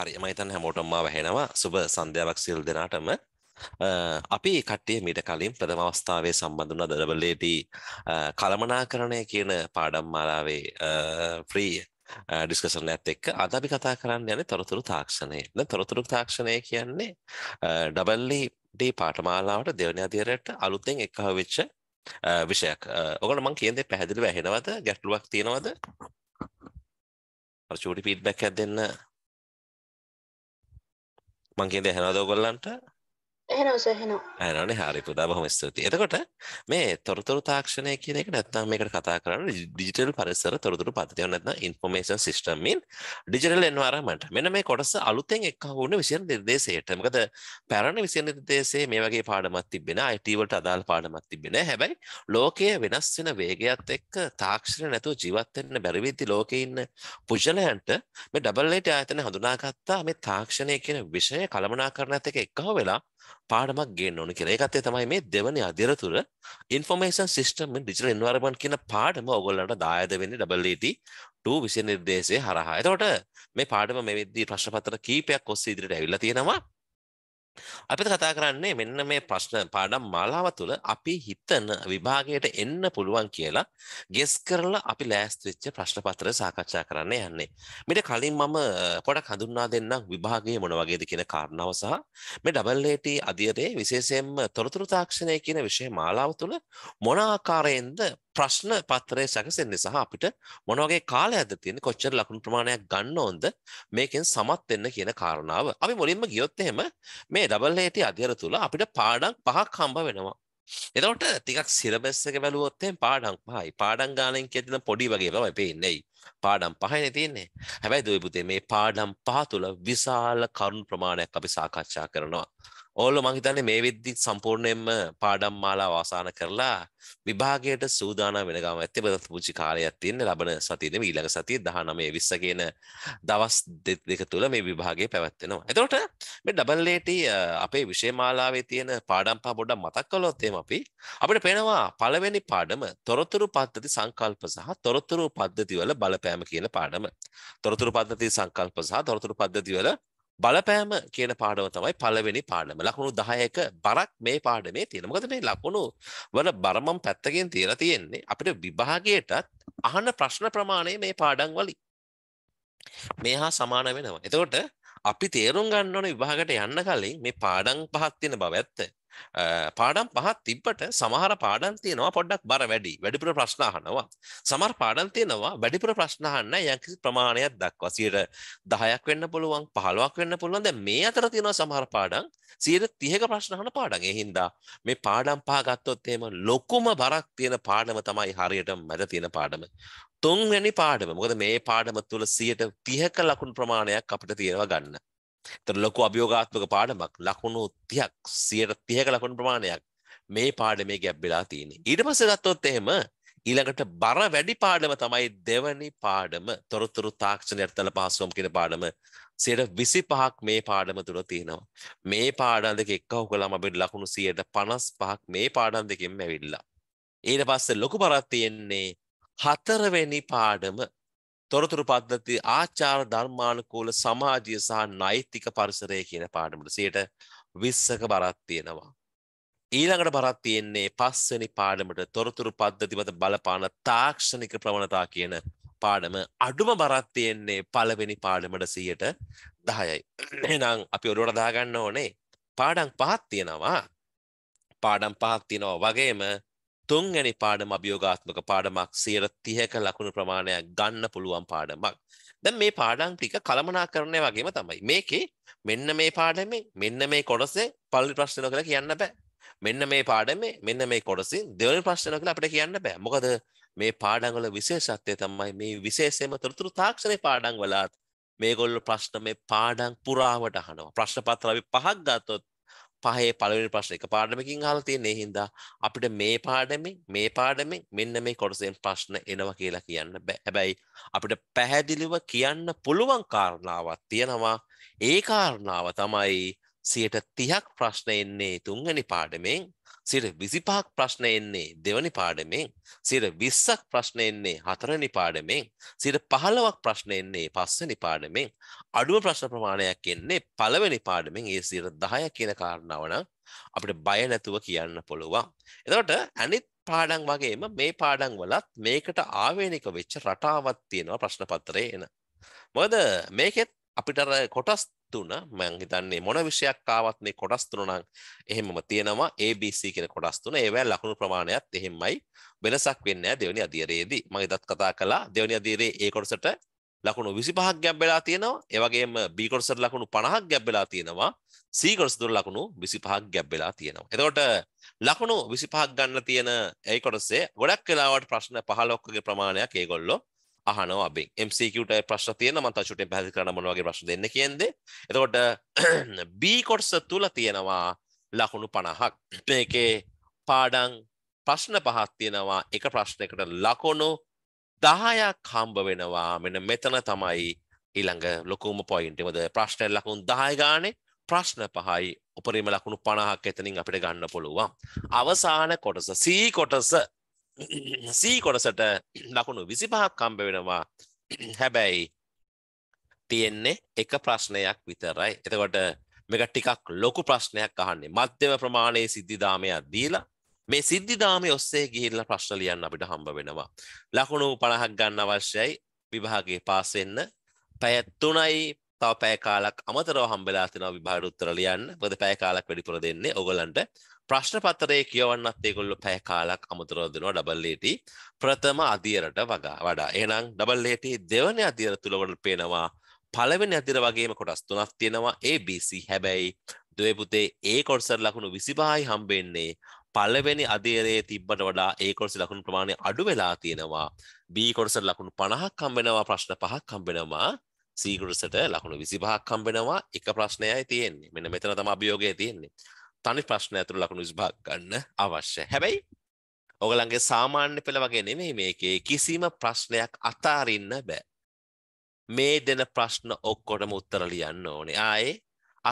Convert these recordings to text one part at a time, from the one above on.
හරි මහිතන් හැමෝටම වැහෙනවා සුබ සන්ධ්‍යාවක් සිල් දෙනාටම අපි කට්ටිය මීට කලින් ප්‍රථම අවස්ථාවේ සම්බඳුන දරබලේදී කළමනාකරණය කියන පාඩම් මාලාවේ ෆ්‍රී ඩිස්කසන ඇත් එක්ක අද අපි කතා කරන්න යන තොරතුරු තාක්ෂණය තොරතුරු තාක්ෂණය කියන්නේ ඩබල්ලි e පාටමාලාවට දෙවන අධීරයට අලුතෙන් එකහ වෙච්ච විෂයක් ඔකන මං කියදේ පැහැදිලි වැහෙනවද ගැටලුවක් තියෙනවද චූටි පිඩ්බැක් ඇ දෙන්න ¿Banking de género todo con එහෙනසහෙනවා ඇනනේ හරි පුදා බොහොම ස්තුතියි එතකොට මේ තොරතුරු තාක්ෂණය කියන එක නැත්නම් මේකට කතා කරන්න ඩිජිටල් පරිසර තොරතුරු පද්ධතිය නැත්නම් ඉන්ෆෝමේෂන් සිස්ටම් මින් ඩිජිටල් එන්වයරන්මන්ට් මෙන්න මේ කොටස අලුතෙන් එක්කහු වුණ විෂය නිර්දේශයට මොකද පැරණි විෂය නිර්දේශයේ මේ වගේ පාඩමක් තිබෙන IT වලට අදාළ පාඩමක් තිබෙන හැබැයි ලෝකය වෙනස් වෙන වේගයත් එක්ක තාක්ෂණය නැතුව ජීවත් වෙන්න බැරි වෙද්දී ලෝකේ ඉන්න පුජලයන්ට මේ ඩබල් ඒට ආයතන හඳුනාගත්තා මේ තාක්ෂණය කියන විෂය කළමනාකරණයත් එක්ක එක්කහු වෙලා පාඩමක් ගේන්න ඕන කියලා. ඒකත් තමයි මේ දෙවන අධිරතුර information system and digital environment කියන පාඩම ඔයගොල්ලන්ට දායද වෙන්නේ e WET2 විෂය නිර්දේශයේ හරහා. එතකොට මේ පාඩම මේ විදිහේ ප්‍රශ්න පත්‍ර කීපයක් ඔස්සේ ඉදිරියට ඇවිල්ලා තියෙනවා. අපිත කතා කරන්නේ මෙන්න මේ ප්‍රශ්න පාඩම් මාලාව තුළ අපි හිතන විභාගයට එන්න පුළුවන් කියලා ගෙස් කරලා අපි ලෑස්ති වෙච්ච ප්‍රශ්න පත්‍රය සාකච්ඡා කරන්න යන්නේ. මෙට කලින් මම පොඩක් හඳුන්වා දෙන්නම් විභාගය මොන වගේද කියන කාරණාව සහ මේ AAT අධියරේ විශේෂයෙන්ම තොරතුරු තාක්ෂණය කියන විෂය මාලාව තුළ මොන ආකාරයෙන්ද ප්‍රශ්න පත්‍රය සැකසෙන්නේ සහ අපිට මොනවගේ කාලයක්ද තියෙන්නේ කොච්චර ලකුණු ප්‍රමාණයක් ගන්න ඕනද මේකෙන් සමත් වෙන්න කියන කාරණාව. අපි මුලින්ම ගියොත් එහෙම මේ ඩබල් ඒටි අධ්‍යයන තුල අපිට පාඩම් පහක් හම්බ වෙනවා. එතකොට ටිකක් සිලබස් එක බැලුවොත් එහෙනම් පාඩම් පහයි. පාඩම් ගානෙන් කියද්දී පොඩි වගේ තමයි පේන්නේ. පාඩම් පහයිනේ තියෙන්නේ. හැබැයි දොයි පුතේ මේ පාඩම් පහ තුල විශාල කරුණු ප්‍රමාණයක් අපි සාකච්ඡා කරනවා. ඕල්ල මහිතන්නේ මේ විද්දි සම්පූර්ණයෙන්ම පාඩම් මාලා වාසාන කරලා විභාගයට සූදානම් වෙනගම ඇත්තේ බදත් පුංචි කාලයක් තියෙන ලබන සතියේම ඊළඟ සතියේ 19 20 කියන දවස් දෙක තුල මේ විභාගය පැවැත්වෙනවා. එතකොට මේ ඩබල් AT අපේ විෂය මාලාවේ තියෙන පාඩම් පහ පොඩ්ඩක් මතක් කළොත් එහෙම අපි අපිට පේනවා පළවෙනි පාඩම තොරතුරු පද්ධති සංකල්ප සහ තොරතුරු පද්ධතිවල බලපෑම කියන පාඩම. තොරතුරු පද්ධති සංකල්ප සහ තොරතුරු පද්ධතිවල බලපෑම කියන පාඩම තමයි පළවෙනි පාඩම. ලකුණු 10ක බරක් මේ පාඩමේ තියෙනවා. මොකද මේ ලකුණු වල බර මම පැත්තකින් තියලා තියෙන්නේ අපිට විභාගයටත් අහන ප්‍රශ්න ප්‍රමාණය මේ පාඩම් වලින් මේ හා සමාන වෙනවා. එතකොට අපි තේරුම් ගන්න ඕනේ විභාගයට යන්න කලින් මේ පාඩම් පහක් තියෙන බව ඇත්ත. පාඩම් පහක් තිබ්බට සමහර පාඩම් තියෙනවා පොඩ්ඩක් බර වැඩි. වැඩිපුර ප්‍රශ්න අහනවා. සමහර පාඩම් තියෙනවා වැඩිපුර ප්‍රශ්න අහන්න යම්කිසි ප්‍රමාණයක් දක්වා 10ක් වෙන්න පුළුවන්, 15ක් වෙන්න පුළුවන්. දැන් මේ අතර තියෙනවා සමහර පාඩම් 30ක ප්‍රශ්න අහන පාඩම්. ඒ හින්දා මේ පාඩම් පහ ගත්තොත් එහෙම ලොකුම බරක් තියෙන පාඩම තමයි හරියටම මැද තියෙන පාඩම. තුන්වැනි පාඩම. මොකද මේ පාඩම තුල 130ක ලකුණු ප්‍රමාණයක් අපිට තියෙනවා ගන්න. තර ලොකු අභියෝගාත්මක පාඩමක් ලකුණු තියක් සියයට තියක ලකුණ ප්‍රමාණයක් මේ පාඩමේ ගැබ්බෙලා තියෙන. ඊට පස ගත්තොත් එහෙම ඊළඟට බර වැඩි පාඩම තමයි දෙවනි පාඩම තොරතුරු තාක්ෂණ යටතල පහසුවම් කියන පාඩම සියයට විසි පහක් මේ පාඩම තුළ තියෙනවා. මේ පාඩන් දෙක එක්කහු කළම අපිට ලකුණු සියයට පනස් පහක් මේ පාඩන් දෙකෙන් ඇවිල්ලා. ඊට පස්සේ ලොකු බරක් තියෙන්නේ හතරවෙනි පාඩම තොරතුරු පද්ධති ආචාර ධර්මානුකූල සමාජය සහ නෛතික පරිසරය කියන පාඩමට සයට විස්සක බරත් තියෙනවා. ඊළඟට බරත් තියෙන්නේ පස්වනි පාඩමට තොරතුරු පද්ධතිමත බලපාන තාක්ෂණික ප්‍රවණතා කියන පාඩම අඩුම බරත් තියෙන්නේ පළවෙනි පාඩමට සයට දහයයි. එනම් අපි ඔරුවට දාගන්න ඕනේ පාඩම් පහත් තියෙනවා පාඩම් පහත් තියෙනවා වගේම තුන්ගැනි පාඩම අභියෝගාත්මක පාඩමක් සේර තියක ලකුණු ප්‍රමාණයක් ගන්න පුළුවන් පාඩමක් දැ මේ පාඩම් ටික කළමනා කරණය වගේම තමයි මේකේ මෙන්න මේ පාඩමේ මෙන්න මේ කොඩසේ පල්ලි ප්‍රශ්නය කළ කියන්න බෑ මෙන්න මේ පාඩමේ මෙන්න මේ කොඩසින් දෙවනි ප්‍රශ්නය කළ අපට කියන්න බෑ මොකද මේ පාඩංවල විශේෂත්වය තමයි මේ විශේෂයම තොරතුරු තාක්ෂණය පාඩං වලාත් මේගොල්ල ප්‍රශ්න මේ පාඩං පුරාවට අහනවා ප්‍රශ්න පත්‍රවි පහක් ගත්තොත් පහේ පළවෙනි ප්‍රශ්න එක පාඩමකින් අහලා තියෙන ඒ හින්දා අපිට මේ පාඩමේ මේ පාඩමේ මෙන්න මේ කොටසෙන් ප්‍රශ්න එනවා කියලා කියන්න බෑ. හැබැයි අපිට පැහැදිලිව කියන්න පුළුවන් කාරණාවක් තියෙනවා. ඒ කාරණාව තමයි සියට තිහක් ප්‍රශ්න එන්නේ තුන්වැනි පාඩමෙන් සියට විසිපහක් ප්‍රශ්න එන්නේ දෙවනි පාඩමෙන් සියට විස්සක් ප්‍රශ්න එන්නේ හතරනි පාඩමෙන් සියට පහළවක් ප්‍රශ්න එන්නේ පස්සනි පාඩමෙන් අඩුව ප්‍රශ්න ප්‍රමාණයක් එන්නේ පළවෙනි පාඩමෙන් ඒ සියට දහය කියන කාරණාව නම් අපිට බය නැතුව කියන්න පුළුවන්. එතකොට අනිත් පාඩම් වගේම මේ පාඩම් වලත් මේකට ආවේනික වෙච්ච රටාවක් තියෙනවා ප්‍රශ්න පත්‍රයේ එන. මොකද මේකෙත් අපිට කොටස් තුන මං හිතන්නේ මොන විෂයක් ආවත්නේ කොටස් තුන නම් එහෙමම තියෙනවා ABC කියන කොටස් තුන. ඒවැල් ලකුණු ප්‍රමාණයත් එහෙමයි වෙනසක් වෙන්නේ නැහැ දෙවෙනි අධීරයේදී. මම ඉදත් කතා කළා දෙවෙනි අධීරයේ ඒ කොටසට ලකුණු 25ක් ගැබ් වෙලා තියෙනවා. ඒ වගේම B කොටසට ලකුණු 50ක් ගැබ් වෙලා තියෙනවා. C කොටස තුන ලකුණු 25ක් ගැබ් වෙලා තියෙනවා. එතකොට ලකුණු 25ක් ගන්න තියෙන ඒ කොටසේ ගොඩක් වෙලාවට ප්‍රශ්න 15ක ප්‍රමාණයක් ඒගොල්ලෝ අහනවා අපෙන් MCQට ප්‍රශ්න තියෙන මම තවචුටෙන් පැහැදිලි කරන්න මොන වගේ ප්‍රශ්න දෙන්න කියන්නේ. එතකොට B කොටස තුල තියෙනවා ලකුණු 50ක්. මේකේ පාඩම් ප්‍රශ්න පහක් තියෙනවා. එක ප්‍රශ්නයකට ලකුණු 10ක් හම්බ වෙනවා. මෙන්න මෙතන තමයි ඊළඟ ලොකුම පොයින්ට්. මොකද ප්‍රශ්න ලකුණු 10 ගානේ ප්‍රශ්න පහයි උපරිම ලකුණු 50ක් එතනින් අපිට ගන්න පුළුවන්. අවසාන කොටස C කොටස සී කොටසට ලකුණු විසිපහක් කම්බ වෙනවා හැබැයි තියෙන්නේ එක ප්‍රශ්නයක් විතරයි. එතකොට මේක ටිකක් ලොකු ප්‍රශ්නයක් අහන්නේ. මධ්‍යම ප්‍රමාණයේ සිද්ධිදාමයක් දීලා මේ සිද්ධිදාමයේ ඔස්සේ ගිහිල්ලා ප්‍රශ්න ලියන්න අපිට හම්බ වෙනවා. ලකුණු 50ක් ගන්න අවශ්‍යයි විභාගේ පාස් වෙන්න. පැය 3යි තව පැය කාලක් අමතරව හම්බෙලා තිනවා විභාග උත්තර ලියන්න. මොකද පැය කාලක් වැඩිපුර දෙන්නේ ඕගලන්ට ප්‍රශ්න පත්තරේ කියවන්නත් ඒගොල්ලෝ පැය කාලක් අමතරව දෙනවා ඩබල් ඒටි ප්‍රථම අදියරට වගා වඩා. එහෙනම් ඩබල් ඒටි දෙවන අදියර තුල වල පේනවා පළවෙනි අදියර වගේම කොටස් තුනක් තියෙනවා ABC. හැබැයි දුවේ පුතේ ඒ කොටසට ලකුණු 25යි හම්බෙන්නේ පළවෙනි අධීරයේ තිබ්බට වඩා ඒ කොටස ලකුණු ප්‍රමාණය අඩු වෙලා තියෙනවා B කොටසට ලකුණු 50ක් හම්බෙනවා ප්‍රශ්න 5ක් හම්බෙනවා C කොටසට ලකුණු 25ක් හම්බෙනවා එක ප්‍රශ්නයයි තියෙන්නේ මෙන්න මෙතන තමයි අභියෝගය තියෙන්නේ තනි ප්‍රශ්න ඇතුළ ලකුණු විස්භාග ගන්න අවශ්‍ය හැබැයි ඔගලන්ගේ සාමාන්‍ය පෙළ වගේ නෙමෙයි මේකේ කිසිම ප්‍රශ්නයක් අතාරින්න බෑ මේ දෙන ප්‍රශ්න ඔක්කොටම උත්තර ලියන්න ඕනේ ආයේ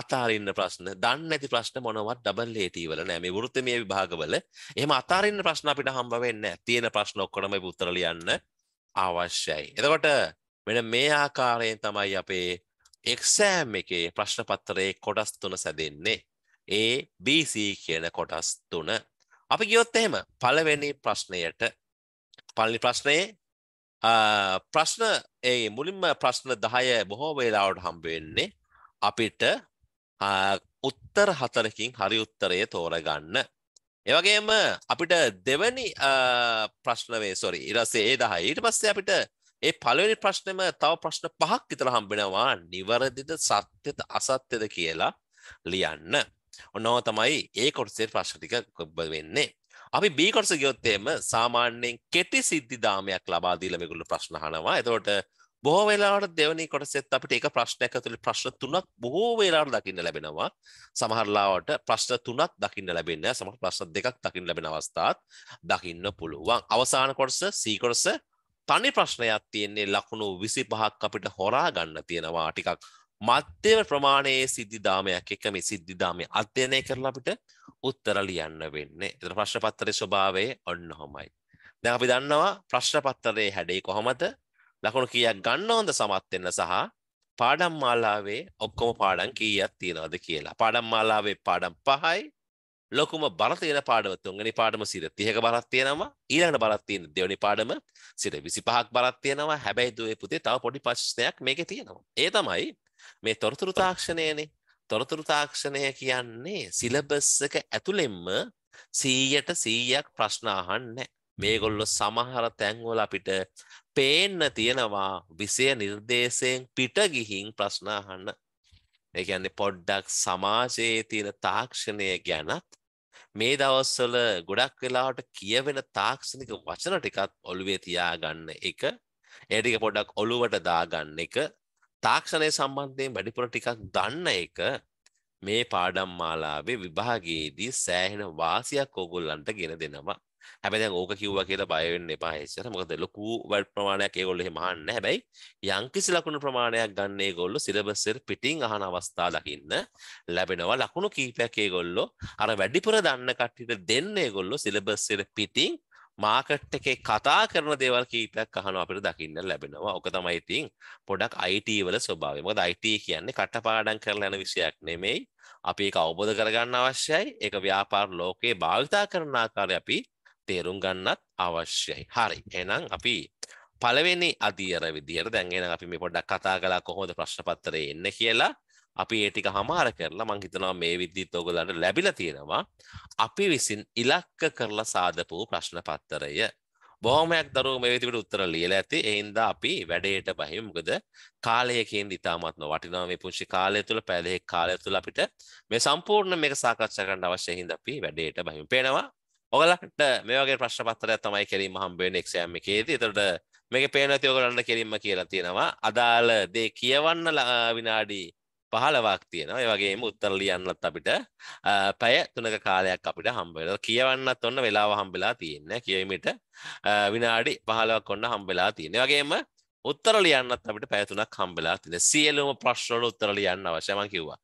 අතාරින්න ප්‍රශ්න දන්න නැති ප්‍රශ්න මොනවත් ඩබල් ඒටී වල නෑ මේ වෘත්තමය විභාගවල එහෙම අතාරින්න ප්‍රශ්න අපිට හම්බ වෙන්නේ නැහැ තියෙන ප්‍රශ්න ඔක්කොටම උත්තර ලියන්න අවශ්‍යයි එතකොට මෙන්න මේ ආකාරයෙන් තමයි අපේ එක්සෑම් එකේ ප්‍රශ්න පත්‍රයේ කොටස් තුන සැදෙන්නේ ඒ BC කියන කොටස් තුන. අපි ගියොත් එහෙම පළවෙනි ප්‍රශ්නයට පළවෙනි ප්‍රශ්නයේ ප්‍රශ්න ඒ මුලින්ම ප්‍රශ්න 10 බොහෝ වෙලාවට හම්බ වෙන්නේ අපිට උත්තර හතරකින් හරි උත්තරය තෝරගන්න. ඒ වගේම අපිට දෙවැනි ප්‍රශ්න වේ sorry ඊටසේ ඒ 10 ඊට පස්සේ අපිට ඒ පළවෙනි ප්‍රශ්නෙම තව ප්‍රශ්න පහක් විතර හම්බ වෙනවා නිවැරදිද සත්‍යද අසත්‍යද කියලා ලියන්න. ඔන්නෝ තමයි ඒ කොටසේ ප්‍රශ්ටික වෙන්නේ අපි B කොටස ගියොත්තේම සාමාන්‍යයෙන් කෙටි සිද්ධිදාමයක් ලබා දීලා මේගොල්ලෝ ප්‍රශ්න අහනවා එතකොට බොහෝ වෙලාවට දෙවනි කොටසෙත් අපිට එක ප්‍රශ්නයක් ඇතුළේ ප්‍රශ්න තුනක් බොහෝ වෙලාවට දකින්න ලැබෙනවා සමහර ලාවට ප්‍රශ්න තුනක් දකින්න ලැබෙන්නේ සමහර ප්‍රශ්න දෙකක් දකින්න ලැබෙන අවස්ථාත් දකින්න පුළුවන් අවසාන කොටස C කොටස තනි ප්‍රශ්නයක් තියෙන්නේ ලකුණු 25ක් අපිට හොරා ගන්න තියෙනවා ටිකක් මධ්‍යම ප්‍රමාණයේ සිද්ධිධාමයක් එක මේ සිද්ධිධාමය අධ්‍යයනය කරලා අපිට උත්තර ලියන්න වෙන්නේ. ඒතර ප්‍රශ්න පත්‍රයේ ස්වභාවය ඔන්න ඔහොමයි. දැන් අපි දන්නවා ප්‍රශ්න පත්‍රයේ හැඩේ කොහොමද? ලකුණු කීයක් ගන්න හොඳ සමත් වෙන්න සහ පාඩම් මාලාවේ ඔක්කොම පාඩම් කීයක් තියෙනවද කියලා. පාඩම් මාලාවේ පාඩම් 5යි. ලොකුම බර තියෙන පාඩම තුන්වෙනි පාඩම 130ක බරක් තියෙනවා. ඊළඟට බරක් තියෙන දෙවෙනි පාඩම 125ක් බරක් තියෙනවා. හැබැයි දුවේ පුතේ තව පොඩි ප්‍රශ්නයක් මේකේ තියෙනවා. ඒ තමයි මේ තොරතුරු තාක්ෂණයනේ තොරතුරු තාක්ෂණය කියන්නේ සිලබස් එක ඇතුළෙන්ම 100ට 100ක් ප්‍රශ්න අහන්නේ මේගොල්ලෝ සමහර තැන්වල අපිට පේන්න තියෙනවා විෂය නිර්දේශයෙන් පිට ගිහින් ප්‍රශ්න අහන්න. ඒ කියන්නේ පොඩ්ඩක් සමාජයේ තියෙන තාක්ෂණය ගැනත් මේ දවස්වල ගොඩක් වෙලාවට කියවෙන තාක්ෂණික වචන ටිකත් ඔළුවේ තියාගන්න එක. ඒ ටික පොඩ්ඩක් ඔළුවට දාගන්න එක. තාක්ෂණය සම්බන්ධයෙන් වැඩිපුර ටිකක් දන්න එක මේ පාඩම් මාලාවේ විභාගයේදී සෑහෙන වාසියක් ඕගොල්ලන්ට ගෙන දෙනවා. හැබැයි දැන් ඕක කිව්වා කියලා බය වෙන්න එපා හේසර. මොකද ලොකු වැඩ ප්‍රමාණයක් ඒගොල්ලෝ එහෙම අහන්නේ නැහැ. හැබැයි යම්කිසි ලකුණු ප්‍රමාණයක් ගන්න ඒගොල්ලෝ සිලබස් එක පිටින් අහන අවස්ථා දකින්න ලැබෙනවා. ලකුණු කීපයක් ඒගොල්ලෝ අර වැඩිපුර දන්න කට්ටියට දෙන්න ඒගොල්ලෝ සිලබස් එක පිටින් මාකට් එකේ කතා කරන දේවල් කීපයක් අහන අපිට දකින්න ලැබෙනවා. ඔක තමයි ඉතින් පොඩක් IT වල ස්වභාවය. මොකද IT කියන්නේ කටපාඩම් කරලා යන විෂයක් නෙමෙයි. අපි ඒක අවබෝධ කරගන්න අවශ්‍යයි. ඒක ව්‍යාපාර ලෝකේ භාවිතා කරන ආකාරය අපි තේරුම් ගන්නත් අවශ්‍යයි. හරි. එහෙනම් අපි පළවෙනි අධියර විදිහට දැන් එහෙනම් අපි මේ පොඩ්ඩක් කතා කළා කොහොමද ප්‍රශ්න පත්‍රේ එන්නේ කියලා. අපි ඒටික හමාර කරලා මං හිතනවා මේ විද්දිත් ඔගලන්ට ලැබිල තියෙනවා අපි විසින් ඉලක්ක කරලා සාධපූ ප්‍රශ්න පත්තරය බොහමයක් දරුව මේ විදිහට උත්තර ලියලා ඇති ඒ හින්දා අපි වැඩේට බහිමු මොකද කාලයකින් ඉතාමත්ම වටිනා මේ පුංචි කාලය තුළ පැය දෙකක් කාලය තුළ අපිට මේ සම්පූර්ණ මේක සාකච්ඡා කරන්න අවශ්‍ය හින්දා අපි වැඩේට බහිමු පේනවා ඔයාලට මේ වගේ ප්‍රශ්න පත්‍රයක් තමයි කෙලින්ම හම්බ වෙන්නේ එක්සෑම් එකේදී එතකොට මේක පේන ඇති ඔයගලන්ට කෙලින්ම කියලා තියෙනවා අදාළ දේ කියවන්න විනාඩි පහළවක් තියෙනවා ඒ වගේම උත්තර ලියන්නත් අපිට පැය තුනක කාලයක් අපිට හම්බෙලා කියවන්නත් ඔන්න වෙලාව හම්බෙලා තියෙන්නේ කියවීමට විනාඩි 15ක් ඔන්න හම්බෙලා තියෙනවා ඒ වගේම උත්තර ලියන්නත් අපිට පැය තුනක් හම්බෙලා තියෙනවා සියලුම ප්‍රශ්න වල උත්තර ලියන්න අවශ්‍යයි මම කිව්වා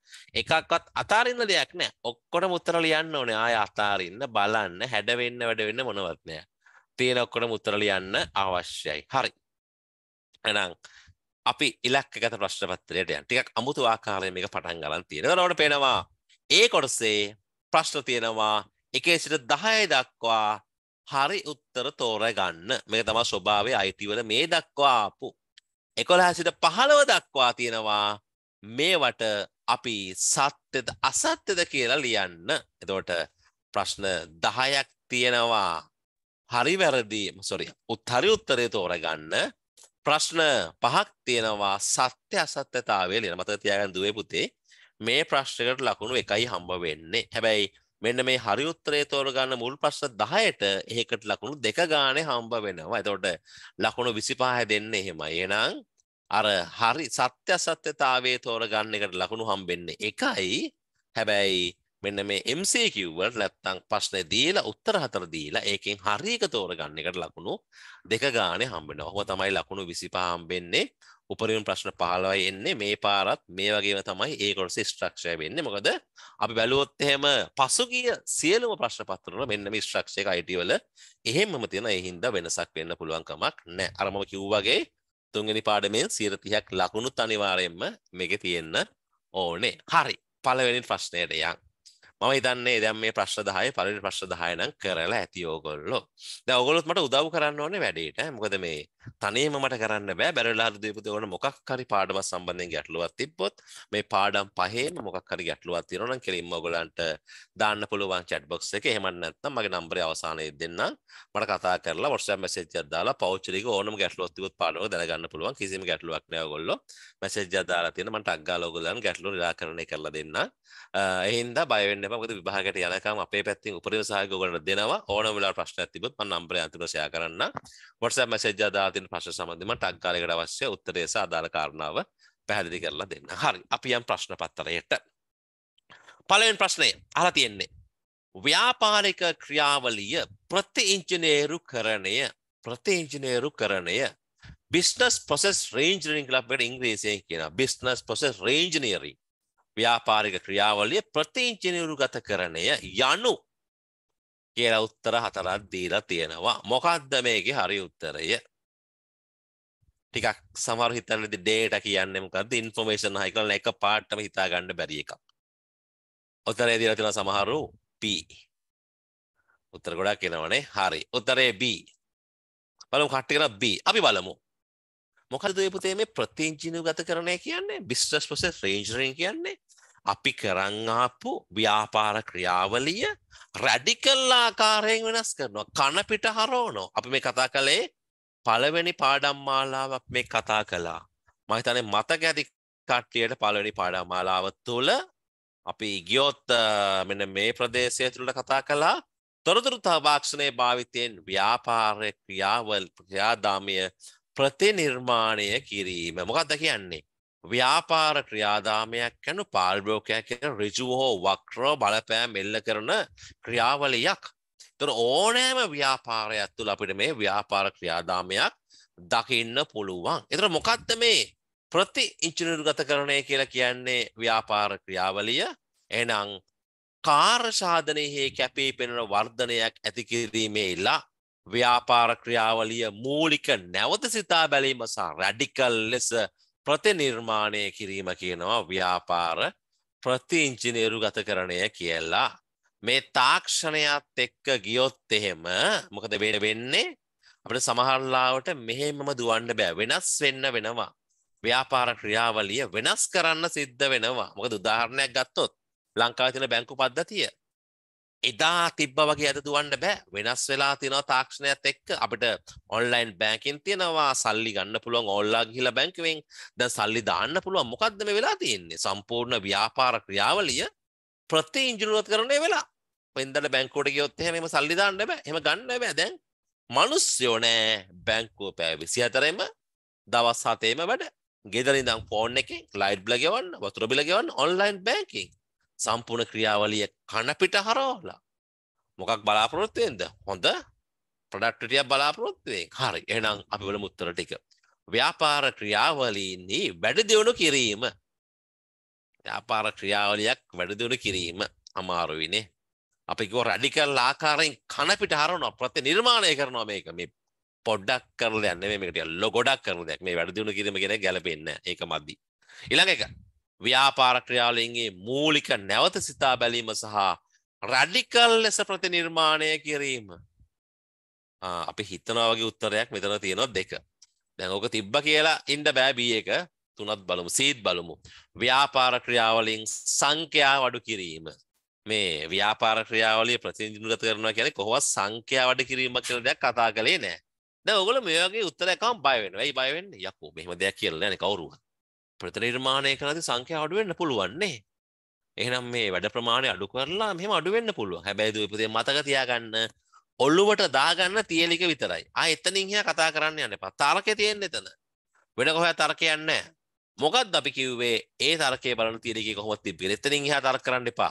එකක්වත් අතාරින්න දෙයක් නැහැ ඔක්කොම උත්තර ලියන්න ඕනේ ආය අතාරින්න බලන්න හැඩ වෙන්න වැඩ වෙන්න මොනවත් නැහැ තියෙන ඔක්කොම උත්තර ලියන්න අවශ්‍යයි හරි එහෙනම් අපි ඉලක්කගත ප්‍රශ්නපත්‍රයට යන ටිකක් අමුතු ආකාරයෙන් මේක පටන් ගන්න තියෙනවා. එතකොට පේනවා ඒ කොටසේ ප්‍රශ්න තියෙනවා 1 සිට 10 දක්වා හරි උත්තර තෝරගන්න. මේක තමයි ස්වභාවයේ අයිතිවල මේ දක්වා ආපු 11 සිට 15 දක්වා තියෙනවා මේවට අපි සත්‍යද අසත්‍යද කියලා ලියන්න. එතකොට ප්‍රශ්න 10ක් තියෙනවා. හරි වැරදි, sorry, උත්තරි උත්තරේ තෝරගන්න. ප්‍රශ්න පහක් තියෙනවා සත්‍ය අසත්‍යතාවය ලියන මතක තියාගන්න දුවේ පුතේ මේ ප්‍රශ්නකට ලකුණු එකයි හම්බ වෙන්නේ හැබැයි මෙන්න මේ හරි උත්තරය තෝරගන්න මුල් ප්‍රශ්න 10ට ඒකට ලකුණු දෙක ගානේ හම්බ වෙනවා එතකොට ලකුණු 25 දෙන්නේ එහෙමයි එහෙනම් අර හරි සත්‍ය අසත්‍යතාවයේ තෝරගන්න එකට ලකුණු හම්බෙන්නේ එකයි හැබැයි මෙන්න මේ MCQ වලට නැත්තම් ප්‍රශ්නේ දීලා උත්තර හතර දීලා ඒකෙන් හරියක තෝරගන්න එකට ලකුණු දෙක ගානේ හම්බෙනවා. ඔහොම තමයි ලකුණු 25 හම්බෙන්නේ. උපරිම ප්‍රශ්න 15යි එන්නේ. මේ පාරත් මේ වගේම තමයි ඒ කොටසේ ස්ට්‍රක්චර් වෙන්නේ. මොකද අපි බැලුවොත් එහෙම පසුගිය සියලුම ප්‍රශ්න පත්‍ර වල මෙන්න මේ ස්ට්‍රක්චර් එක IT වල එහෙමම තියෙන. ඒ හින්දා වෙනසක් වෙන්න පුළුවන් කමක් නැහැ. අර මම කිව්වා වගේ තුන්වෙනි පාඩමෙන් 130ක් ලකුණුත් අනිවාර්යයෙන්ම මේකේ තියෙන්න ඕනේ. හරි. පළවෙනි ප්‍රශ්නයට යන්න. මම හිතන්නේ දැන් මේ ප්‍රශ්න 10 පළවෙනි ප්‍රශ්න 10 නම් කරලා ඇති ඕගොල්ලෝ. දැන් ඕගොල්ලොත් මට උදව් කරන්න ඕනේ වැඩේට. මොකද මේ තනියම මට කරන්න බෑ. බැරලා හෘදේපති ඕන මොකක් හරි පාඩමක් සම්බන්ධයෙන් ගැටලුවක් තිබ්බොත් මේ පාඩම් පහේම මොකක් හරි ගැටලුවක් තියෙනවා නම් කෙලින්ම ඕගොල්ලන්ට දාන්න පුළුවන් chat box එකේ. එහෙම නැත්නම් මගේ නම්බරය අවසානයේ දෙන්නම්. මට කතා කරලා WhatsApp message එකක් දාලා පවුචලික ඕනම ගැටලුවක් තිබ්බොත් පාඩමක දැනගන්න පුළුවන්. කිසිම ගැටලුවක් නෑ ඕගොල්ලෝ. message එකක් දාලා තියෙන මම ටග් ගාලා ඕගොල්ලන් ගැටලුව निराකරණය කරලා දෙන්නම්. එහෙනම් බය වෙන්න මොකද විභාගයට යනකම් අපේ පැත්තින් උපරිම සහයෝගය ඔයගොල්ලන්ට දෙනවා ඕනම වෙලාවට ප්‍රශ්නයක් තිබ්බොත් මම නම්බරය අන්තිමට ෂෙයා කරන්න WhatsApp message එක දාලා තියෙන ප්‍රශ්න සම්බන්ධව මම ටග් කාලයකට අවශ්‍ය උත්තරය සහ අදාළ කාරණාව පැහැදිලි කරලා දෙන්න. හරි. අපි යම් ප්‍රශ්න පත්තරයට. පළවෙනි ප්‍රශ්නය අහලා තියෙන්නේ ව්‍යාපාරික ක්‍රියාවලිය ප්‍රතිඉංජිනේරු කරණය ප්‍රතිඉංජිනේරු කරණය බිස්නස් පොසෙස් රේන්ජනින් කලබ්බට ඉංග්‍රීසියෙන් කියන බිස්නස් පොසෙස් රේන්ජනීරින් ව්‍යාපාරික ක්‍රියාවලිය ප්‍රතිචිනිවරු ගත කරණය යනු කියල උත්තර හතරක් දීලා තියෙනවා මොකක්ද මේගේ හරි උත්තරය ටිකක් සමහර හිතන්නද ඩේට කියන්නේ මොකද්ද ඉන්ෆෝමේෂන් හයි කරන එක පාටම හිතා ගන්න බැරි එකක් උත්තරේ දීලා තියෙන සමහරු P උත්තර ගොඩක් එනවනේ හරි උත්තරේ B බලමු කට්ටි කරා B අපි බලමු මොකද පුතේ මේ ප්‍රතිංචිනු ගත කරනය කියන්නේ බිස්ටස් පොසෙස් රේජරෙන් කියන්නේ අපි කරංආපු ව්‍යාපාර ක්‍රියාවලිය රැඩිකල් ආකාරයෙන් වෙනස් කරනවා කණපිට හරෝනෝ අපි මේ කතා කළේ පළවෙනි පාඩම් මාලාවක් මේ කතා කළා මහිතනේ මතක ඇති කට්ටියට පළවෙනි පාඩම් මාලාව තුළ අපි ගියොත් මෙන්න මේ ප්‍රදේශය තුළ කතා කළා තොරතුරු තාක්ෂණයේ භාවිතයෙන් ව්‍යාපාරය ක්‍රියාවල් ක්‍රියාදාමය ප්‍රතිනිර්මාණය කිරීම මොකක්ද කියන්නේ ව්‍යාපාර ක්‍රියාදාමයක් යනු පාල්බෝකයක් කියන ඍජුව හෝ වක්‍රව බලපෑම් එල්ල කරන ක්‍රියාවලියක්. ඒතර ඕනෑම ව්‍යාපාරයක් තුළ අපිට මේ ව්‍යාපාර ක්‍රියාදාමයක් දකින්න පුළුවන්. ඒතර මොකක්ද මේ ප්‍රති ඉංජිනේරුගතකරණය කියලා කියන්නේ ව්‍යාපාර ක්‍රියාවලිය. එහෙනම් කාර්ය සාධනයේ කැපී පෙනෙන වර්ධනයක් ඇති කිරීමේ ඉලා ව්‍යාපාර ක්‍රියාවලිය මූලික නැවත සිතා බැලීම සහ රැඩිකල් ලෙස ප්‍රතිනිර්මාණය කිරීම කියනවා ව්‍යාපාර ප්‍රතිංචිනේරු ගතකරණය කියලා. මේ තාක්ෂණයත් එක්ක ගියොත් එහෙම මොකද වෙන වෙන්නේ අපිට සමහරලාවට මෙහෙමම දුවන්න බෑ වෙනස් වෙන්න වෙනවා. ව්‍යාපාර ක්‍රියාවලිය වෙනස් කරන්න සිද්ධ වෙනවා. මොකද උදාහරණයක් ගත්තොත් ලංකාවේ තියෙන බැංකු පද්ධතිය එදා තිබ්බ වගේ අද දුවන්න බෑ වෙනස් වෙලා තියෙනවා තාක්ෂණයත් එක්ක අපිට ඔන්ලයින් බෑකින් තියෙනවා සල්ලි ගන්න පුළුවන් ඕල්ලා ගිහිලා බැංකුවෙන් දැන් සල්ලි දාන්න පුළුවන් මොකද්ද මේ වෙලා තියෙන්නේ සම්පූර්ණ ව්‍යාපාර ක්‍රියාවලිය ප්‍රතිඉන්ජිනුවත් කරන්නේ වෙලා වෙන්දට බැංකුවට ගියොත් එහෙම එහෙම සල්ලි දාන්න බෑ එහෙම ගන්න බෑ දැන් මිනිස්සුયો නෑ බැංකුව පැය 24ෙම දවස් 7ෙම වැඩ ගෙදරින් ඉඳන් ෆෝන් එකේ ලයිට් බිල ගෙවන්න වතුර බිල ගෙවන්න ඔන්ලයින් බැංකින් සම්පූර්ණ ක්‍රියාවලිය කන පිට හරවලා මොකක් බලාපොරොත්තු වෙනද හොඳ ප්‍රොඩක්ට් ටිකක් බලාපොරොත්තු වෙන හරි එහෙනම් අපි බලමු උත්තර ටික ව්‍යාපාර ක්‍රියාවලීන්හි වැඩ දියුණු කිරීම ව්‍යාපාර ක්‍රියාවලියක් වැඩ දියුණු කිරීම අමාරුයිනේ අපි කිව්ව රැඩිකල් ආකාරයෙන් කන පිට හරවනවා ප්‍රති නිර්මාණය කරනවා මේක මේ පොඩ්ඩක් කරලා යන්නේ මේක ටික ලො ගොඩක් කරන දෙයක් මේ වැඩ දියුණු කිරීම කියන එක ගැලපෙන්නේ නැහැ ඒක මදි ඊළඟ එක ව්‍යාපාර ක්‍රියාවලින්ගේ මූලික නැවත සිතා බැලීම සහ රැඩිකල් ලෙස ප්‍රතිනිර්මාණය කිරීම. අපි හිතනවා වගේ උත්තරයක් මෙතන තියෙනවා දෙක. දැන් ඕක තිබ්බ කියලා ඉන්න බෑ බී එක තුනත් බලමු සීත් බලමු. ව්‍යාපාර ක්‍රියාවලින් සංඛ්‍යා වඩු කිරීම. මේ ව්‍යාපාර ක්‍රියාවලිය ප්‍රතිනිර්මාණය කරනවා කියන්නේ කොහොමවත් සංඛ්‍යා වඩු කිරීමක් කියලා දෙයක් කතා කළේ නෑ. දැන් ඔයගොල්ලෝ මේ වගේ උත්තරයක් අහම බය වෙනවා. ඇයි බය වෙන්නේ? යකෝ මෙහෙම දෙයක් කියලා නෑනේ කවුරුවත්. ප්‍රතිනිර්මාණය කරද්දී සංඛ්‍යාව අඩු වෙන්න පුළුවන්නේ. එහෙනම් මේ වැඩ ප්‍රමාණය අඩු කරලා මෙහෙම අඩු වෙන්න පුළුවන්. හැබැයි දුපදේ මතක තියාගන්න ඔළුවට දාගන්න තියලික විතරයි. ආ එතනින් හියා කතා කරන්න යන්න එපා. තර්කය තියෙන්නේ එතන. වෙන කොහේ තර්කයක් නැහැ. මොකද්ද අපි කිව්වේ? ඒ තර්කයේ බලන තියලිකේ කොහොමද තිබෙන්නේ? එතනින් හියා තර්ක කරන්න එපා.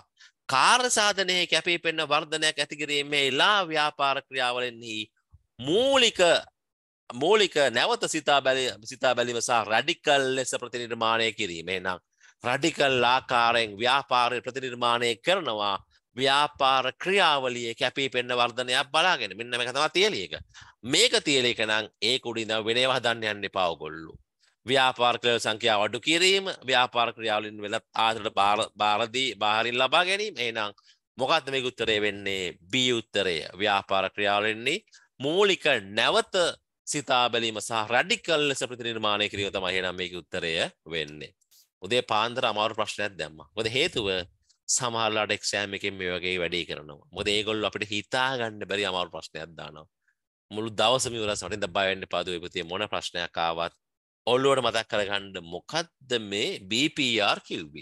කාර්ය සාධනයේ කැපී පෙනෙන වර්ධනයක් ඇති කිරීමේ ලා ව්‍යාපාර ක්‍රියාවලෙන්හි මූලික මූලික නැවත සිතා බැලි සිතා බැලිම සහ රැඩිකල් ලෙස ප්‍රතිනිර්මාණය කිරීම එනම් රඩිකල් ආකාරයෙන් ව්‍යාපාරය ප්‍රතිනිර්මාණය කරනවා ව්‍යාපාර ක්‍රියාවලිය කැපී පෙන්න වර්ධනයක් බලාගෙන මෙන්න මේක තමයි තියලියක මේක තියලියක නම් ඒ කුඩින වෙනේව හදන්න යන්න එපා ඔයගොල්ලෝ ව්‍යාපාර ක්‍රියාවල සංඛ්‍යාව අඩු කිරීම ව්‍යාපාර ක්‍රියාවලින් වෙලත් ආදරට බාරදී බාහිරින් ලබා ගැනීම එහෙනම් මොකද්ද මේක උත්තරේ වෙන්නේ B උත්තරය ව්‍යාපාර ක්‍රියාවලින්නේ මූලික නැවත සිතා බැලීම සහ රැඩිකල් ලෙස ප්‍රතිනිර්මාණය කිරීම තමයි එහෙනම් මේකේ උත්තරය වෙන්නේ. උදේ පාන්දර අමාරු ප්‍රශ්නයක් දැම්මා. මොකද හේතුව සමහරලාට එක්ෂෑම් එකෙන් මේ වගේ වැඩේ කරනවා. මොකද ඒගොල්ලෝ අපිට හිතා ගන්න බැරි අමාරු ප්‍රශ්නයක් දානවා. මුළු දවසම ඉවරසට ඉඳ බය වෙන්න පාදු විපතිය මොන ප්‍රශ්නයක් ආවත් ඔළුවට මතක් කරගන්න මොකද්ද මේ BPR QB?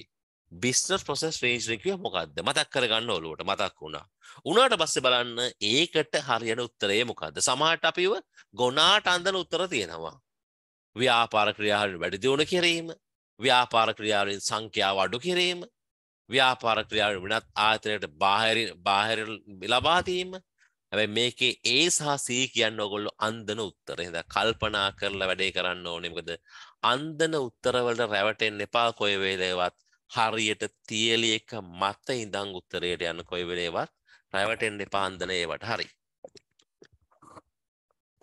බිස්නස් ප්‍රොසෙස් රේජ්නකව මොකක්ද මතක් කරගන්න ඔලුවට මතක් වුණා උනාට බස්ස බලන්න ඒකට හරියන උත්තරේ මොකක්ද සමහට අපිව ගොනාට අන්දන උත්තර තියෙනවා ව්‍යාපාර ක්‍රියාහරි වැඩිදිවුණ කිරීම ව්‍යාපාර ක්‍රියාවලින් සංඛ්‍යාව අඩු කිරීම ව්‍යාපාර ක්‍රියාව වෙනත් ආයතනයට බාහිර බාහිර ලබාදීම හැබැයි මේකේ ඒ සහ සී කියන්න ඔගොල්ලෝ අන්දන උත්තර හින්දා කල්පනා කරලා වැඩේ කරන්න ඕනේ මොකද අන්දන උත්තරවලට රැවටෙන්න එපා කොයි වෙලාවත් හරියට තියලි එක මත ඉඳං උත්තරයට යන්න කොයි වෙලේවත් රැවටෙන්ඩ පාන්දන ඒවට හරි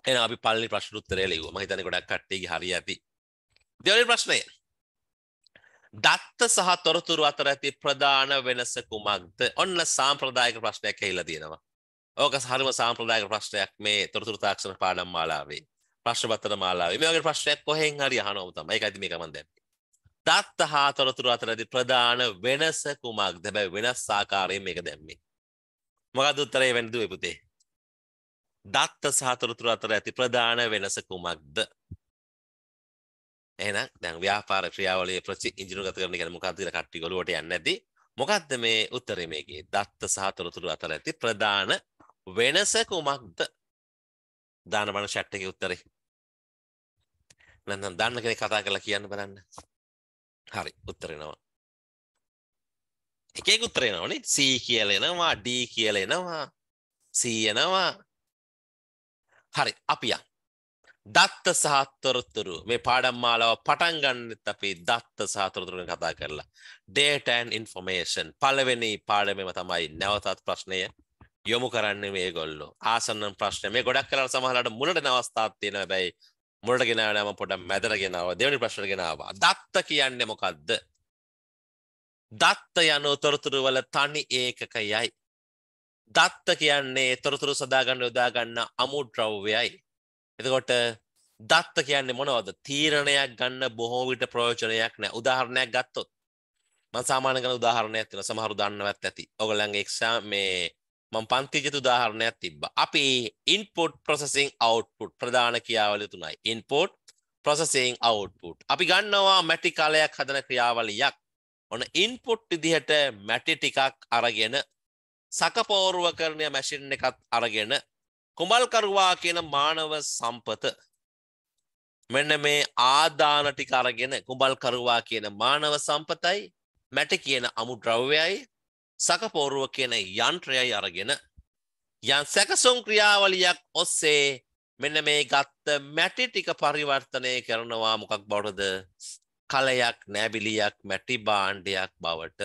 එන අපි පල්ලි ප්‍රශ්න උත්තරය ලිව මහිතන ගොඩක් කට්ටේ හරි ඇති දෙවනි ප්‍රශ්නය දත්ත සහ තොරතුරු අතර ඇති ප්‍රධාන වෙනස කුමක්ද ඔන්න සාම්ප්‍රදායක ප්‍රශ්නයක් හෙල්ලා තියෙනවා ඕක හරිම සාම්ප්‍රදායක ප්‍රශ්නයක් මේ තොරතුරු තාක්ෂණ පාඩම් මාලාවේ ප්‍රශ්න පත්‍ර මාලාවේ මේ වගේ ප්‍රශ්නයක් කොහෙන් හරි අහනවා තමයි ඒකයි මේක මම දැන් තත්ත හා තොරතුරු අතරදි ප්‍රධාන වෙනස කුමක් දැබැයි වෙනස් ආකාරයෙන් මේක දැම්මේ. මොකද උත්තරේ වැනිදුවේ පුතේ. දත්ත සහ තොරතුරු අතර ඇති ප්‍රධාන වෙනස කුමක්ද? එහෙනම් දැන් ව්‍යාපාර ක්‍රියාවලියේ ප්‍රති ඉංජිනේරුගත කරන ගැන මොකක්ද කියලා කට්ටිය ගොළුවට යන්නේ නැති. මොකද්ද මේ උත්තරේ මේකේ? දත්ත සහ තොරතුරු අතර ඇති ප්‍රධාන වෙනස කුමක්ද? දාන බණ chat එකේ උත්තරේ. නැත්නම් දන්න කෙනෙක් කතා කරලා කියන්න බලන්න. හරි උත්තරෙනවා එකෙක් උත්තරෙනවනේ C කියල එනවා D කියල එනවා C එනවා හරි අපි යන් දත්ත සහතොරතුරු මේ පාඩම් මාලාව පටන් ගන්නෙත් අපි දත්ත සහතොරතුරු ගැන කතා කරලා data and information පළවෙනි පාඩමෙම තමයි නැවතත් ප්‍රශ්නය යොමු කරන්නේ මේගොල්ලෝ ආසන්න ප්‍රශ්න මේ ගොඩක් කරලා සමහරවිට මුලට නවස්ථාත් තියෙනවා හැබැයි මුලට ගෙනාවනම පොට මැදර ගෙනාව දෙවනි ප්‍රශ්න ගෙනාව දත්ත කියන්නේ මොකක්ද දත්ත යනු තොරතුරු වල තනි ඒකකයයි දත්ත කියන්නේ තොරතුරු සදාගන්න යොදාගන්න අමුද්‍රව්‍යයි එතකොට දත්ත කියන්නේ මොනවද තීරණයක් ගන්න බොහෝ විට ප්‍රයෝජනයක් නැහැ උදාහරණයක් ගත්තොත් මම සාමාන්‍ය කරන උදාහරණයක් තියෙනවා සමහරු දන්නවත් ඇති ඔයගොල්ලන්ගේ එක්සෑම් මේ මම පන්තිජතු උදාහරණයක් තිබ්බ අපි ඉන්පොට් ප්‍රසෙසිං අවට්පුට් ප්‍රධාන ක්‍රියාවලිය තුනයි ඉන්පොට් ප්‍රසෙසිං අවට්පුට් අපි ගන්නවා මැටි කාලයක් හදන ක්‍රියාවලියක් ඔන ඉන්පොට් විදිහට මැටි ටිකක් අරගෙන සකපෝරුවකරණය මැෂින් එකත් අරගෙන කුමල්කරුවා කියන මානව සම්පත මෙන්න මේ ආදාන ටික අරගෙන කුඹල්කරුවා කියන මානව සම්පතයි මැටි කියන අමු ද්‍රව්‍යයයි සකපෝරුව කියන යන්ත්‍රයයි අරගෙන යන් සැකසුම් ක්‍රියාවලියක් ඔස්සේ මෙන්න මේ ගත්ත මැටි ටික පරිවර්තනය කරනවා මොකක් බවටද කලයක් නැබිලියක් මැටි බාණ්ඩයක් බවට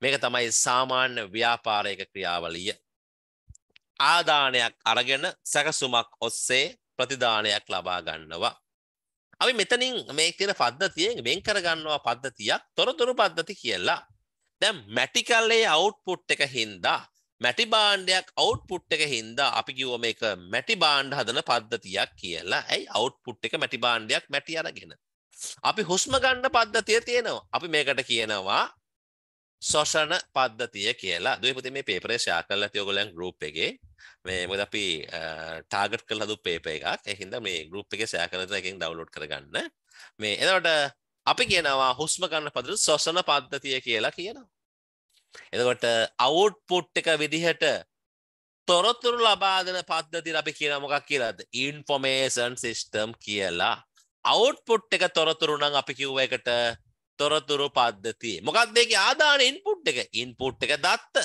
මේක තමයි සාමාන්‍ය ව්‍යාපාරයක ක්‍රියාවලිය ආදානයක් අරගෙන සැකසුමක් ඔස්සේ ප්‍රතිදානයක් ලබා ගන්නවා අපි මෙතනින් මේ තියෙන පද්ධතියෙන් වෙන් කරගන්නවා පද්ධතියක් තොරතුරු පද්ධති කියලා දැන් මැටි කලේ අවුට්පුට් එක හින්දා මැටි බාණ්ඩයක් අවුට්පුට් එක හින්දා අපි කිව්ව මේක මැටි බාණ්ඩ හදන පද්ධතියක් කියලා. ඇයි අවුට්පුට් එක මැටි බාණ්ඩයක් මැටි අරගෙන. අපි හුස්ම ගන්න පද්ධතිය තියෙනවා. අපි මේකට කියනවා ශෝෂණ පද්ධතිය කියලා. දුවේ පුතේ මේ පේපරේ ෂෙයා කරලා තිය ඔයගොල්ලන් group එකේ. මේ මොකද අපි ටාගට් කරලා හදපු පේපර් එකක්. ඒ හින්දා මේ group එකේ ෂෙයා කරලා තියෙන එකෙන් ඩවුන්ලෝඩ් කරගන්න. මේ එතකොට අපි කියනවා හුස්ම ගන්න පද්ධතිය ශෝෂණ පද්ධතිය කියලා කියනවා. එතකොට අවුට්පුට් එක විදිහට තොරතුරු ලබාදන පද්ධති අපි කියන මොකක් කියලාද ඉන්ෆොමේසන් සිිස්ටම් කියලා අවුට්පුට් එක තොරතුරුනම් අපි කිව්ව එකට තොරතුරු පද්ධතිය මොකක් දෙක ආදාන ඉන්පුට් එක ඉන්පුට් එක දත්ත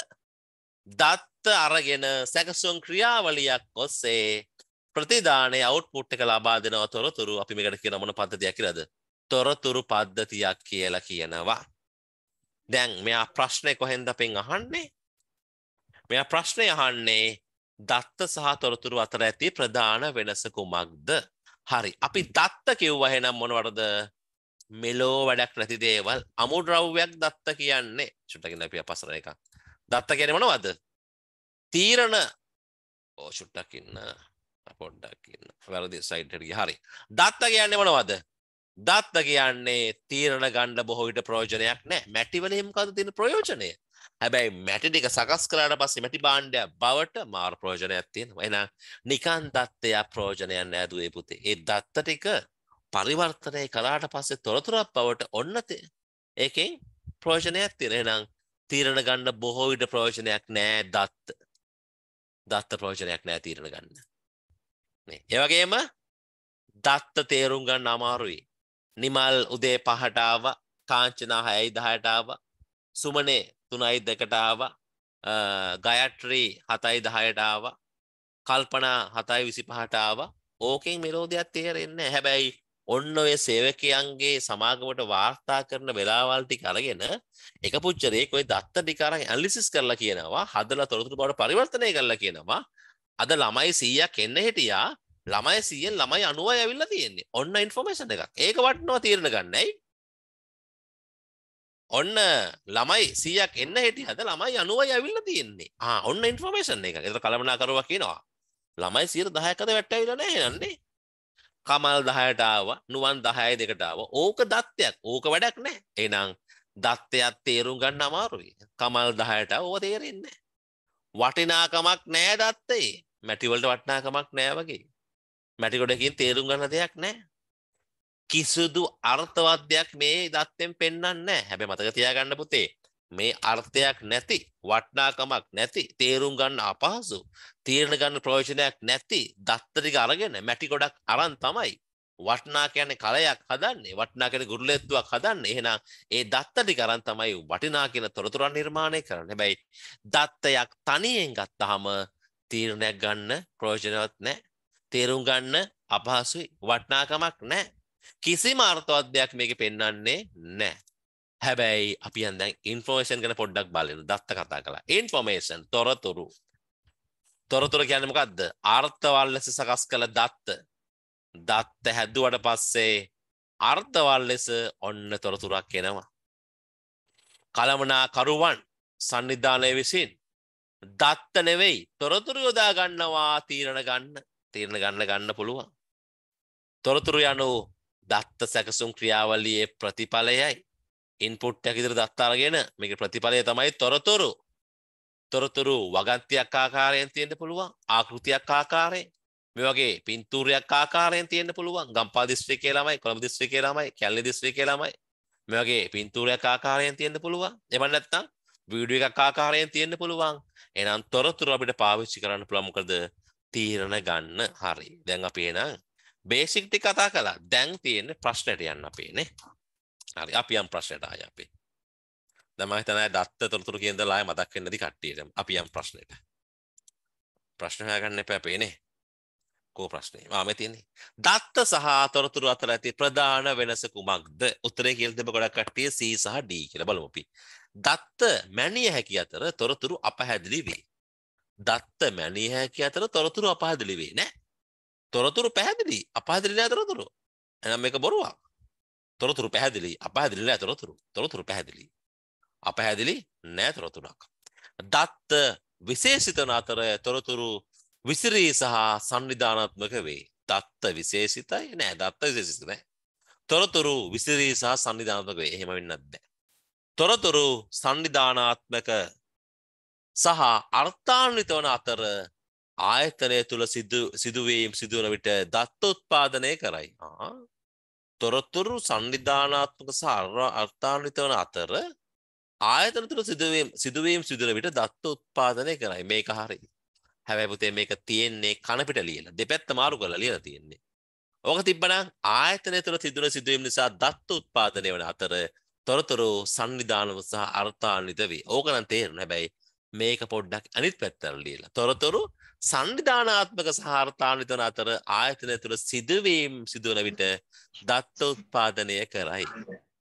දත්ත අරගෙන සැකසුම් ක්‍රියාවලියක් ඔස්සේ ප්‍රතිධානය අවුට්පුට් එක ලබා දෙනව තොරතුරු අපි මේකට කියන මොන පද්ධතියක් කියලාද තොරතුරු පද්ධතියක් කියලා කියනවා දැන් මෙයා ප්‍රශ්නය කොහෙන්ද අපෙන් අහන්නේ? මෙයා ප්‍රශ්නය අහන්නේ දත්ත සහ තොරතුරු අතර ඇති ප්‍රධාන වෙනස කුමක්ද? හරි. අපි දත්ත කිව්වා එහෙනම් මොනවද? මෙලෝ වැඩක් නැති දේවල් අමුද්‍රව්‍යයක් දත්ත කියන්නේ. චුට්ටකින් අපි අපසර එකක්. දත්ත කියන්නේ මොනවද? තීරණ ඕ චුට්ටක් ඉන්න පොඩ්ඩක් ඉන්න. වැරදි සයිට් එකට ගියා. හරි. දත්ත කියන්නේ මොනවද? දත්ත කියන්නේ තීරණ ගණ්ඩ බොහෝවිට ප්‍රෝජනයක් නෑ මැටිවලහිම්කද තින ප්‍රයෝජනය හැබැයි මැටිටික සකස් කරට පස් මැටි බාණ්ඩයක් බවට මාර් ප්‍රෝජනයක් තියෙන එන නිකන් දත්තයා ප්‍රෝජනයන් ඇදුවේ පුතේ ඒ දත්ත ටික පරිවර්තනය කලාට පස්සේ තොරතුරක් බවට ඔන්නතේ ඒකෙන් ප්‍රෝජනයක් තිරෙනම් තීරණ ගන්න බොහෝවිට ප්‍රෝජනයක් නෑ දත්ත දත්ත ප්‍රෝජනයක් නෑ තීරණ ගන්න ඒවගේම දත්ත තේරුම් ගන්න අමාරුයි නිමල් උදේ පහටාව කාංචනා හයයි දහයටාව සුමනේ තුනයි දෙකටාව ගයට්‍රී හතයි දහයටාව කල්පනා හතයි විසි පහටාව ඕකෙන් මෙරෝධයක් තේරෙන්න හැබැයි ඔන්න ඔය සේවකයන්ගේ සමාගමට වාර්තා කරන වෙලාවල්ටි කරගෙන එක පුච්චරයෙක් ඔය දත්ත ටිකාරන් ඇලිසිස් කරලා කියනවා හදලා තොරතුරු බවට පරිවර්තනය කරලා කියනවා අද ළමයි සීයක් එන්න හිටියා ළමයි සියෙන් ළමයි අනුව ඇවිල්ල තියෙන්නේ ඔන්න ඉන්ෆෝර්මේෂන් එකක් ඒක වටනවා තීරණ ගන්නයි ඔන්න ළමයි සියක් එන්න හිටි හද ළමයි අනුවයි ඇවිල්ල තියෙන්නේ ආ ඔන්න ඉන්ෆෝර්මේෂන් එක එතකොට කලමනාකරුවා කියනවා ළමයි 10%කද වැටවිලා නැහැ නන්නේ කමල් 10ට ආවා නුවන් 10යි දෙකට ආවා ඕක දත්තයක් ඕක වැඩක් නැහැ එහෙනම් දත්තයක් තේරුම් ගන්න අමාරුයි කමල් 10ට ඕක තේරෙන්නේ වටිනාකමක් නැහැ දත්තේ මැටි වලට වටිනාකමක් නැහැ වගේ මැටිකොඩකින් තේරුම් ගන්න දෙයක් නෑ කිසිදු අර්ථවත්යක් මේ දත්තෙන් පෙන්න්න හැබ මතක තියාගන්න පුතේ මේ අර්ථයක් නැති වටනාකමක් නැති තේරුම් ගන්න අපහසු තීරණ ගන්න ප්‍රෝජනයක් නැති දත්තරික අරගෙන මැටි ගොඩක් අරන් තමයි වටනා කියන්නේ කලයක් හදන්නේ වටනා කියන ගුරුලෙත්තුවක් හදන්නේ එහෙනම් ඒ දත්ත ටික අරන් තමයි වටිනා කියන තොරතුරන් නිර්මාණය කරන්නේ හැබැයි දත්තයක් තනියෙන් ගත්තාම තීරණයක් ගන්න ප්‍රයෝජනවත් නැහැ තේරුම් ගන්න අපහසුයි වටනාකමක් නෑ කිසිම අර්ථවත්දයක් මේක පෙන්වන්නේ නෑ හැබැයි අපි දැන් ඉන්ෆෝර්මේෂන් ගැන පොඩ්ඩක් බලමු දත්ත කතා කළා ඉන්ෆෝර්මේෂන් තොරතුරු තොරතුරු කියන්නේ මොකද්ද අර්ථවල් ලෙස සකස් කළ දත්ත දත්ත හැදුවට පස්සේ අර්ථවල් ලෙස ඔන්න තොරතුරක් එනවා කලමනාකරුවන් සන්නිධානය විසින් දත්ත නෙවෙයි තොරතුරු යොදා ගන්නවා තීරණ ගන්න තීරණ ගන්න ගන්න පුළුවන්. තොරතුරු යනු දත්ත සැකසුම් ක්‍රියාවලියේ ප්‍රතිඵලයයි. ඉන්පුට් එක ඉදිරියට දත්ත අරගෙන මේකේ ප්‍රතිඵලය තමයි තොරතුරු. තොරතුරු වගන්තියක් ආකාරයෙන් තියෙන්න පුළුවන්, ආකෘතියක් ආකාරයෙන්, මේ වගේ පින්තූරයක් ආකාරයෙන් තියෙන්න පුළුවන්. ගම්පා දිස්ත්‍රික්කේ ළමයි, කොළඹ දිස්ත්‍රික්කේ ළමයි, කැලණි දිස්ත්‍රික්කේ ළමයි. මේ වගේ පින්තූරයක් ආකාරයෙන් තියෙන්න පුළුවන්. එහෙම නැත්නම් වීඩියෝ එකක් ආකාරයෙන් තියෙන්න පුළුවන්. එහෙනම් තොරතුරු අපිට පාවිච්චි කරන්න පුළුවන් මොකද? තීරණ ගන්න හරි දැන් අපේ නම් බේසික්ටි කතා කලා දැන් තියෙන ප්‍රශ්නයට යන්න අපේනේ හරි අපි යම් ප්‍රශ්නයට ආය අපි දමයි තනයි දත්ත තොරතුරු කියන දලාය මතක් වෙන්නදි කට්ටියට අපි යම් ප්‍රශ්නයට ප්‍රශ්න හොයාගන්න එපා අපේනේ කෝ ප්‍රශ්නේ ආමේ තියෙන්නේ දත්ත සහ තොරතුරු අතර ඇති ප්‍රධාන වෙනස කුමක්ද උත්තරේ කියලා දෙබ ගොඩක් කට්ටිය C සහ D කියලා බලමු අපි දත්ත මැනිය හැකි අතර තොරතුරු අපහැදිලි වේ දත්ත මැනිය හැකි අතර තොරතුරු අපහදලි වේ නෑ තොරතුරු පැහැදිලි අපහදිලිලා තොරතුරු එනම් එක බොරුවක් තොරතුරු පැහැදිලි අපහදිලිලා තොරතුරු තොරතුරු පැහැදිලි අපහැදිලි නෑ තොරතුරක් දත්ත විශේෂිතන අතර තොරතුරු විසිරී සහ සංවිධානාත්මක වේ දත්ත විශේෂිතයි නෑ දත්ත විශේෂිත නෑ තොරතුරු විසිරී සහ සංවිධානාත්මක වේ එහෙම වෙන්නත් බෑ තොරතුරු සංවිධානාත්මක සහ අර්ථාන්විත වන අතර ආයතනය තුළ සිදුවීම් සිදුවන විට දත්තෝත්පාදනය කරයි. තොරතුරු සංවිධානාත්මක සහ අර්ථාන්විත වන අතර ආයතන තුළ සිදුවීම් සිදුවීම් සිදුවන විට දත්ත උත්පාදනය කරයි මේක හරි. හැබැයි පුතේ මේක තියෙන්නේ කනපිට ලියලා. දෙපැත්ත මාරු කරලා ලියලා තියෙන්නේ. ඕක තිබ්බනම් ආයතනය තුළ සිදුවන සිදුවීම් නිසා දත්ත උත්පාදනය වන අතර තොරතුරු සංවිධානව සහ අර්ථාන්විත වේ. ඕක නම් තේරෙනවා. හැබැයි මේක පොඩ්ඩක් අනිත් පැත්තර ලියලා. තොරතුරු සංවිධානාත්මක සහාර්ථාන්විතන අතර ආයතන තුළ සිදුවීම් සිදුවන විට දත්ත උත්පාදනය කරයි.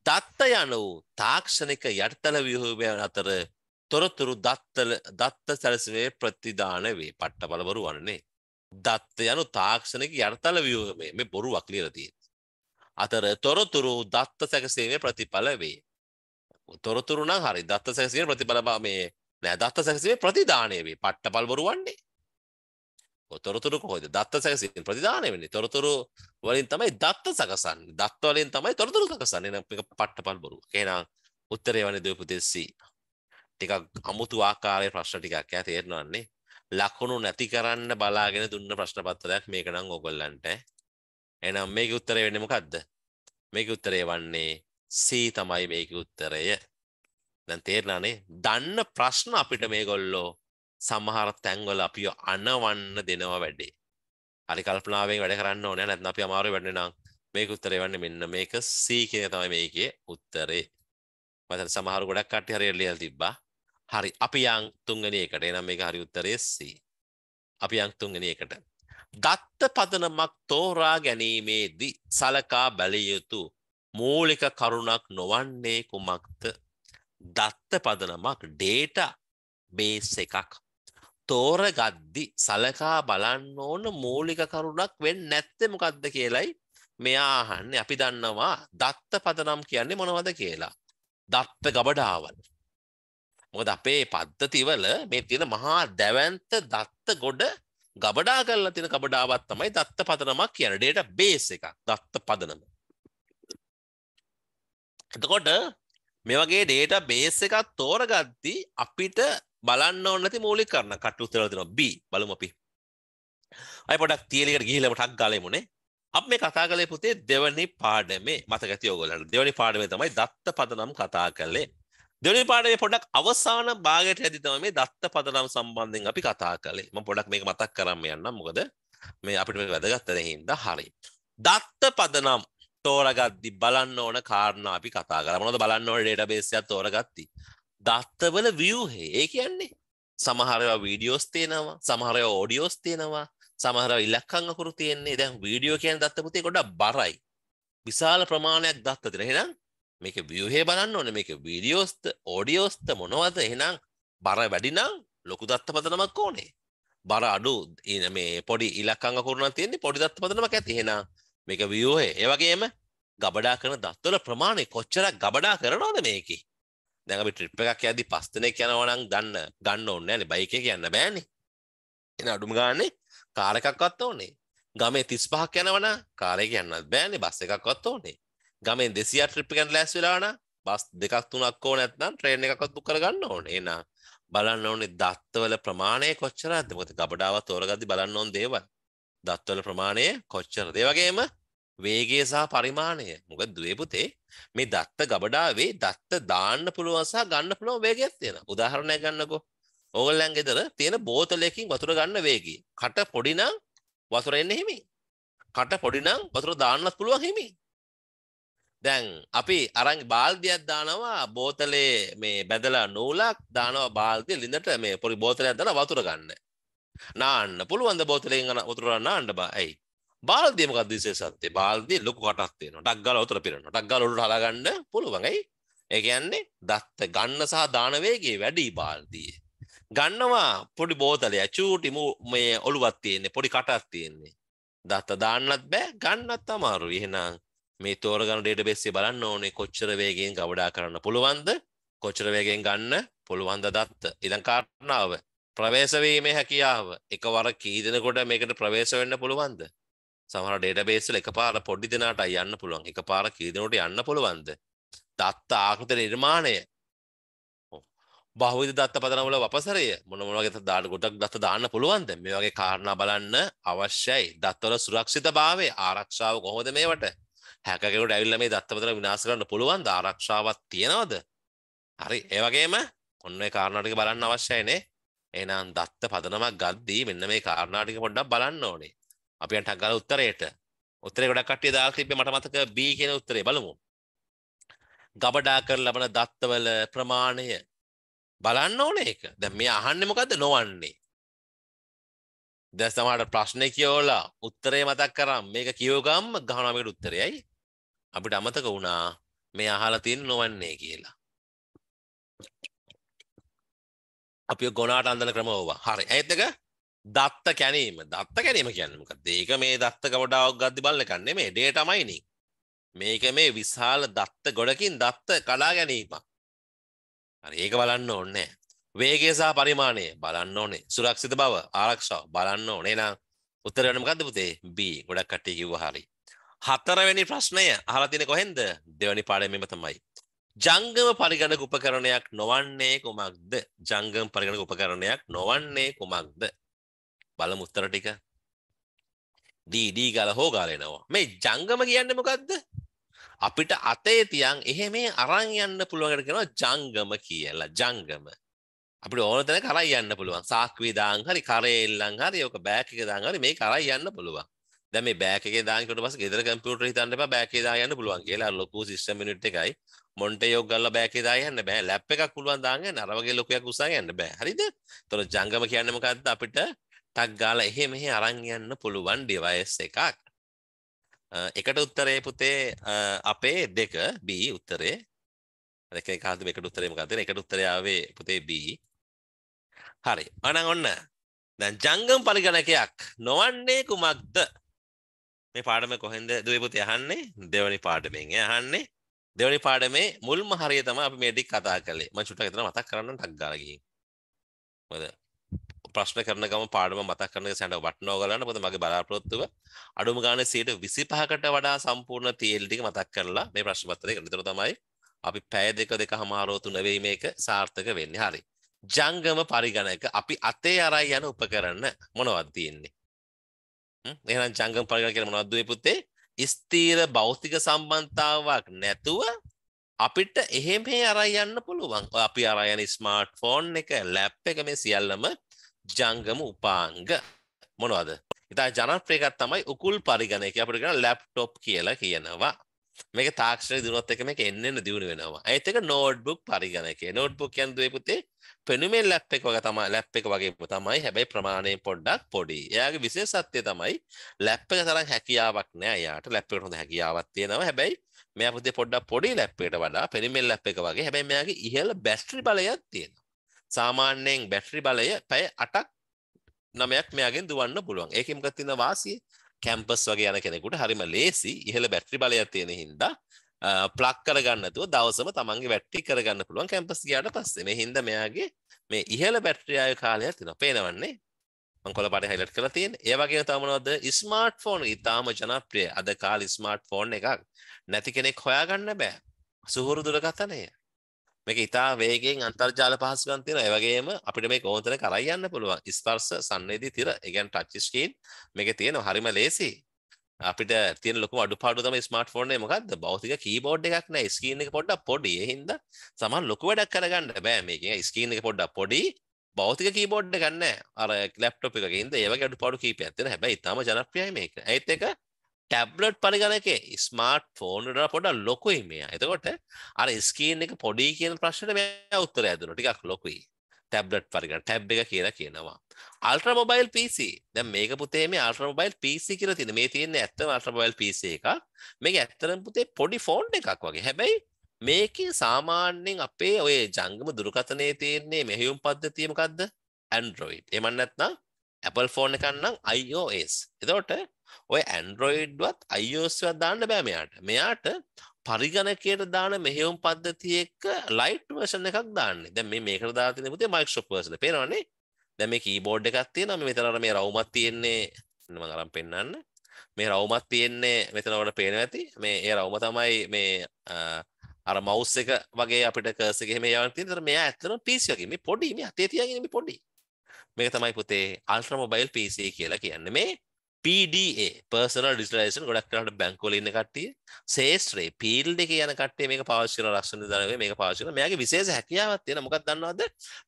දත්ත යනු තාක්ෂණික යටතල ව්‍යුහයන් අතර තොරතුරු දත්තල දත්ත සැලසුමේ ප්‍රතිදාන වේ. පට්ට බලවරු වන්නේ. දත්ත යනු තාක්ෂණික යටතල ව්‍යුහමේ මේ බොරුවක් ලියලා තියෙනවා. අතර තොරතුරු දත්ත සැකසීමේ ප්‍රතිඵල වේ. තොරතුරු නම් හරි දත්ත සැකසීමේ ප්‍රතිඵල මේ නෑ දත්ත සැකසීමේ ප්‍රතිදානය වේ පට්ටපල් බොරු වන්නේ. තොරතුරු කොහොද දත්ත සැකසීම ප්‍රතිදානය වෙන්නේ තොරතුරු වලින් තමයි දත්ත සකසන්නේ දත්ත වලින් තමයි තොරතුරු සකසන්නේ නම් එක පට්ටපල් බොරු. එහෙනම් උත්තරේ වන්නේ දීපුතෙස්සි. ටිකක් අමුතු ආකාරයේ ප්‍රශ්න ටිකක් ඈ තේරෙනවන්නේ. ලකුණු නැති කරන්න බලාගෙන දුන්න ප්‍රශ්න පත්‍රයක් මේක නම් ඕගොල්ලන්ට. එහෙනම් මේකේ උත්තරේ වෙන්නේ මොකද්ද? මේකේ උත්තරේ වන්නේ C තමයි මේකේ උත්තරය. දැන් තේරෙනානේ දන්න ප්‍රශ්න අපිට මේගොල්ලෝ සමහර තැන්වල අපිව අනවන්න දෙනවා වැඩේ. හරි කල්පනාවෙන් වැඩ කරන්න ඕනේ නැත්නම් අපි අමාරු වෙන්නේ නම් මේක උත්තරේ වන්නේ මෙන්න මේක C කියන තමයි මේකේ උත්තරේ. මම සමහර ගොඩක් කට්ටිය හරියට ලියලා තිබ්බා. හරි අපි යන් තුන්වෙනි එකට. එහෙනම් මේක හරි උත්තරේ C. අපි යන් තුන්වෙනි එකට. දත්ත පදනමක් තෝරා ගැනීමේදී සලකා බැලිය යුතු මූලික කරුණක් නොවන්නේ කුමක්ද? දත්ත පදනමක් ඩේට බේස් එකක් තෝරගද්දි සලකා බලන්න ඕන මූලික කරුණක් වෙන් නැත්තේ මොකක්ද කියලයි මෙයා අහන්නේ අපි දන්නවා දත්ත පදනම් කියන්නේ මොනවද කියලා දත්ත ගබඩාවල් මොකද අපේ පද්ධතිවල මේ තියෙන මහා දැවන්ත දත්ත ගොඩ ගබඩා කරලා තියෙන ගබඩාවක් තමයි දත්ත පදනමක් කියන්නේ ඩේටා බේස් එකක් දත්ත පදනම. එතකොට මේ වගේ ඩේට බේස් එකක් තෝරගද්දි අපිට බලන්න ඕන නැති මූලික කරන කට උත්තර දෙනවා B බලමු අපි. අය පොඩක් තියලකට ගිහිල්ලා ටක් ගාලෙමුනේ. අපි මේ කතා කළේ පුතේ දෙවනි පාඩමේ මතක ඇති ඔයගොල්ලන්ට. දෙවනි පාඩමේ තමයි දත්ත පදනම් කතා කළේ. දෙවනි පාඩමේ පොඩක් අවසාන භාගයට ඇදී තමයි මේ දත්ත පදනම් සම්බන්ධයෙන් අපි කතා කළේ. මම පොඩක් මේක මතක් කරගන්න යන්නම්. මොකද මේ අපිට මේක වැදගත් වෙන හින්දා හරි. දත්ත පදනම් තෝරගත්දි බලන්න ඕන කාරණ අපි කතා කරමනොද බලන්න ඕන ඩේට බේසියක් තෝරගත්ති දත්තවල වියහේ ඒ කියන්නේ සමහරවා වීඩියෝස් තියෙනවා සමහරය ෝඩියෝස් තියෙනවා සමහර ඉල්ලක්කං අකුරු තියෙන්නේ දැන් වීඩියෝ කියන දත්තපුතේ ගොඩ බරයි විශාල ප්‍රමාණයක් දත්ත තින හෙනම් මේක වියහේ බලන්න ඕන මේක වීඩියෝස්ත ඕඩියෝස්ත මොනවද එහෙනම් බර වැඩිනම් ලොකු දත්තපතනමක් ඕනේ බර අඩු ඉන මේ පොඩි ඉලක්කංග කරුණ තියෙන්නේ පොඩි දත්ත පතනමක් ඇති එහෙනම් මේක වියෝය ඒවගේම ගබඩා කරන දත්වල ප්‍රමාණය කොච්චරක් ගබඩා කරනවාද මේක දැඟ අපි ට්‍රිප් එකක් ඇදි පස්තනය යනවනම් ගන්න ගන්න ඕන්න ඇන බයික කියන්න බෑනි එන අඩුම ගාන්නේ කාරකක්වත් ඕනේ ගමේ තිස් පහක් යනවන කාරය කියන්නත් බෑනි බස් එකක්වත් ඕනේ ගමෙන් දෙසිය ට්‍රිප් ගැන් ලැස් වෙලාන බස් දෙකක් තුනක් ඕ නැත්නම් ට්‍රේන් එකක්වත් බුක් කරගන්න ඕනේ එනා බලන්න ඕනේ දත්වල ප්‍රමාණය කොච්චරද මොකද ගබඩාව තෝරගද්දි බලන්න ඕන දේවල් දත්වල ප්‍රමාණය කොච්චරද ඒ වගේම වේගය සහ පරිමාණය. මොකද දුවේ පුතේ මේ දත්ත ගබඩාවේ දත්ත දාන්න පුළුවන් සහ ගන්න පුළුවන් වේගයක් තියෙනවා. උදාහරණයක් ගන්නකෝ. ඕගොල්ලන් ගෙදර තියෙන බෝතලයකින් වතුර ගන්න වේගය. කට පොඩි නම් වතුර එන්නේ හිමි. කට පොඩි නම් වතුර දාන්නත් පුළුවන් හිමි. දැන් අපි අරන් බාල්දියක් දානවා බෝතලේ මේ බැඳලා නූලක් දානවා බාල්දිය ළිඳට මේ පොඩි බෝතලයක් දාලා වතුර ගන්න. නාන්න පුළුවන් ද බෝතලෙන් වතුර නාන්න බෑ. ඇයි? බාල්දිය මොකක්ද විශේෂත්වය බාල්දිය ලොකු කටක් තියෙනවා ඩක් ගාලා උතර පිරෙනවා ඩක් ගාලා උඩට හලා ගන්න පුළුවන් ඇයි ඒ කියන්නේ දත්ත ගන්න සහ දාන වේගය වැඩි බාල්දියේ ගන්නවා පොඩි බෝතලය චූටි මේ ඔළුවක් තියෙන්නේ පොඩි කටක් තියෙන්නේ දත්ත දාන්නත් බෑ ගන්නත් අමාරුයි එහෙනම් මේ තෝරගන්න ඩේටබේස් එක බලන්න ඕනේ කොච්චර වේගයෙන් ගවඩා කරන්න පුළුවන්ද කොච්චර වේගයෙන් ගන්න පුළුවන්ද දත්ත ඊළඟ කාරණාව ප්‍රවේශ වීමේ හැකියාව එකවර කී දෙනෙකුට මේකට ප්‍රවේශ වෙන්න පුළුවන්ද සමහර ඩේටාබේස් වල එකපාර පොඩි දෙනාට යන්න පුළුවන්. එකපාර කී දෙනෙකුට යන්න පුළුවන්ද? දත්ත ආකෘති නිර්මාණය බහුවිධ දත්ත පදනවල වපසරය මොන මොන වගේ දාන ගොඩක් දත්ත දාන්න පුළුවන්ද? මේ වගේ කාරණා බලන්න අවශ්‍යයි. දත්වල සුරක්ෂිතභාවය ආරක්ෂාව කොහොමද මේවට? හැකකෙකුට ඇවිල්ලා මේ දත්ත පදන විනාශ කරන්න පුළුවන්ද? ආරක්ෂාවක් තියනවද? හරි. ඒ වගේම ඔන්න ඒ කාරණා ටික බලන්න අවශ්‍යයි නේ. එහෙනම් දත්ත පදනමක් ගද්දී මෙන්න මේ කාරණා ටික පොඩ්ඩක් බලන්න ඕනේ. අපි යන ටක් ගාලා උත්තරයට. උත්තරේ ගොඩක් කට්ටිය දාලා තිබ්බේ මට මතක B කියන උත්තරේ බලමු. ගබඩා කර ලබන දත්තවල ප්‍රමාණය බලන්න ඕනේ ඒක. දැන් මේ අහන්නේ මොකද්ද නොවන්නේ. දැන් සමහරට ප්‍රශ්නේ කියවලා උත්තරේ මතක් කරාම මේක කියව ගම්ම ගහනවා මේකට උත්තරයයි. අපිට අමතක වුණා මේ අහලා තියෙන නොවන්නේ කියලා. අපි ගොනාට අන්දන ක්‍රම ඕවා. හරි. ඒත් එක දත්ත කැනීම දත්ත කැනීම කියන්නමක දේක මේ දත්ත ගොඩාවක් ගද්දි බල්ල කන්නේ මේ ඩේටමයිනි මේක මේ විශාල දත්ත ගොඩකින් දත්ත කලා ගැනීමක් ඒක බලන්න ඕන්නේ වේගය සහ පරිමාණය බලන්න ඕනේ සුරක්ෂිත බව ආරක්ෂාව බලන්න ඕනේ නම් උත්තර වෙන මොකද්ද පුතේ B ගොඩක් කට්ටිය කිව්වා හරි හතරවෙනි ප්‍රශ්නය අහලා තියෙන්නේ කොහෙන්ද දෙවැනි පාඩමේම තමයි ජංගම පරිගණක උපකරණයක් නොවන්නේ කුමක්ද ජංගම පරිගණක උපකරණයක් නොවන්නේ කුමක්ද බලමු උත්තර ටික ඩී ඩී ගාලා හෝ ගාලා එනවා මේ ජංගම කියන්නේ මොකද්ද අපිට අතේ තියන් එහෙ මේ අරන් යන්න පුළුවන්කට කියනවා ජංගම කියලා ජංගම අපිට ඕන තැනක අරන් යන්න පුළුවන් සාක්කුවේ දාන් හරි කරේ එල්ලන් හරි ඔක බෑග් එකේ දාන් හරි මේක අරන් යන්න පුළුවන් දැන් මේ බෑග් එකේ දාන් ඊට පස්සේ ගෙදර කම්පියුටර් හිතන්න එපා බෑග් එකේ දාන් යන්න පුළුවන් කියලා ලොකු සිස්ටම් යුනිට් එකයි මොන්ටේයෝ ගල්ලා බෑග් එකේ දාන් යන්න බෑ ලැප් එකක් පුළුවන් දාන් යන්න අර වගේ ලොකුයක් උසන් යන්න බෑ හරිද එතකොට ජංගම කියන්නේ මොකද්ද අපිට ටක් ගාල එහෙ මෙහෙ අරන් යන්න පුළුවන් ඩිවයිස් එකක් එකට උත්තරේ පුතේ අපේ දෙක B උත්තරේ දෙක කාද එකට උත්තරේ මොකක්ද එකට උත්තරේ ආවේ පුතේ B හරි අනං ඔන්න දැන් ජංගම පරිගණකයක් නොවන්නේ කුමක්ද මේ පාඩම කොහෙන්ද දුවේ පුතේ අහන්නේ දෙවනි පාඩමෙන් අහන්නේ දෙවනි පාඩමේ මුල්ම හරිය තමයි අපි මේ ටික කතා කළේ මම චුට්ටක් හිතනවා මතක් කරන්න ටක් ගාලා ගිහින් මොකද ප්‍රශ්න කරන ගම පාඩම මතක් කරන සැට වටනෝ කරන්න පොද මගේ බලාපොරොත්තුව අඩුම ගාන සයට විසි පහකට වඩා සම්පූර්ණ තියල්ටික මතක් කරලා මේ ප්‍රශ්පත්තය නිතර තමයි අපි පැය දෙක දෙක හමාරෝතු නවෙයි මේක සාර්ථක වෙන්න හරි. ජංගම පරිගණක අපි අතේ අරයි යන උපකරන්න මොනවත් තියෙන්නේ. එහෙනම් ජංගම පරිගණක කියන මොනවද දුවේ පුතේ? ස්ථීර භෞතික සම්බන්ධතාවක් නැතුව අපිට එහෙම අරයි යන්න පුළුවන්. අපි අරයි යන ස්මාර්ට්ෆෝන් එක, ලැප් එක මේ සියල්ලම ජංගම උපාංග මොනවද ඉතා ජනප්‍රියකත් තමයි උකුල් පරිගණක අපිට කියන ලැප්ටොප් කියලා කියනවා මේක තාක්ෂණය දිනුවත් එක මේක එන්න එන්න දියුණු වෙනවා ඒත් එක නෝට්බුක් පරිගණකේ නෝට්බුක් කියන්නේ දුවේ පුතේ පෙනුමේ ලැප් එක වගේ තමයි ලැප් එක වගේ තමයි හැබැයි ප්‍රමාණය පොඩ්ඩක් පොඩි එයාගේ විශේෂත්වය තමයි ලැප් එක තරම් හැකියාවක් නෑ එයාට ලැප් එකට හොඳ හැකියාවක් තියෙනවා හැබැයි මෙයා පුතේ පොඩ්ඩක් පොඩි ලැප් එකට වඩා පෙනුමේ ලැප් එක වගේ හැබැයි මෙයාගේ ඉහළ බැටරි බලයක් තියෙනවා සාමාන්‍යයෙන් බැටරි බලය පැය 8ක් 9ක් මෙයාගෙන් දුවන්න පුළුවන්. ඒකේ මොකක්ද තියෙන වාසිය? කැම්පස් වගේ යන කෙනෙකුට හරිම ලේසි ඉහළ බැටරි බලයක් තියෙන හින්දා ප්ලක් කරගන්න නැතුව දවසම තමන්ගේ බැටරි කරගන්න පුළුවන් කැම්පස් ගියාට පස්සේ. මේ හින්දා මෙයාගේ මේ ඉහළ බැටරි ආයු කාලයක් තියෙනවා. පේනවන්නේ. මං කොළ පාඩේ හයිලයිට් කරලා තියෙන්නේ. ඒ වගේම තමයි මොනවද? ස්මාර්ට් ෆෝන් ඉතාම ජනප්‍රිය. අද කාලේ ස්මාර්ට් ෆෝන් එකක් නැති කෙනෙක් හොයාගන්න බෑ. සුහුරු දුරකථනය. මේක ඉතා වේගෙන් අන්තර්ජාල පහසුකම් තියෙනවා. ඒ වගේම අපිට මේ කොහොමද කරයි යන්න පුළුවන්. ස්පර්ශ සංවේදී තිර, ඒ කියන්නේ ටච් ස්ක්‍රීන් මේකේ තියෙනවා හරිම ලේසි. අපිට තියෙන ලොකුම අඩුපාඩුව තමයි ස්මාර්ට් ෆෝන් එකේ මොකද්ද? භෞතික කීබෝඩ් එකක් නැහැ. ස්ක්‍රීන් එක පොඩ්ඩක් පොඩි. ඒ හින්දා සමහර ලොකු වැඩක් කරගන්න බෑ මේකෙන්. ස්ක්‍රීන් එක පොඩ්ඩක් පොඩි. භෞතික කීබෝඩ් එකක් නැහැ. අර ලැප්ටොප් එකකින්ද ඒ වගේ අඩුපාඩු කීපයක් තියෙනවා. හැබැයි ඊටාම ජනප්‍රියයි මේක. ඒත් එක ටැබ්ලට් පරිගණක ස්මාර්ට් ෆෝන්ට පොඩ ලොකුයි මේ එතකොට අර ස්කීන් එක පොඩි කියන ප්‍රශ්න මේ උත්තර ඇදන ටිකක් ලොකුයි ටැබ්ලට් පරිගණ ටැබ් එක කියලා කියනවා අල්ට්‍ර මොබයිල් පිසි දැ මේක පුතේ මේ අල්ට්‍ර මොබයිල් පිසි කියල තින මේ තියන්නේ ඇත්තම අල්ට්‍ර මොබයිල් පිසි එක මේක ඇත්තරම් පුතේ පොඩි ෆෝන්් එකක් වගේ හැබැයි මේකින් සාමාන්‍යෙන් අපේ ඔය ජංගම දුරකතනය තියෙන්නේ මෙහෙවුම් පද්ධතියමකක්ද ඇන්ඩරෝයිඩ් එමන්නත්නම් Apple ෆෝන් එකක් නම් iOS. එතකොට ඔය Androidවත් iOSවත් දාන්න බෑ මෙයාට. මෙයාට පරිගණකයට දාන මෙහෙයුම් පද්ධතිය එක්ක light version එකක් දාන්නේ. දැන් මේ මේකට දාලා තියෙන පුතේ Microsoft version. පේනවනේ. දැන් මේ keyboard එකක් තියෙනවා. මෙතන අර මේ රවුමක් තියෙන්නේ. මම අරන් පෙන්නන්න. මේ රවුමක් තියෙන්නේ මෙතන ඔයාලට පේනවා ඇති. මේ ඒ රවුම තමයි මේ අර මවුස් එක වගේ අපිට කර්ස් එක එහෙම යවන්න තියෙන. ඒතර මෙයා ඇත්තටම PC එකකින් මේ පොඩි මේ අතේ තියාගෙන මේ පොඩි. මේක තමයි පුතේ අල්ට්‍ර මොබයිල් PC කියලා කියන්නේ මේ PDA personal digitalization ගොඩක් කරලාට බැංකුවල ඉන්න කට්ටිය ශේෂ්ත්‍රේ ෆීල්ඩ් එකේ යන කට්ටිය මේක පාවිච්චි කරන ලක්ෂණ දනවේ මේක පාවිච්චි කරන මෙයාගේ විශේෂ හැකියාවක් තියෙනවා මොකක්ද දන්නවද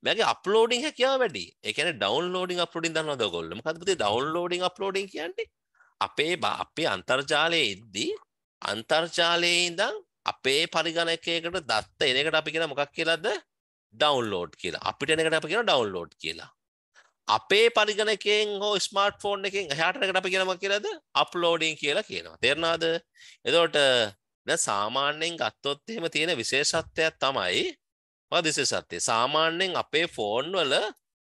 මෙයාගේ අප්ලෝඩින් හැකියාව වැඩි ඒ කියන්නේ ඩවුන්ලෝඩින් අප්ලෝඩින් දන්නවද ඔයගොල්ලෝ මොකද්ද පුතේ ඩවුන්ලෝඩින් අප්ලෝඩින් කියන්නේ අපේ අපේ අන්තර්ජාලයේ ඉද්දී අන්තර්ජාලයේ ඉඳන් අපේ පරිගණකයකට දත්ත එන එකට අපි කියන මොකක් කියලාද ඩවුන්ලෝඩ් කියලා අපිට එන එකට අපි කියන ඩවුන්ලෝඩ් කියලා අපේ පරිගණකෙන් හෝ ස්මර්ට ෆෝන් එකෙන් හයාටකට අපි කියනම කියලද අප්ලෝඩින් කියලා කියනවා තෙරනාද එදෝට සාමාන්‍යයෙන් ගත්තොත් එහෙම තියෙන විශේෂත්වයක් තමයි දිසේසත්ය සාමාන්‍යයෙන් අපේ ෆෝන් වල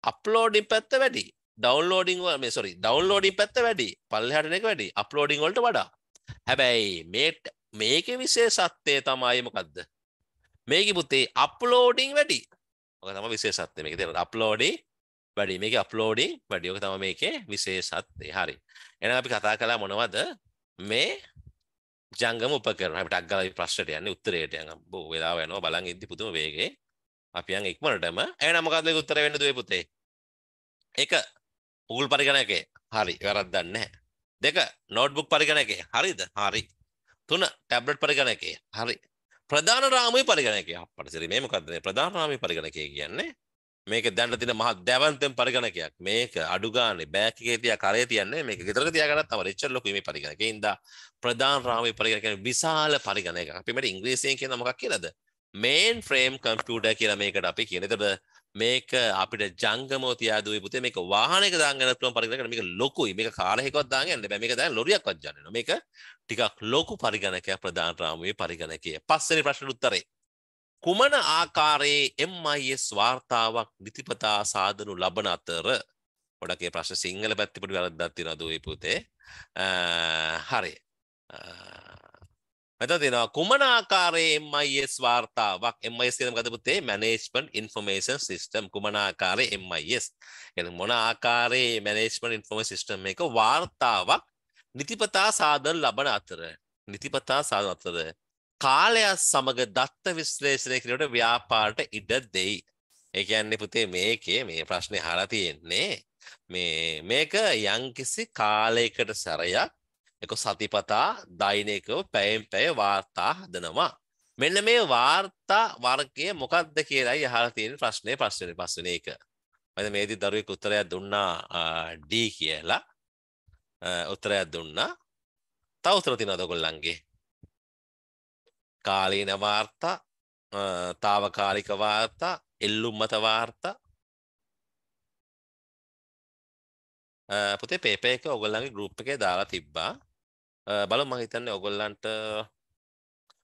අප්ලෝඩින් පැත්ත වැඩි ඩවන්ලෝඩිං මේ සොරි ඩවන්ලෝඩින් පැත්ත වැඩි පල්හටන එක වැඩි අප්ලෝඩිං වලට වඩා හැබැයි මේට මේක විශේෂත්වය තමයිමකක්ද මේක පුතේ අප්ලෝඩිං වැඩි තම විශේෂත්වය මේ තෙර අප්ලෝඩින් වැඩේ මේක අප්ලෝඩින් වැඩියෝක තම මේකේ විශේෂත්ේ හරි එන අපි කතා කලා මොනවද මේ ජංගම උපකරන අපිට අක්ගල ප්‍රශ්ට යන්නේ උත්තරයට යන බෝ වෙලාව යනවා බලන් ඉද්දි පුදුම වේගේ අපි යන් ඉක්මනටම එහෙනම් මොකද්ද උත්තර වෙන්න දුවේ පුතේ එක උගුල් පරිගණකේ හරි වැරද්දක් නැහැ දෙක නෝට්බුක් පරිගණකේ හරිද හරි තුන ටැබ්ලට් පරිගණකේ හරි ප්‍රධාන රාමුවේ පරිගණකය අපට සිරි මේ මොකද්ද ප්‍රධාන රාමුවේ පරිගණකය කියන්නේ මේක දැන්න තින මහ දැවන්තෙන් පරිගණකයක් මේක අඩුගාන බෑකේ තිය කරේ තියන්නේ මේක ගෙතර තියගන්න තම රච්චර ලොකීම පරිගණක ඉන්ද ප්‍රධාන රාමේ පරිගණක විශාල පරිගණක අපිමට ඉංග්‍රීසියෙන් කියන මොකක් කියලාද මේන් ෆ්‍රේම් කම්පියුටර් කියලා මේකට අපි කියන. එතකොට මේක අපිට ජංගමෝ තියා දුවේ පුතේ මේක වාහනයක දාගෙන පුළුවන් පරිගණකකට මේක ලොකුයි. මේක කාලයකවත් දාගෙන යන්න බෑ. මේක දැන් ලොරියක්වත් යන්නේ නෝ. මේක ටිකක් ලොකු පරිගණකයක් ප්‍රධාන රාමුවේ පරිගණකය. පස්වෙනි ප්‍රශ්නෙට උත්තරේ කුමන ආකාරයේ MIS වාර්තාවක් නිතිපතා සාදනු ලබන අතර ගොඩක් ඒ ප්‍රශ්න සිංහල පැත්තේ පොඩි වැරද්දක් තියෙනවා දුවේ පුතේ. හරි. මෙතන තියෙනවා කුමන ආකාරයේ MIS වාර්තාවක් MIS කියන මොකද පුතේ Management Information System කුමන ආකාරයේ MIS කියන්නේ මොන ආකාරයේ Management Information System එක වාර්තාවක් නිතිපතා සාදන ලබන අතර නිතිපතා සාදන අතර කාලයක් සමඟ දත්ත විශ්ලේෂණය කිරීමට ව්‍යාපාරට ඉඩ දෙයි. ඒ කියන්නේ පුතේ මේකේ මේ ප්‍රශ්නේ හරලා තියෙන්නේ මේ මේක යම්කිසි කාලයකට සැරයක් එක සතිපතා දෛනිකව පැයෙන් පැය වාර්තා හදනවා. මෙන්න මේ වාර්තා වර්ගය මොකක්ද කියලායි අහලා තියෙන ප්‍රශ්නේ ප්‍රශ්නේ පස්වෙනි එක. මම මේදී දරුවෙක් උත්තරයක් දුන්නා D කියලා. උත්තරයක් දුන්නා. තව උත්තර තියෙනවද ඔයගොල්ලන්ගේ? කාලීන වාර්තා තාවකාලික වාර්තා එල්ලුම්මත වාර්තා පුතේ පේපේ එක ඔගොල්ලන්ගේ ගරුප් එකේ දාලා තිබ්බා බල මම හිතන්නේ ඔයගොල්ලන්ට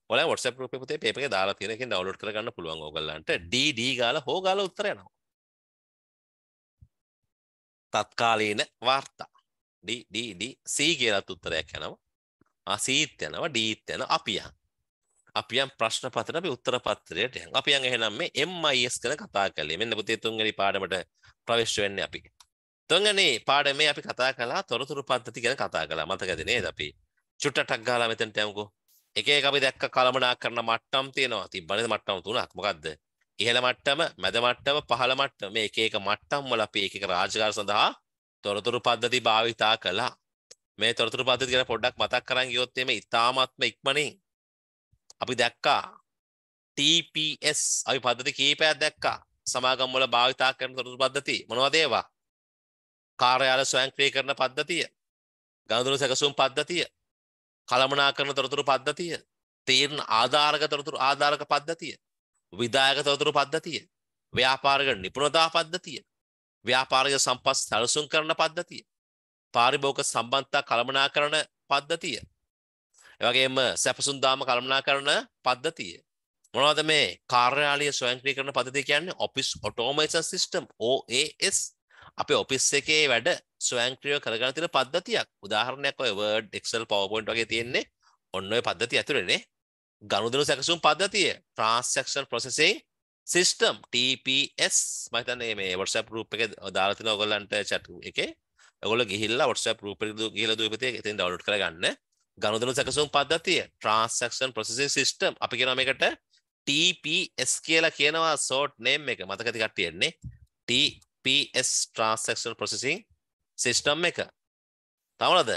ඔල WhatsApp group එකේ පුතේ paper එක දාලා තියෙන එකෙන් download කරගන්න පුළුවන් ඔයගොල්ලන්ට DD ගාලා හෝ ගාලා උත්තර යනවා. තත්කාලීන වාර්තා DDD C කියලාත් උත්තරයක් යනවා. ආ C ත් යනවා D ත් යනවා අපි යනවා. අපි යම් ප්‍රශ්න පත්‍රයට අපි උත්තර පත්‍රයට යන්. අපි යන් එහෙනම් මේ MIS ගැන කතා කළේ. මෙන්න පුතේ තුන්වෙනි පාඩමට ප්‍රවේශ වෙන්නේ අපි. තුන්වෙනි පාඩමේ අපි කතා කළා තොරතුරු පද්ධති ගැන කතා කළා. මතකද නේද අපි? චුට්ටක් ගාලා මෙතනට යමුකෝ. එක එක අපි දැක්ක කලමනාකරන මට්ටම් තියෙනවා. තිබ්බනේ මට්ටම් තුනක්. මොකද්ද? ඉහළ මට්ටම, මැද මට්ටම, පහළ මට්ටම මේ එක එක මට්ටම් වල අපි එක එක රාජකාර සඳහා තොරතුරු පද්ධති භාවිතා කළා. මේ තොරතුරු පද්ධති ගැන පොඩ්ඩක් මතක් කරන් ගියොත් එimhe ඉතාමත්ම ඉක්මනින් අපි දැක්කා TPS අපි පද්ධති කීපයක් දැක්කා සමාගම් වල භාවිතා කරන තොරතුරු පද්ධති මොනවද ඒවා කාර්යාල ස්වයංක්‍රීය කරන පද්ධතිය ගනුදෙනු සැකසුම් පද්ධතිය කළමනාකරන තොරතුරු පද්ධතිය තීරණ ආධාරක තොරතුරු ආධාරක පද්ධතිය විදායක තොරතුරු පද්ධතිය ව්‍යාපාරික නිපුණතා පද්ධතිය ව්‍යාපාරික සම්පත් සැලසුම් කරන පද්ධතිය පාරිභෝගික සම්බන්ධතා කළමනාකරන පද්ධතිය එවගේම සැපසුන්දාම කළමනා කරන පද්ධතිය. මොනවද මේ කාර්යාලය ස්වයංක්‍රී කරන පද්ධතිය කියන්නේ ඔෆිස් ඔටෝමේෂන් සිස්ටම් OAS. අපේ ඔෆිස් එකේ වැඩ ස්වයංක්‍රීයව කරගෙන තියෙන පද්ධතියක්. උදාහරණයක් ඔය Word, Excel, PowerPoint වගේ තියෙන්නේ ඔන්න ඔය පද්ධතිය ඇතුළේනේ. ගනුදෙනු සැකසුම් පද්ධතිය, Transaction Processing System TPS මම හිතන්නේ මේ WhatsApp group එකේ දාලා තිනවා ඔයගොල්ලන්ට chat එකේ. ඔයගොල්ලෝ ගිහිල්ලා WhatsApp group එකට ගිහිල්ලා දුපතේ එතෙන් download කරගන්න. ගනුදනු සැකසුම් පද්ධතිය ට්‍රන්සක්ෂන් ප්‍රසසින් සිිස්ටම් අපි කෙන එකට TPS කියලා කියනවා සෝට් නේම් එක මතකති කට්ටියෙන්නේ TPS ට්‍රන්සක්ෂන් ප්‍රසසින් සිිස්ටම් එක තවලද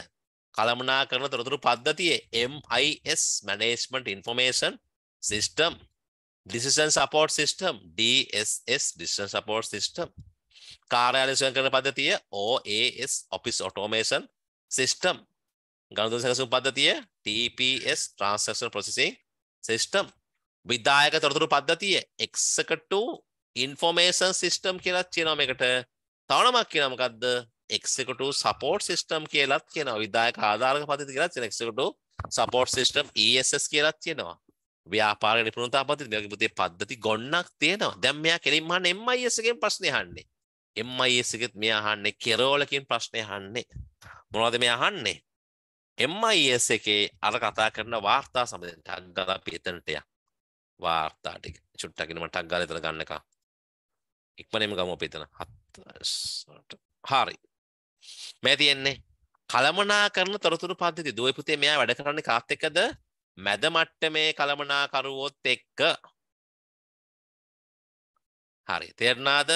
කළමනා කරන තොරතුරු පද්ධතියේ MIS management information system decision support system DSS decision support system කාරයාලසන් කරන පද්ධතිය OAS ඔෆිස් ඔටෝමේෂන් සිිස්ටම් ගණතු සැකසුම් පද්ධතිය TPS Transaction Processing System විදායක තොරතුරු පද්ධතිය Executive Information System කියලා කියනවා මේකට. තව නමක් කියනවා මොකද්ද? Executive Support System කියලාත් කියනවා. විදායක ආධාරක පද්ධතිය කියලා කියන Executive Support System ESS කියලාත් කියනවා. ව්‍යාපාර නිපුණතා පද්ධති මේ වගේ පුතේ පද්ධති ගොන්නක් තියෙනවා. දැන් මෙයා කෙලින්ම අහන්නේ MIS එකෙන් ප්‍රශ්නේ අහන්නේ. MIS එකෙත් මෙයා අහන්නේ කෙරෝලකින් ප්‍රශ්නේ අහන්නේ. මොනවද මේ අහන්නේ? එම්මයිස් එකේ අර කතා කරන වාර්තා සමඳින් ටක් ගලා පේතනටය වාර්තා ටික චුට්ටකිනම ටක් ගාල එතන ගන්නකා ඉක්මනම ගම පේතන හාරි මේ තියෙන්නේ කළමනා කරන තොරතුරු පද්ධති දුව පුතේ මෙයා වැඩ කරන්නේ කාත් එක්කද මැද මට්ටමේ කළමනාකරුවොත් එක්ක හරි තේරනාද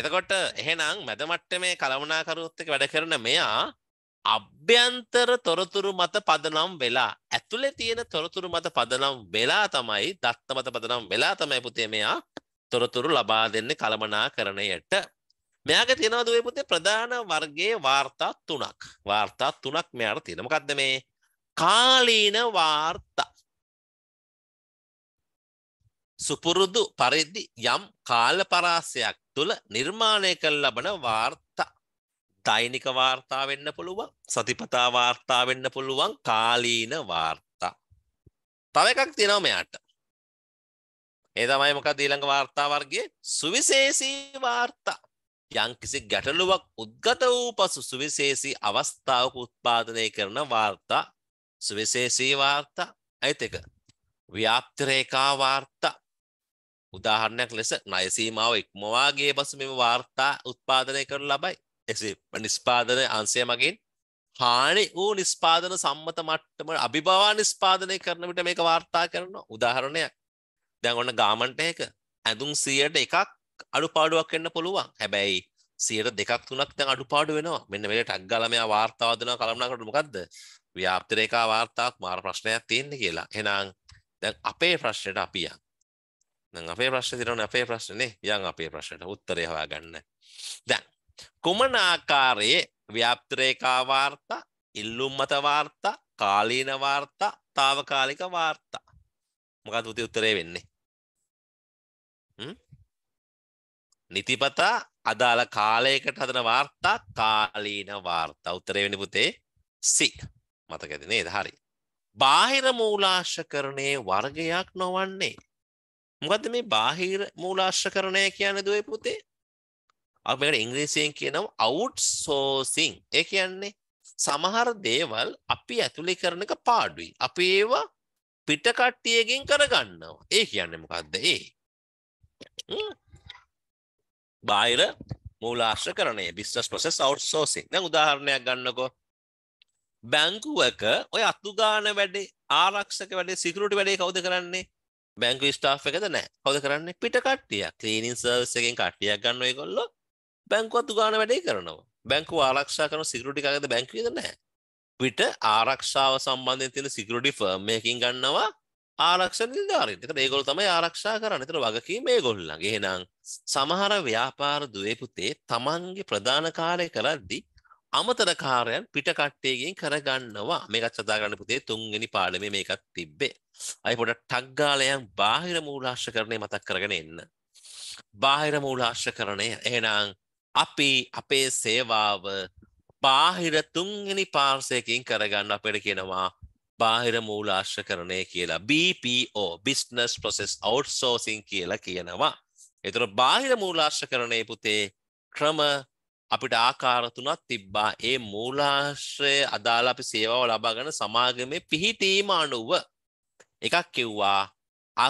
එතකොට එහෙනම් මැද මට්ටමේ කළමනාකරුවොත් එක්ක වැඩ කරන මෙයා අභ්‍යන්තර තොරතුරු මත පදනම් වෙලා ඇතුළේ තියෙන තොරතුරු මත පදනම් වෙලා තමයි දත්ත මත පදනම් වෙලා තමයි පුතේ මෙයා තොරතුරු ලබා දෙන්නේ කළමනාකරණයට මෙයාගේ තියෙනවා දුවේ පුතේ ප්‍රධාන වර්ගයේ වාර්තා තුනක් වාර්තා තුනක් මෙයාට තියෙනවා මොකද්ද මේ කාලීන වාර්තා සුපුරුදු පරිදි යම් කාල පරාසයක් තුල නිර්මාණය කළ ලබන වාර්තා දෛනික වාර්තා වෙන්න පුළුවන් සතිපතා වාර්තා වෙන්න පුළුවන් කාලීන වාර්තා තව එකක් තියෙනවා මෙයාට ඒ තමයි මොකක්ද ඊළඟ වාර්තා වර්ගයේ සුවිශේෂී වාර්තා යම්කිසි ගැටලුවක් උද්ගත වූ පසු සුවිශේෂී අවස්ථාවක උත්පාදනය කරන වාර්තා සුවිශේෂී වාර්තා අයිත එක ව්‍යාප්ති රේඛා වාර්තා උදාහරණයක් ලෙස ණය සීමාව ඉක්මවාගේ පසු මෙම වාර්තා උත්පාදනය කරනු ලබයි නිස්පාදන අන්සය මගින් හානි වූ නිස්පාදන සම්මත මට්ටම අභිභවා නිස්පාදනය කරන විට මේක වාර්තා කරන උදාහරණයක් දැන් ඔන්න ගාමන්ට එක ඇඳුම් සියයට එකක් අඩු පාඩුවක් වෙන්න පුළුවන් හැබැයි සියයට දෙකක් තුනක් දැන් අඩු පාඩු වෙනවා මෙන්න මේකට ටක් ගාලා මෙයා වාර්තාව දෙනවා කලමනාකරට මොකද්ද ව්‍යාප්ති රේඛා වාර්තාවක් මාර ප්‍රශ්නයක් තියෙන්නේ කියලා එහෙනම් දැන් අපේ ප්‍රශ්නෙට අපි යන් දැන් අපේ ප්‍රශ්නේ දිනවනේ අපේ ප්‍රශ්නේ නේ යන් අපේ ප්‍රශ්නෙට උත්තරය හොයාගන්න දැන් කුමන ආකාරයේ ව්‍යාප්තරේකාවාර්තා ඉල්ලුම් මතවාර්තා කාලීන වාර්තා තාවකාලික වාර්තා මොකද උති උත්තරේ වෙන්නේ නිතිපතා අදාළ කාලයකට හදන වාර්තා කාලීන වාර්තා උත්තරේ වෙන්නේ පුතේ C මතකද නේද හරි බාහිර මූලාශ්‍රකරණයේ වර්ගයක් නොවන්නේ මොකද්ද මේ බාහිර මූලාශ්‍රකරණය කියන්නේ දුවේ පුතේ අපි මේකට ඉංග්‍රීසියෙන් කියනවා outsourcing. ඒ කියන්නේ සමහර දේවල් අපි ඇතුලේ කරන එක පාඩුයි. අපි ඒවා පිට කට්ටියකින් කරගන්නවා. ඒ කියන්නේ මොකද්ද ඒ? බාහිර මූලාශ්‍ර කරණය business process outsourcing. දැන් උදාහරණයක් ගන්නකෝ. බැංකුවක ඔය අතුගාන වැඩේ ආරක්ෂක වැඩේ සිකියුරිටි වැඩේ කවුද කරන්නේ? බැංකු ස්ටාෆ් එකද නැහැ. කවුද කරන්නේ? පිට කට්ටියක්. ක්ලීනින් සර්විස් එකෙන් කට්ටියක් ගන්න ඔයගොල්ලෝ. බැංකුවත් ගාන වැඩේ කරනවා බැංකුව ආරක්ෂා කරන සිකරටි කාගද බැංකවේද නෑ විට ආරක්ෂාව සම්බන්ධය තියෙන සිකරටි ෆර්මයකින් ගන්නවා ආරක්ෂ නිධාරිතක ඒගොල් තමයි ආරක්ෂා කරන්න තර වගකීම මේ ගොල්ලගේ නම් සමහර ව්‍යාපාර දුවපුතේ තමන්ගේ ප්‍රධාන කාරය කරද්දි අමතර කාරයන් පිටකට්ටේගෙන් කරගන්නවා මේකත් සදාගන්න පුතේ තුන්ගනි පාඩම මේකත් තිබ්බේ අයි පොඩ ටක්ගාලයන් බාහිර මූලාශ්‍ය කරණය මතක් කරගෙන එන්න බාහිර මූලාශ්‍ය කරණය එහනම් අපි අපේ සේවාව බාහිර තුන්ගනි පාර්සයකින් කරගන්න අපට කියනවා බාහිර මූලාශ්‍රකරණය කියලා BPO බිස්නස් ප්‍රොසෙස් අවට්සෝසින් කියලා කියනවා. එතුර බාහිර මූලාශ්‍රකරණය පුතේ ක්‍රම අපිට ආකාර තුනක් තිබ්බා ඒ මූලාශ්‍රය අදාළ අපි සේවාව ලබාගන සමාගමේ පිහිටීම අනුව එකක් කිව්වා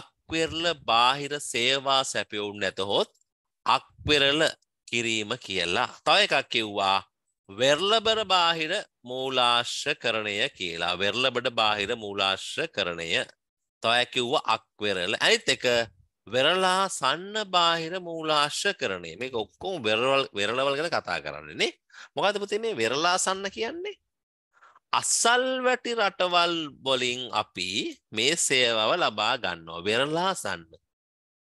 අක්වෙරල බාහිර සේවා සැපියවුන් නැතහොත් අක්වෙරල කිරීම කියලා. තව එකක් කිව්වා වෙර්ලබර බාහිර මූලාශ්‍ය කරණය කියලා. වෙර්ලබඩ බාහිර මූලාශ්‍ය කරණය. තව කිව්වා අක්වෙරල. අනිත් එක වෙරලා සන්න බාහිර මූලාශ්‍ය කරණය. මේක ඔක්කොම වෙරවල් වෙරළවල් ගැන කතා කරන්නේ නේ. මොකද්ද පුතේ මේ වෙරලා සන්න කියන්නේ? අසල් වැටි රටවල් වලින් අපි මේ සේවාව ලබා ගන්නවා. වෙරලා සන්න.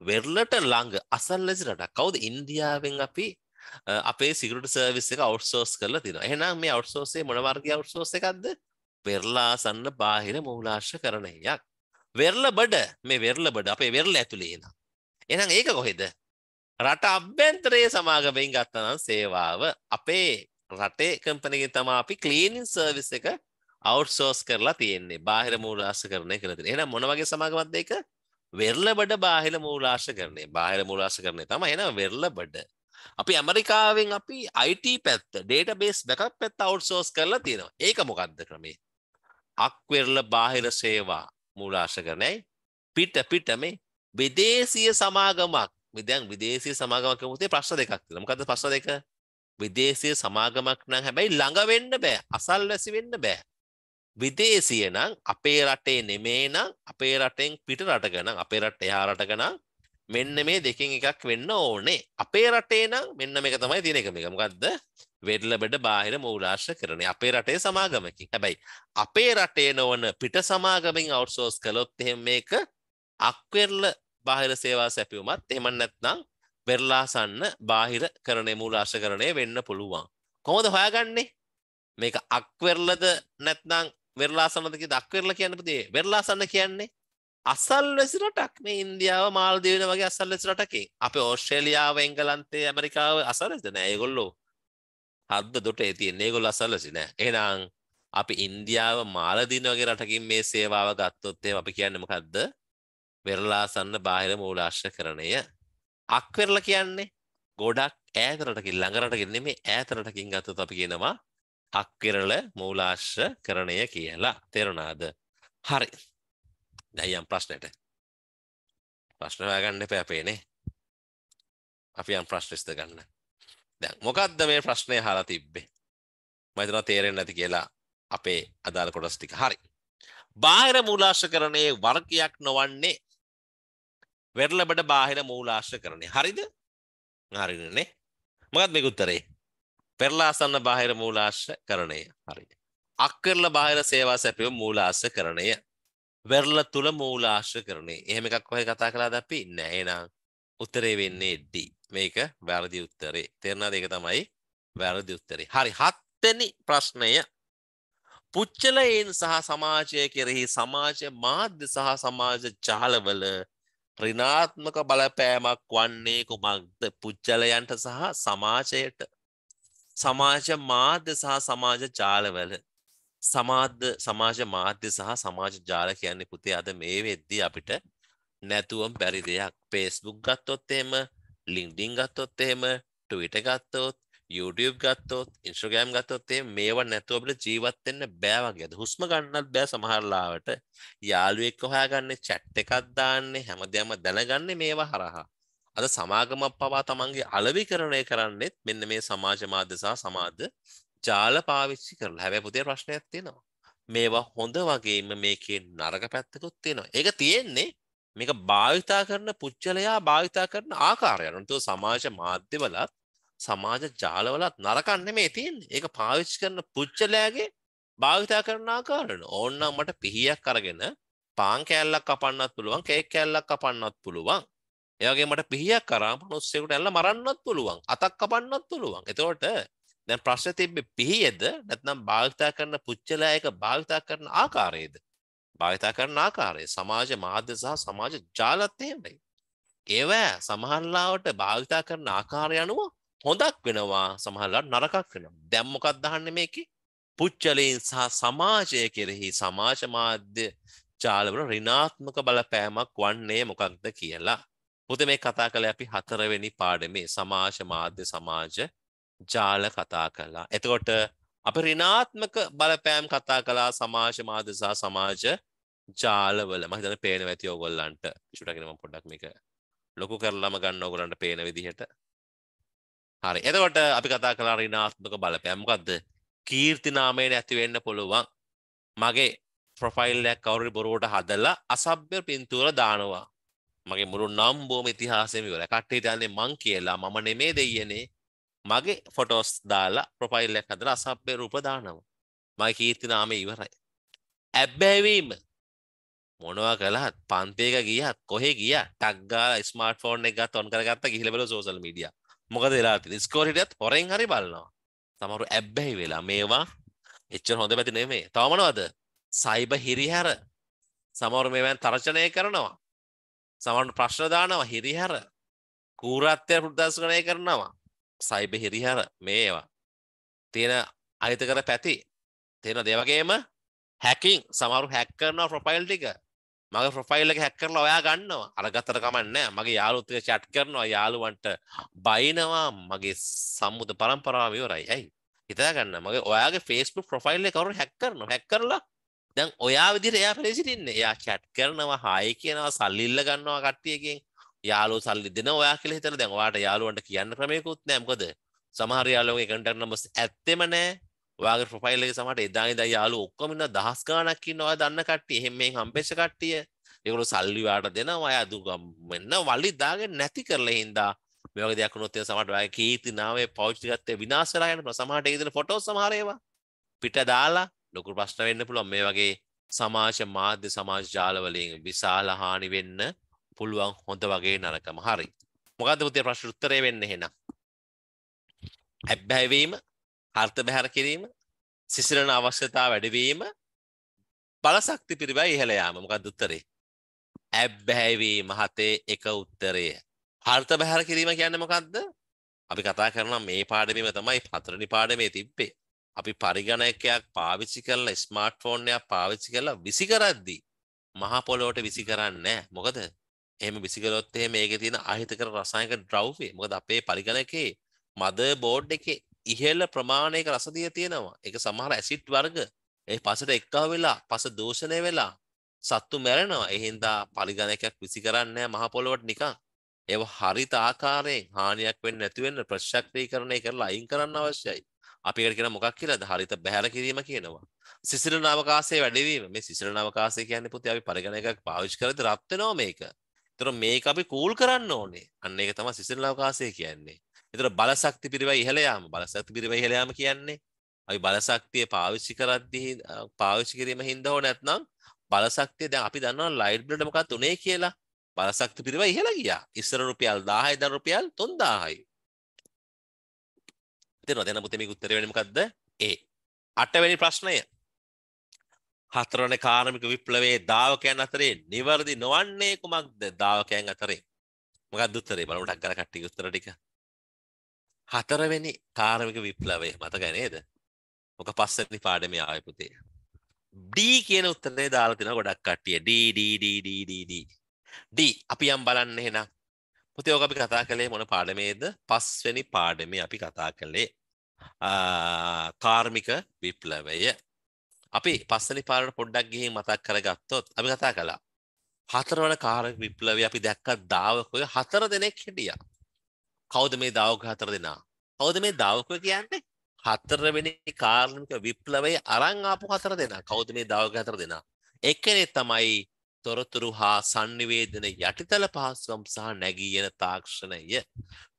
වෙරළට ළඟ අසල් ලෙස රටක්. කවුද ඉන්දියාවෙන් අපි අපේ සිකට සර්විස් එක අවට්සෝස් කරලා තින එහෙනම් මේ අවට්සෝසේ මොනවර්ග අවට්සෝස් එකක්ද වෙරලාසන්න බාහිර මූලාශ්‍ර කරණයක් වෙරල බඩ මේ වෙරල බඩ අපේ වෙරල ඇතුළේන එනම් ඒක කොහෙද රට අභ්‍යන්තරයේ සමාගමෙන් ගත්තනම් සේවාව අපේ රටේ කම්පනගේ තමා අපි කලීනින් සර්විස් එක අවට්සෝස් කරලා තියෙන්නේ බාහිර මූලාශ්‍ර කරණය කරලා තියෙන එහෙනම් මොන වගේ සමාගමක්ද ඒක වෙරළ බඩ බාහිර මූලාශ්‍ර කරණය බාහිර මූලාශ්‍ර කරණය තමයි එහෙනම් වෙරළ බඩ අපි ඇමරිකාවෙන් අපි අයිට පැත්ත ඩේට බේස් බැකක් පැත් අවුසෝස් කරලා තියෙනවා ඒක මොකක්ද ක්‍රමේ අක්වෙරල බාහිර සේවා මූලාශ කරනයි පිට පිට මේ විදේශීය සමාගමක් විදැන් විදේශී සමාගමක මුතේ ප්‍රශ්න දෙකක් තියෙනවා මොකද්ද ප්‍රශ්න දෙක විදේශීය සමාගමක් නම් හැබැයි ළඟ වෙන්න බෑ අසල්වැසි වෙන්න බෑ විදේශීය නම් අපේ රටේ නෙමේ නම් අපේ රටෙන් පිට රටක නම් අපේ රට එහා රටක නම් මෙන්න මේ දෙකෙන් එකක් වෙන්න ඕනේ. අපේ රටේ නම් මෙන්න මේක තමයි තියෙන එක මේක. මොකද්ද? වෙඩ්ලබෙඩ බාහිර මූලාශ්‍ර කරන්නේ. අපේ රටේ සමාගමකින්. හැබැයි අපේ රටේ නොවන පිට සමාගමෙන් අවුට්සෝස් කළොත් එහෙම මේක අක්වෙර්ල බාහිර සේවා සැපයුමත් එහෙම නැත්නම් වෙරලාසන්න බාහිර කරණේ මූලාශ්‍ර කරණය වෙන්න පුළුවන්. කොහොමද හොයාගන්නේ? මේක අක්වෙර්ලද නැත්නම් වෙරලාසන්නද කියද අක්වෙර්ල කියන්න පුතේ. වෙරලාසන්න කියන්නේ අසල්වැසි රටක් මේ ඉන්දියාව මාල්දීවන වගේ අසල්වැසි රටකින් අප ඔස්ට්‍රේලියාව එංගලන්තේ ඇමරිකාව අසල්වැසිද නෑ ඒගොල්ලෝ හද්ද දොටේ තියෙන්නේ ඒගොල්ලෝ අසල්වැසි නෑ එහෙනම් අපි ඉන්දියාව මාලදීන වගේ රටකින් මේ සේවාව ගත්තොත් එහෙම අපි කියන්නේ මොකද්ද වෙරලාසන්න බාහිර මූලාශ්‍රකරණය අක්වෙරලා කියන්නේ ගොඩක් ඈත රටකින් ළඟ රටකින් නෙමෙයි ඈත රටකින් ගත්තොත් අපි කියනවා අක්විරල මූලාශ්‍ර කරණය කියලා තේරුණාද හරි දැයි යම් ප්‍රශ්නයට ප්‍රශ්න හොයාගන්න එපා අපේ නේ අපි යම් ප්‍රශ්න ඉස්ත ගන්න දැන් මොකද්ද මේ ප්‍රශ්නේ අහලා තිබ්බේ මම හිතනවා තේරෙන්නේ නැති කියලා අපේ අදාළ කොටස් ටික හරි බාහිර මූලාශ්‍රකරණයේ වර්ගයක් නොවන්නේ වෙරළබඩ බාහිර මූලාශ්‍රකරණය හරිද හරිනේ මොකක්ද මේක උත්තරේ පෙරලාසන්න බාහිර මූලාශ්‍රකරණය හරි අක්කරල බාහිර සේවා සැපයීම මූලාශ්‍රකරණය වැරල තුළ මූල ආශ්‍ර කරනේ එහෙම එකක් ඔහේ කතා කලාද අපි නෑ එහෙනම් උත්තරේ වෙන්නේ D මේක වැරදි උත්තරේ තේරෙනවද ඒක තමයි වැරදි උත්තරේ හරි හත්වෙනි ප්‍රශ්නය පුච්චලයෙන් සහ සමාජය කෙරෙහි සමාජ මාධ්‍ය සහ සමාජ ජාලවල ඍණාත්මක බලපෑමක් වන්නේ කුමක්ද පුච්චලයන්ට සහ සමාජයට සමාජ මාධ්‍ය සහ සමාජ ජාලවල සමාධ සමාජ මාධ්‍ය සහ සමාජ ජාල කියන්නේ පුතේ අද මේ වෙද්දී අපිට නැතුවම් බැරි දෙයක් පේස්බුක් ගත්තොත් එහෙම ලින්ඩින් ගත්තොත් එහෙම ටවිට ගත්තොත් YouTube ගත්තොත් ඉන්ස්්‍රගෑම් ගත්තොත්තේ මේවා නැතුව අපට ජීවත්වෙන්න බෑවගේද හුස්ම ගන්නත් බෑ සමහරලාවට යාළුවෙක් හොයාගන්න චැට් එකත් දාන්නේ හැමදයම දැනගන්නේ මේවා හරහා අද සමාගමක් පවා තමන්ගේ අලවි කරණය කරන්නෙත් මෙන්න මේ සමාජ මාධ්‍ය සහ සමාධ ජාල පාවිච්චි කරලා හැබැ පුතේ ප්‍රශ්නයක් තියෙනවා මේවා හොඳ වගේම මේකේ නරක පැත්තකුත් තියෙනවා ඒක තියෙන්නේ මේක භාවිතා කරන පුච්චලයා භාවිතා කරන ආකාරයන තු සමාජ මාධ්‍යවලත් සමාජ ජාලවලත් නරකන්න මේ තින් ඒක පාවිච්චි කරන පුච්චලයාගේ භාවිතා කරන ආකාරන ඕන්නම් මට පිහියක් කරගෙන පාන් කෑල්ලක් කපන්නත් පුළුවන් කේක් කෑල්ලක් කපන්නත් පුළුවන් ඒගේ මට පිහියක් කරාම නොස්සෙකුට ඇල්ල මරන්නත් පුළුවන් අතක් කපන්නත් පුළුවන් එතවට දැන් ප්‍රශ්න තිබ්බේ පිහියද නැත්නම් භාවිතා කරන පුච්චලයා එක භාවිතා කරන ආකාරයේද භාවිතා කරන ආකාරය සමාජ මාධ්‍ය සහ සමාජ ජාලත් එහෙමයි ඒවා සමහරලාවට භාවිතා කරන ආකාරය අනුව හොඳක් වෙනවා සමහරලාට නරකක් වෙනවා දැන් මොකක්ද අහන්නේ මේකේ පුච්චලයින් සහ සමාජය කෙරෙහි සමාජ මාධ්‍ය ජාලවල ඍණාත්මක බලපෑමක් වන්නේ මොකක්ද කියලා. පුතේ මේ කතා කළේ අපි හතරවෙනි පාඩමේ සමාජ මාධ්‍ය සමාජ ජාල කතා කළා. එතකොට අප රිනාත්මක බලපෑම් කතා කලා සමාජ මාදසා සමාජ ජාලවල මහිතන පේන ඇති ඔගොල්ලන්ට චුටගෙනම පොඩක් මේක ලොකු කරලාම ගන්න ඔගොලන්ට පේන විදිහට හරි එතකොට අපි කතා කලා රිනාත්මක බලපෑම්කක්ද කීර්තිනාමයෙන් ඇතිවෙන්න පුළුවන් මගේ ප්‍රොෆයිල්ලයක් කවුරි බොරුවට හදලා අසභ්‍ය පින්තුර දානවා මගේ මුරු නම් බෝම ඉතිහාසයම වල කට්ටේ තන්නේ මං කියලා මම නෙමේ දෙයනේ මගේ ෆොටෝස් දාලා ප්‍රොෆයිල් එකක් හදලා අසභ්‍ය රූප දානවා. මගේ කීර්ති නාමය ඉවරයි. ඇබ්බැවීම මොනවා කළත් පන්ති එක ගියත් කොහේ ගියා ටක් ගාලා ස්මාර්ට් ෆෝන් එක ගත්ත ඔන් කරගත්ත ගිහිල්ලා බලුවා සෝෂල් මීඩියා. මොකද වෙලා තියෙන්නේ? ස්කෝර් හිටියත් හොරෙන් හරි බලනවා. තමරු ඇබ්බැහි වෙලා මේවා එච්චර හොඳ පැති නෙමෙයි. තව මොනවද? සයිබර් හිරිහැර. සමහර මේවන් තරචනය කරනවා. සමහර ප්‍රශ්න දානවා හිරිහැර. කූරත්වය ප්‍රදර්ශනය කරනවා. සයිබ හිරිහර මේවා තියෙන අහිත කර පැති තියෙන දේවගේම හැකින් සමරු හැක් කරනවා ප්‍රොෆයිල් ටික මගේ ප්‍රොෆයිල් එක හැක් කරලා ඔයා ගන්නවා අරගත්තට කමන්නේ මගේ යාළුවොත් එක්ක chat කරනවා යාළුවන්ට බයිනවා මගේ සම්මුද પરම්පරාව ඉවරයි ඇයි හිතා ගන්න මගේ ඔයාගේ Facebook ප්‍රොෆයිල් එක කවුරු හැක් කරනවා හැක් කරලා දැන් ඔයා විදිහට එයා පෙරේ සිටින්නේ එයා chat කරනවා hi කියනවා සල්ලි ඉල්ල ගන්නවා කට්ටියකින් යාලෝ සල්ලි දෙන ඔයා කියලා හිතන දැන් ඔයාට යාළුවන්ට කියන්න ක්‍රමයකුත් නැහැ මොකද සමහර යාළුවන්ගේ කන්ටැක්ට් නම්බර්ස් ඇත්තෙම නැහැ ඔයාගේ ප්‍රොෆයිල් එකේ සමහර එදා ඉඳන් යාළුවෝ ඔක්කොම ඉන්න දහස් ගණනක් ඉන්න ඔයා දන්න කට්ටිය එහෙම මේ හම්බෙච්ච කට්ටිය ඒගොල්ලෝ සල්ලි ඔයාට දෙනවා ඔයා දුගම් වෙන්න වලි දාගෙන නැති කරලා හින්දා මේ වගේ දෙයක් වුණොත් ඒ සමහර ඔයාගේ කීර්ති නාමය පෞච්චි ගත්තේ විනාශ වෙලා යනවා සමහරට ඒ දින ෆොටෝ සමහර ඒවා පිට දාලා ලොකු ප්‍රශ්න වෙන්න පුළුවන් මේ වගේ සමාජ මාධ්‍ය සමාජ ජාලවලින් විශාල හානි වෙන්න පුළුවන් හොඳ වගේ නරකම හරි මොකද පුතේ ප්‍රශ්න උත්තරේ වෙන්නේ එහෙනම් හැබ්බැහි වීම අර්ථ බැහැර කිරීම සිසිරණ අවශ්‍යතාව වැඩිවීම බලශක්ති පිරිවැය ඉහළ යාම මොකද උත්තරේ ඇබ්බැහි වීම හතේ එක උත්තරය අර්ථ බැහැර කිරීම කියන්නේ මොකද්ද අපි කතා කරනවා මේ පාඩමේම තමයි හතරවෙනි පාඩමේ තිබ්බේ අපි පරිගණකයක් පාවිච්චි කරලා ස්මාර්ට්ෆෝන් එකක් පාවිච්චි කරලා විසි කරද්දී මහා පොළොවට විසි කරන්නේ නැහැ මොකද එහම විසිකරොත් එහෙම ඒක තියෙන අහිතකර රසායනික ද්‍රව්‍ය මොකද අපේ පරිගණකේ මදර් බෝඩ් එකේ ඉහළ ප්‍රමාණයක රසදිය තියෙනවා. ඒක සමහර ඇසිඩ් වර්ග ඒ පසට එක්කා වෙලා පස දෝෂණය වෙලා සත්තු මැරෙනවා. ඒ හින්දා පරිගණකයක් විසිකරන්නේ මහ පොළොවට නිකන්. ඒව හරිත ආකාරයෙන් හානියක් වෙන්නේ නැති වෙන්න ප්‍රතිශක්තිකරණය කරලා අයින් කරන්න අවශ්‍යයි. අපි ඒකට කියන මොකක් කියලාද? හරිත බැහැර කිරීම කියනවා. සිසිලන අවකාශයේ වැඩිවීම. මේ සිසිලන අවකාශය කියන්නේ පුතේ අපි පරිගණකයක් පාවිච්චි කරද්දී රත් වෙනවා මේක. තොර මේක අපි කූල් කරන්න ඕනේ අන්න එක තම සිසිල් අවකාශය කියන්නේ එතර බලසක්ති පිරිවයි ඉහලයාම බලසක්ති පිරිවයි ඉහලයාම කියන්නේ අපි බලසක්තිය පාවිච්චි කරද්දී පාවිච්චි කිරීම හින්දා හෝ නැත්නම් බලසක්තිය දැන් අපි දන්නවා ලයිට් බිල් මොකක්ද උනේ කියලා බලසක්ති පිරිවයි ඉහළ ගියා ඉස්සර රුපියල් 10000 දැන් රුපියල් 3000යි තේරෙනවද දැන් පුතේ මේක උත්තරේ වෙන්නේ මොකද්ද ඒ අටවැනි ප්‍රශ්නය හතරවන කාර්මික විප්ලවයේ දාවකයන් අතරේ නිවැරදි නොවන්නේ කුමක්ද දාවකයන් අතරේ මොකක්ද උත්තරේ බලමු ටක් කරලා කට්ටිය උත්තර ටික හතරවෙනි කාර්මික විප්ලවය මතකයි නේද මොක පස්වෙනි පාඩමේ ආවේ පුතේ D කියන උත්තරේ දාලා තිනවා ගොඩක් කට්ටිය D D D D D D D අපි යම් බලන්න එහෙනම් පුතේ ඔක අපි කතා කළේ මොන පාඩමේද පස්වෙනි පාඩමේ අපි කතා කළේ කාර්මික විප්ලවය අපි පස්සනි පාරට පොඩ්ඩක් ගිහින් මතක් කරගත්තොත් අපි කතා කළා. හතරවන කාරක විප්ලවය අපි දැක්ක දාවකය හතර දෙනෙක් හිටියා. කවුද මේ දාවක හතර දෙනා? කවුද මේ දාවකය කියන්නේ? හතරවෙනි කාර්මික විප්ලවයේ අරන් ආපු හතර දෙනා. කවුද මේ දාවක හතර දෙනා? එකනේ තමයි තොරතුරු හා sannivedana යටිතල පහසුකම් සහ නැගී යන තාක්ෂණය.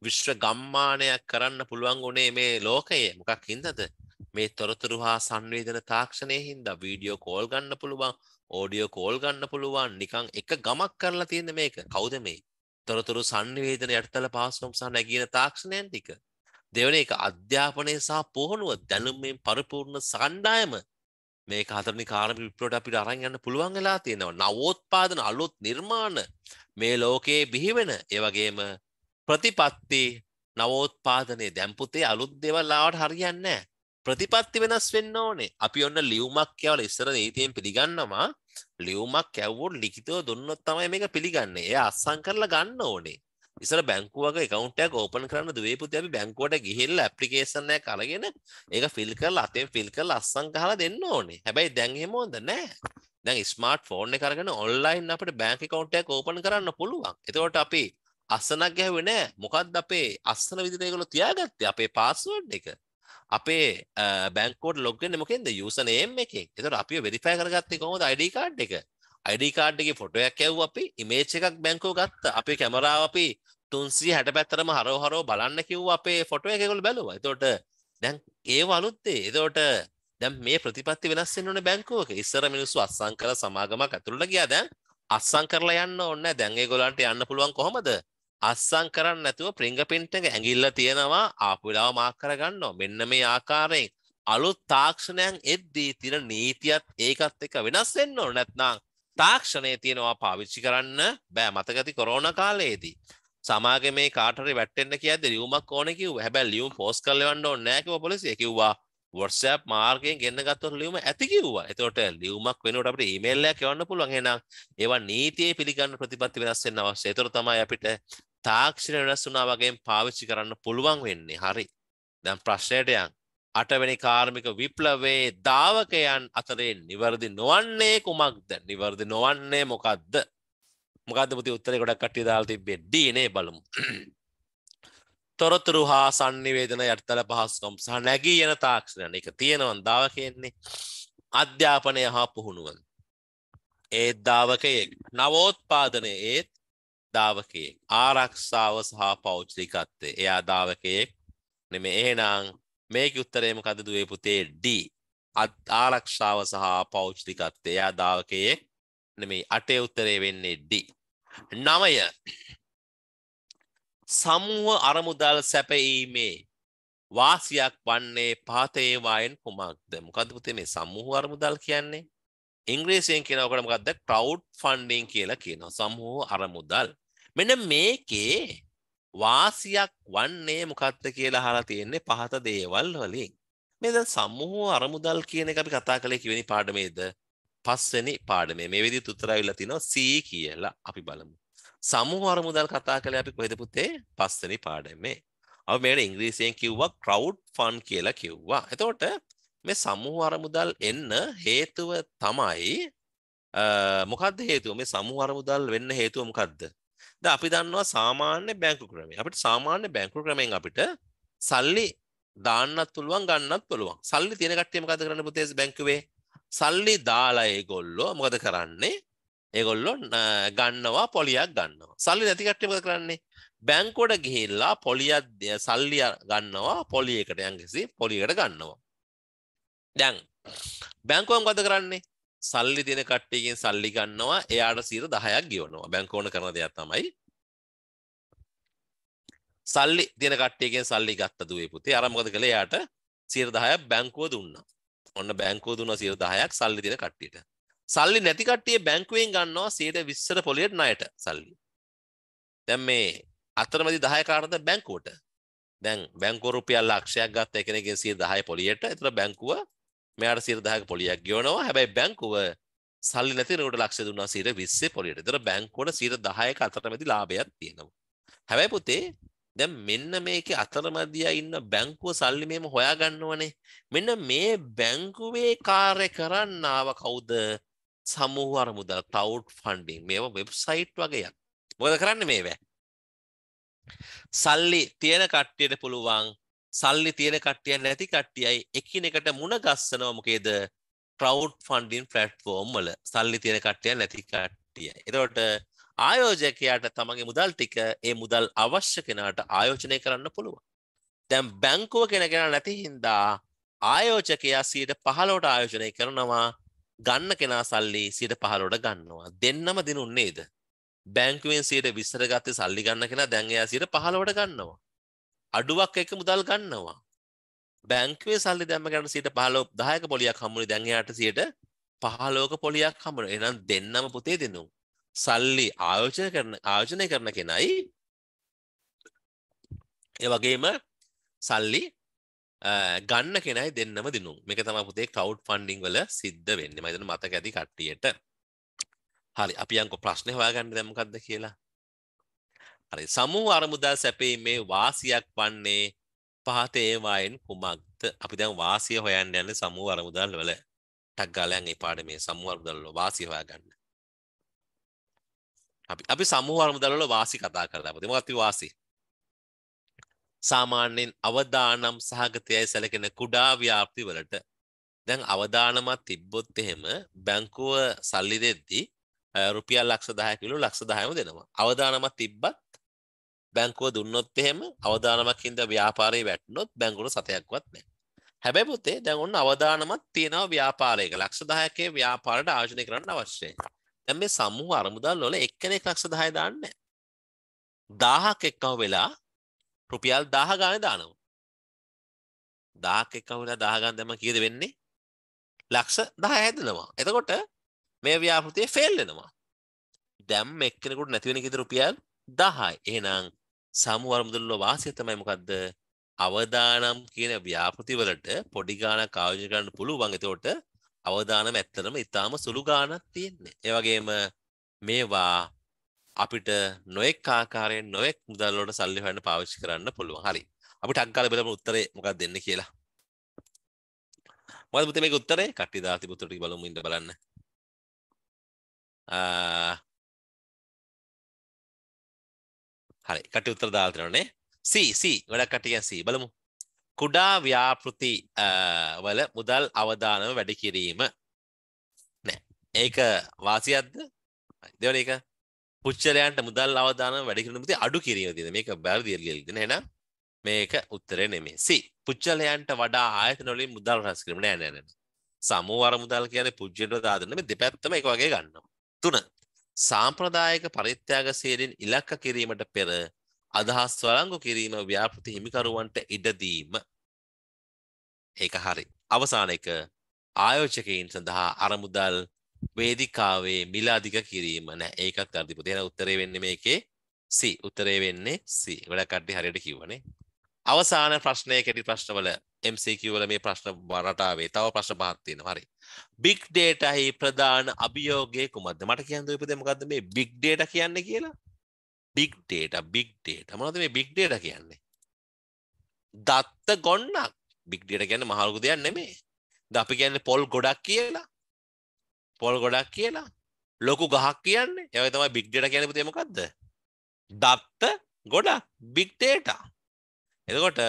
විශ්ව ගම්මානයක් කරන්න පුළුවන් උනේ මේ ලෝකයේ. මොකක් හින්දාද? මේ තොරතුරු හා සංවේදන තාක්ෂණය හින්දා වීඩියෝ කෝල් ගන්න පුළුවන් ඕඩියෝ කෝල් ගන්න පුළුවන් නිකං එක ගමක් කරලා තියෙන මේක කවුද මේ තොරතුරු සංවේදන යටතල පහසුකම් සහ නැගින තාක්ෂණයන් ටික දෙවන එක අධ්‍යාපනය සහ පුහුණුව දැනුම්ෙන් පරිපූර්ණ සංඩායම මේ කතරනි කාරම විප්‍රට අපිට අරන් යන්න පුළුවන් වෙලා තියෙනවා නවෝත්පාදන අලුත් නිර්මාණ මේ ලෝකයේ බිහිවෙන ඒවගේම ප්‍රතිපත්ති නවෝත්පාදනය දැම්පුතේ අලුත් දෙවල්ලාවට හරියන්නෑ ප්‍රතිපත්ති වෙනස් වෙන්න ඕනේ අපි ඔන්න ලියුමක් කියවල ඉස්සර නීතියෙන් පිළිගන්නවා ලියුමක් කැව්වොත් ලිඛිතව දුන්නොත් තමයි මේක පිළිගන්නේ එයා අත්සන් කරලා ගන්න ඕනේ ඉස්සර බැංකුවක account එකක් open කරන්න දුවේ පුතේ අපි බැංකුවට ගිහිල්ලා application එකක් අරගෙන ඒක fill කරලා අතෙන් fill කරලා අත්සන් ගහලා දෙන්න ඕනේ හැබැයි දැන් එහෙම හොඳ නැහැ දැන් ස්මාර්ට් ෆෝන් එක අරගෙන ඔන්ලයින් අපිට බැංක් account එකක් open කරන්න පුළුවන් එතකොට අපි අස්සනක් ගැහුවේ නෑ මොකක්ද අපේ අස්සන විදිහට ඒගොල්ලෝ තියාගත්තේ අපේ පාස්වර්ඩ් එක. අපේ බැංකෝඩ් ලොග්ගන්න මොකෙන්ද යුසනේම් එකෙන් එතට අපි වෙරිෆය කරගත්තේ කොහොමද අයිඩ කාඩ් එක අයිඩ කාඩ්ගේ ෆොටෝයක් ඇව් අපි ඉමේච් එකක් බැංකෝ ගත්ත අපේ කැමරාව අපි තුන්සී හැට පැත්තරම හරෝ හරෝ බලන්න කිව් අපේ ෆොටෝ එකකොල් බැලුව එතෝට දැන් ඒ වලුත්තේ එතෝට දැම් මේ ප්‍රතිපත්ති වෙනස්සෙන් වන බැංකුවක ඉස්සර මිනිස්සු අස්සං කර සමාගමක් ඇතුළට ගියා දැන් අස්සං කරලා යන්න ඔන්න දැන්ගේ ගොලන්ට යන්න පුළුවන් කොහොමද අස්සම් කරන්න නැතුව ප්‍රින්ගපින්ට් එක ඇඟිල්ල තියෙනවා ආපු වෙලාව මාක් කරගන්නවා. මෙන්න මේ ආකාරයෙන් අලුත් තාක්ෂණයන් එද්දී තියෙන නීතියත් ඒකත් එක්ක වෙනස් වෙන්න ඕන නැත්නම් තාක්ෂණය තියෙනවා පාවිච්චි කරන්න බෑ මතකති කොරෝනා කාලයේදී. සමාගමේ කාටරි වැටෙන්න්න කියද ලියුමක් ඕන කිව් හැබැ ලියුම් පෝස් කරලවන්න නෑක පොලසි කිව්වා වොටසප් මාර්ගයෙන් ගන්න ගත්තොත් ලියුම ඇති කිව්වා එතකොට ලියුමක් වෙනට අපට ඊමේල්ලයක් එවන්න පුළුවන් එහෙනම් ඒවා නීතියේ පිළිගන්න ප්‍රතිපත්ති වෙනස් වෙන්න අවශ්‍යයි ඒතර තමයි අපිට තාක්ෂණය වෙනස් වුණා වගේම පාවිච්චි කරන්න පුළුවන් වෙන්නේ. හරි. දැන් ප්‍රශ්නයට යන්. අටවැනි කාර්මික විප්ලවයේ ධාවකයන් අතරේ නිවර්දි නොවන්නේ කුමක්ද? නිවර්දි නොවන්නේ මොකක්ද? මොකක්ද පුතේ උත්තරේ ගොඩක් කට්ටිය දාලා තිබ්බේ D නේ බලමු. තොරතුරු හා sannivedana යටිතල පහසුකම් සහ නැගී යන තාක්ෂණයන් එක තියෙනවා ධාවකයන්නේ. අධ්‍යාපනය හා පුහුණුව. ඒත් ධාවකයේ නවෝත්පාදනය ඒත් දාවකයෙක් ආරක්ෂාව සහ පෞද්ගලිකත්වය එයා දාවකයෙක් නෙමෙයි එහෙනම් මේකේ උත්තරේ මොකද්ද දුවේ පුතේ D ආරක්ෂාව සහ පෞද්ගලිකත්වය එයා දාවකයෙක් නෙමෙයි අටේ උත්තරේ වෙන්නේ D 9 සමූහ අරමුදල් සැපීමේ වාසියක් වන්නේ පාතේවායෙන් කුමක්ද මොකද පුතේ මේ සමූහ අරමුදල් කියන්නේ ඉංග්‍රීසියෙන් කියනකොට මොකක්ද ක්‍රවුඩ් ෆන්ඩින් කියලා කියනවා සමූහ අරමුදල් මෙන මේකේ වාසියක් වන්නේ මොකක්ද කියලා අහලා තියෙන්නේ පහත දේවල් වලින්. මේ දැන් සම්මෝහ අරමුදල් කියන එක අපි කතා කළේ කිවෙනි පාඩමේද? පස්වෙනි පාඩමේ. මේ විදිහට උත්තර අවිලා තිනවා C කියලා. අපි බලමු. සමූහ අරමුදල් කතා කළේ අපි කොහෙද පුතේ? පස්වෙනි පාඩමේ. අපි මේකට ඉංග්‍රීසියෙන් කිව්වා crowd fund කියලා කිව්වා. එතකොට මේ සමූහ අරමුදල් එන්න හේතුව තමයි මොකක්ද හේතුව? මේ සමූහ අරමුදල් වෙන්න හේතුව මොකක්ද? ද අපි දන්නවා සාමාන්‍ය බැංකු ක්‍රමේ අපිට සාමාන්‍ය බැංකු ක්‍රමයෙන් අපිට සල්ලි දාන්නත් පුළුවන් ගන්නත් පුළුවන් සල්ලි තියෙන කට්ටිය මොකද කරන්න පුතේ බැංකුවේ සල්ලි දාලා ඒගොල්ලෝ මොකද කරන්නේ ඒගොල්ලෝ ගන්නවා පොලියක් ගන්නවා සල්ලි නැති කට්ටිය මොකද කරන්නේ බැංකුවට ගිහිල්ලා පොලියක් සල්ලි ගන්නවා පොලියකට යම්කිසි පොලියකට ගන්නවා දැන් බැංකුව මොකද කරන්නේ සල්ලි දෙන කට්ටියගෙන් සල්ලි ගන්නවා එයාට සීර දහයක් ගියවනවා බැංකෝන කරන දෙයක් තමයි සල්ලි දෙන කට්ටියගෙන් සල්ලි ගත්ත දුවේ පුතේ අර මොකද කළේ එයාට සීර දහයක් බැංකුව දුන්නා ඔන්න බැංකුව දුන්නා සීර දහයක් සල්ලි දෙන කට්ටියට සල්ලි නැති කට්ටිය බැංකුවෙන් ගන්නවා සීට විස්සර පොලියට ණයට සල්ලි. දැන් මේ අතරමැදි 10 කාටද බැංකුවට. දැන් බැංකුව රුපියල් ලක්ෂයක් ගත්ත එකනගෙන් 110 පොලියට. ඒතර බැංකුව මෙයාට සිරදහක පොලියක් ගියනවා හැබැයි බැංකුව සල්ලි නැතිනකට ලක්ෂ දුන්නා සීර විස්සේ පොලියට දර බැංකුවට සීර දහයක අතරමැදි ලාභයක් තියෙනවා. හැබැයි පුතේ දැන් මෙන්න මේක අතරමැදියා ඉන්න බැංකුව සල්ලි මෙම හොයා ගන්නවනේ. මෙන්න මේ බැංකුවේ කාර්ය කරන්න ආව කවුද? සමූහ අරමුදල් ක්ලවුඩ් ෆන්ඩින් මේවා වෙබ්සයිට් වගේයක්. මොකද කරන්නේ මේවා? සල්ලි තියෙන කට්ටියට පුළුවන් සල්ලි තියෙන කට්ටියයි නැති කට්ටියයි එකිනෙකට මුණ ගස්සනවා මොකේද ක්‍රවුඩ් ෆන්ඩින් ප්ලැට්ෆෝම් වල සල්ලි තියෙන කට්ටියයි නැති කට්ටියයි. එතකොට ආයෝජකයාට තමගේ මුදල් ටික ඒ මුදල් අවශ්‍ය කෙනාට ආයෝජනය කරන්න පුළුවන්. දැන් බැංකුව කෙන කෙනා නැති හින්දා ආයෝජකයා 115ට ආයෝජනය කරනවා ගන්න කෙනා සල්ලි 115ට ගන්නවා. දෙන්නම දිනුන්නේ නේද? බැංකුවෙන් 120ට ගත්තේ සල්ලි ගන්න කෙනා දැන් එයා 115ට ගන්නවා. අඩුවක් එක මුදල් ගන්නවා බැංකුවේ සල්ලි දැම්ම ගන්න සිට පහලෝ දායක පොලියක් හම්මුණේ දැන් එයාට සිට පහලෝක පොලියක් හම්බුණා එහෙනම් දෙන්නම පුතේ දෙනුම් සල්ලි ආයෝජනය කරන ආයෝජනය කරන කෙනයි ඒ වගේම සල්ලි ගන්න කෙනයි දෙන්නම දිනුම් මේක තමයි පුතේ ක්‍රවුඩ් ෆන්ඩින් වල සිද්ධ වෙන්නේ මම හිතන මතක ඇති කට්ටියට හරි අපි අංක ප්‍රශ්නේ හොයාගන්න දැන් මොකද්ද කියලා හරි සමූහ අරමුදා සැපීමේ වාසියක් වන්නේ පහත ඒවායෙන් කුමක්ද අපි දැන් වාසිය හොයන්න යන්නේ සමූහ අරමුදල් වල ටක් ගාලා යන් ඒ පාඩමේ සමූහ අරමුදල් වල වාසිය හොයාගන්න. අපි අපි සමූහ අරමුදල් වල වාසි කතා කරලා අපි මොකක්ද වාසි? සාමාන්‍යයෙන් අවදානම් සහගතයයි සැලකෙන කුඩා ව්‍යාප්ති වලට දැන් අවදානමක් තිබ්බොත් එහෙම බැංකුව සල්ලි දෙද්දී රුපියල් ලක්ෂ 10 කිලෝ ලක්ෂ 10ම දෙනවා. අවදානමක් තිබ්බත් බැංකුව දුන්නොත් එහෙම අවදානමක් හින්දා ව්‍යාපාරේ වැටුනොත් බැංකුවට සතයක්වත් නැහැ. හැබැයි පුතේ දැන් ඔන්න අවදානමක් තියෙනවා ව්‍යාපාරයක. ලක්ෂ 10කේ ව්‍යාපාරයට ආයෝජනය කරන්න අවශ්‍යයි. දැන් මේ සමූහ අරමුදල් වල එක්කෙනෙක් ලක්ෂ 10 දාන්නේ නැහැ. 1000ක් එක්කම වෙලා රුපියල් 1000 ගානේ දානවා. 1000ක් එක්කම වෙලා 1000 ගාන දැම්ම කීයද වෙන්නේ? ලක්ෂ 10 හැදෙනවා. එතකොට මේ ව්‍යාපෘතිය ෆේල් වෙනවා. දැන් එක්කෙනෙකුට නැති වෙන කීයද රුපියල් 10යි. එහෙනම් සාමුවරමුදුරල වාසිය තමයි මොකක්ද අවදානම් කියන ව්‍යාපතිවලට පොඩි ගානක් ආයෝජනය කරන්න පුළුවන් එතකොට අවදානම ඇත්තටම ඉතාම සුළු ගානක් තියෙන්නේ. ඒ වගේම මේවා අපිට නොයෙක් ආකාරයෙන් නොයෙක් මුදල් වලට සල්ලි හොයන්න පාවිච්චි කරන්න පුළුවන්. හරි. අපිට අංකාල බලමු උත්තරේ මොකක්ද දෙන්නේ කියලා. මොකද පුතේ මේක උත්තරේ කට්ටි දාති පුතට බලමු ඉන්න බලන්න. ආ හරි කට උත්තර දාලා තියෙනවනේ C C ගොඩක් කටියන් C බලමු කුඩා ව්‍යාපෘති වල මුදල් අවදානම වැඩි කිරීම නෑ ඒක වාසියක්ද දෙවන එක පුච්චලයන්ට මුදල් අවදානම වැඩි කිරීම ප්‍රති අඩු කිරීම තියෙන මේක බැරිදිය ලියලා එහෙනම් මේක උත්තරේ නෙමෙයි C පුච්චලයන්ට වඩා ආයතන වලින් මුදල් රැස් කිරීම නෑ නෑ නෑ සමූහ වර මුදල් කියන්නේ පුජ්ජයට දාදන්න මේ දෙපැත්තම එක වගේ ගන්නවා තුන සාම්ප්‍රදායක පරිත්‍යාග සේරෙන් ඉලක්ක කිරීමට පෙර අදහස් වලංගු කිරීම ව්‍යාපෘති හිමිකරුවන්ට ඉඩදීම ඒක හරි අවසාන එක ආයෝචකයින් සඳහා අරමුදල් වේදිකාවේ මිල අධික කිරීම නෑ ඒකත් අධිපති එහෙනම් උත්තරේ වෙන්නේ මේකේ C උත්තරේ වෙන්නේ C ගොඩක් කට්ටිය හරියට කිව්වනේ අවසාන ප්‍රශ්නය කෙටි ප්‍රශ්නවල MCQවල මේ ප්‍රශ්න රටාවේ තව ප්‍රශ්න පහත්තියෙන හරි. බික් ඩේටහි ප්‍රධාන අභියෝගය කුමද මට කියන්ද උපදමකක්ද මේ බික් ඩේට කියන්න කියලා බික් ඩේට බික් ඩේට මොද මේ බික් ඩේට කියන්නේ. දත්ත ගොන්නක් බික් ඩේට ගැන්න මහල්කු දෙයක් නෙමේ ද අපි කියන්න පොල් ගොඩක් කියලා පොල් ගොඩක් කියලා ලොකු ගහක් කියන්න ඇව තමයි බික් ඩේට කියන පුතේමකක්ද දත්ත ගොඩක් බික් ඩේට එතකොට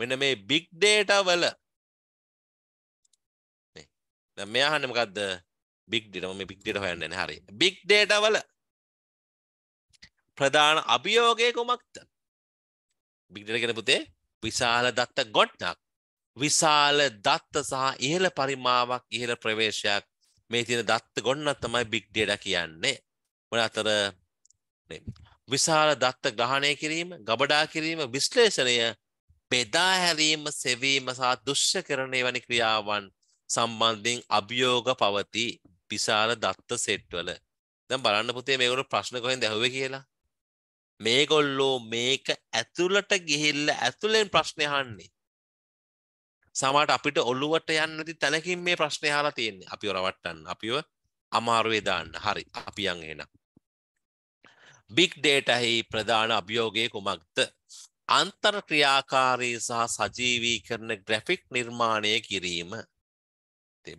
මෙන්න මේ big data වල නේ දැන් මෙයා අහන්නේ මොකද්ද big data මම big data හොයන්නේ නැහැ හරි big data වල ප්‍රධාන අභියෝගය කොමක්ද big data කියන පුතේ විශාල දත්ත ගොඩනක් විශාල දත්ත සහ ඉහළ පරිමාවක් ඉහළ ප්‍රවේශයක් මේ තියෙන දත්ත ගොඩනක් තමයි big data කියන්නේ මොන අතර විශාල දත්ත ග්‍රහණය කිරීම ගබඩා කිරීම විශ්ලේෂණය බෙදා හැරීම සෙවීම සහ දුෂ්‍ය කරණය වැනි ක්‍රියාවන් සම්බන්ධයෙන් අභියෝග පවති විශාල දත්ත සෙට්වල දැන් බලන්න පුතේ මේගොල්ලෝ ප්‍රශ්න කොහෙන්ද ඇහුවේ කියලා මේගොල්ලෝ මේක ඇතුළට ගිහිල්ලා ඇතුළෙන් ප්‍රශ්න අහන්නේ සමහරට අපිට ඔළුවට යන්නේ නැති තැනකින් මේ ප්‍රශ්න අහලා තියෙන්නේ අපිව රවට්ටන්න අපිව අමාරුවේ දාන්න හරි අපි යන් එහෙනම් big data හි ප්‍රධාන අභියෝගය කුමක්ද අන්තර් ක්‍රියාකාරී සහ සජීවී කරන ග්‍රැෆික් නිර්මාණය කිරීම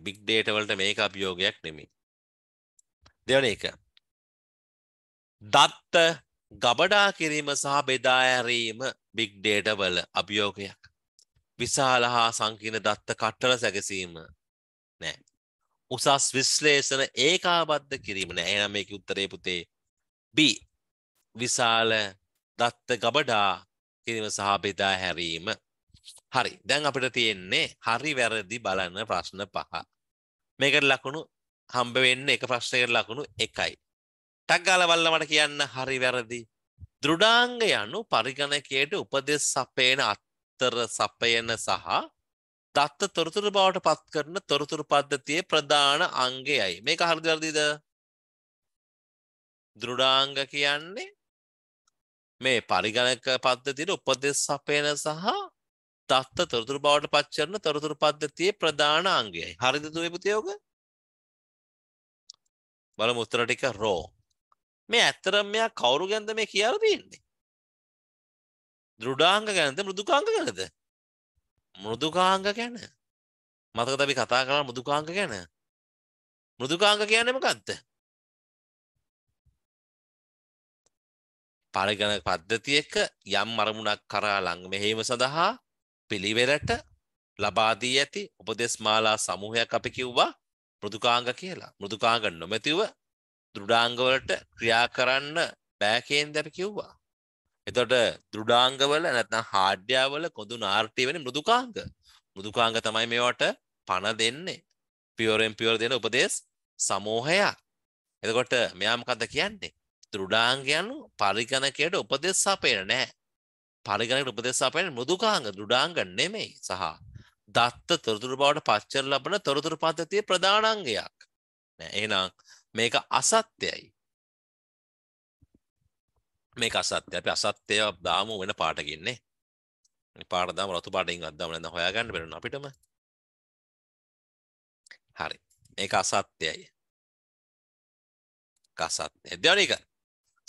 බික් ඩේට වලට මේක අභියෝගයක් නෙමි දෙවන එක දත්ත ගබඩා කිරීම සහ බෙදාඇරීම බික් ඩේට වල අභියෝගයක් විශාල හා සංකීර්ණ දත්ත කට්ටල සැකසීම නෑ උසස් විශ්ලේෂණ ඒකාබද්ධ කිරීම නෑ එනම් මේක උත්තරේ පුතේ B විශාල දත්ත ගබඩා පිරිම සහ බෙදා හැරීම. හරි. දැන් අපිට තියෙන්නේ හරි වැරදි බලන ප්‍රශ්න පහ. මේකට ලකුණු හම්බ වෙන්නේ එක ප්‍රශ්නයකට ලකුණු 1යි. ටක් ගාලා බලලා මට කියන්න හරි වැරදි. දෘඩාංග යනු පරිගණකයට උපදෙස් සපයන අත්තර සපයන සහ දත්ත තොරතුරු බවට පත් කරන තොරතුරු පද්ධතියේ ප්‍රධාන අංගයයි. මේක හරිද වැරදිද? දෘඩාංග කියන්නේ මේ පරිගණක පද්ධතියට උපදෙස් සපයන සහ දත්ත තොරතුරු බවට පත් කරන තොරතුරු පද්ධතියේ ප්‍රධාන අංගයයි. හරිද දුවේ පුතේෝග? බලමු උත්තර ටික රෝ. මේ ඇත්තටම මෙයා කවුරු ගැනද මේ කියලා තියෙන්නේ? දෘඩාංග ගැනද මෘදුකාංග ගැනද? මෘදුකාංග ගැන. මතකද අපි කතා කරා මෘදුකාංග ගැන? මෘදුකාංග කියන්නේ මොකද්ද? පරගණ පද්ධතියක යම් අරමුණක් කරා ලං මෙහෙම සඳහා පිළිවෙලට ලබා දී ඇති උපදේශ මාලා සමූහයක් අපි කිව්වා මෘදුකාංග කියලා. මෘදුකාංග නොමැතිව දෘඩාංග වලට ක්‍රියා කරන්න බෑ කියනද අපි කිව්වා. එතකොට දෘඩාංග වල නැත්නම් හාඩ්‍යා වල කොඳු නාට්‍ය වෙන්නේ මෘදුකාංග. මෘදුකාංග තමයි මේවට පණ දෙන්නේ. පියෝරෙන් පියෝර දෙන උපදේශ සමූහයක්. එතකොට මෙයා මොකද්ද කියන්නේ? දෘඩාංගයන් පරිගණකයට උපදෙස් සපයන නෑ. පරිගණකට උපදෙස් සපයන මෘදුකාංග දෘඩාංග නෙමෙයි සහ දත්ත තොරතුරු බවට පච්චර ලබන තොරතුරු පද්ධතියේ ප්‍රධානාංගයක්. එහෙනම් මේක අසත්‍යයි. මේක අසත්‍යයි. අපි අසත්‍යය දාමු වෙන පාටකින්නේ. මේ පාට දාමු රතු පාටින් අද්දාම නැත්නම් හොයාගන්න බැරෙන අපිටම. හරි. මේක අසත්‍යයි. කසත්. දෙවනි එක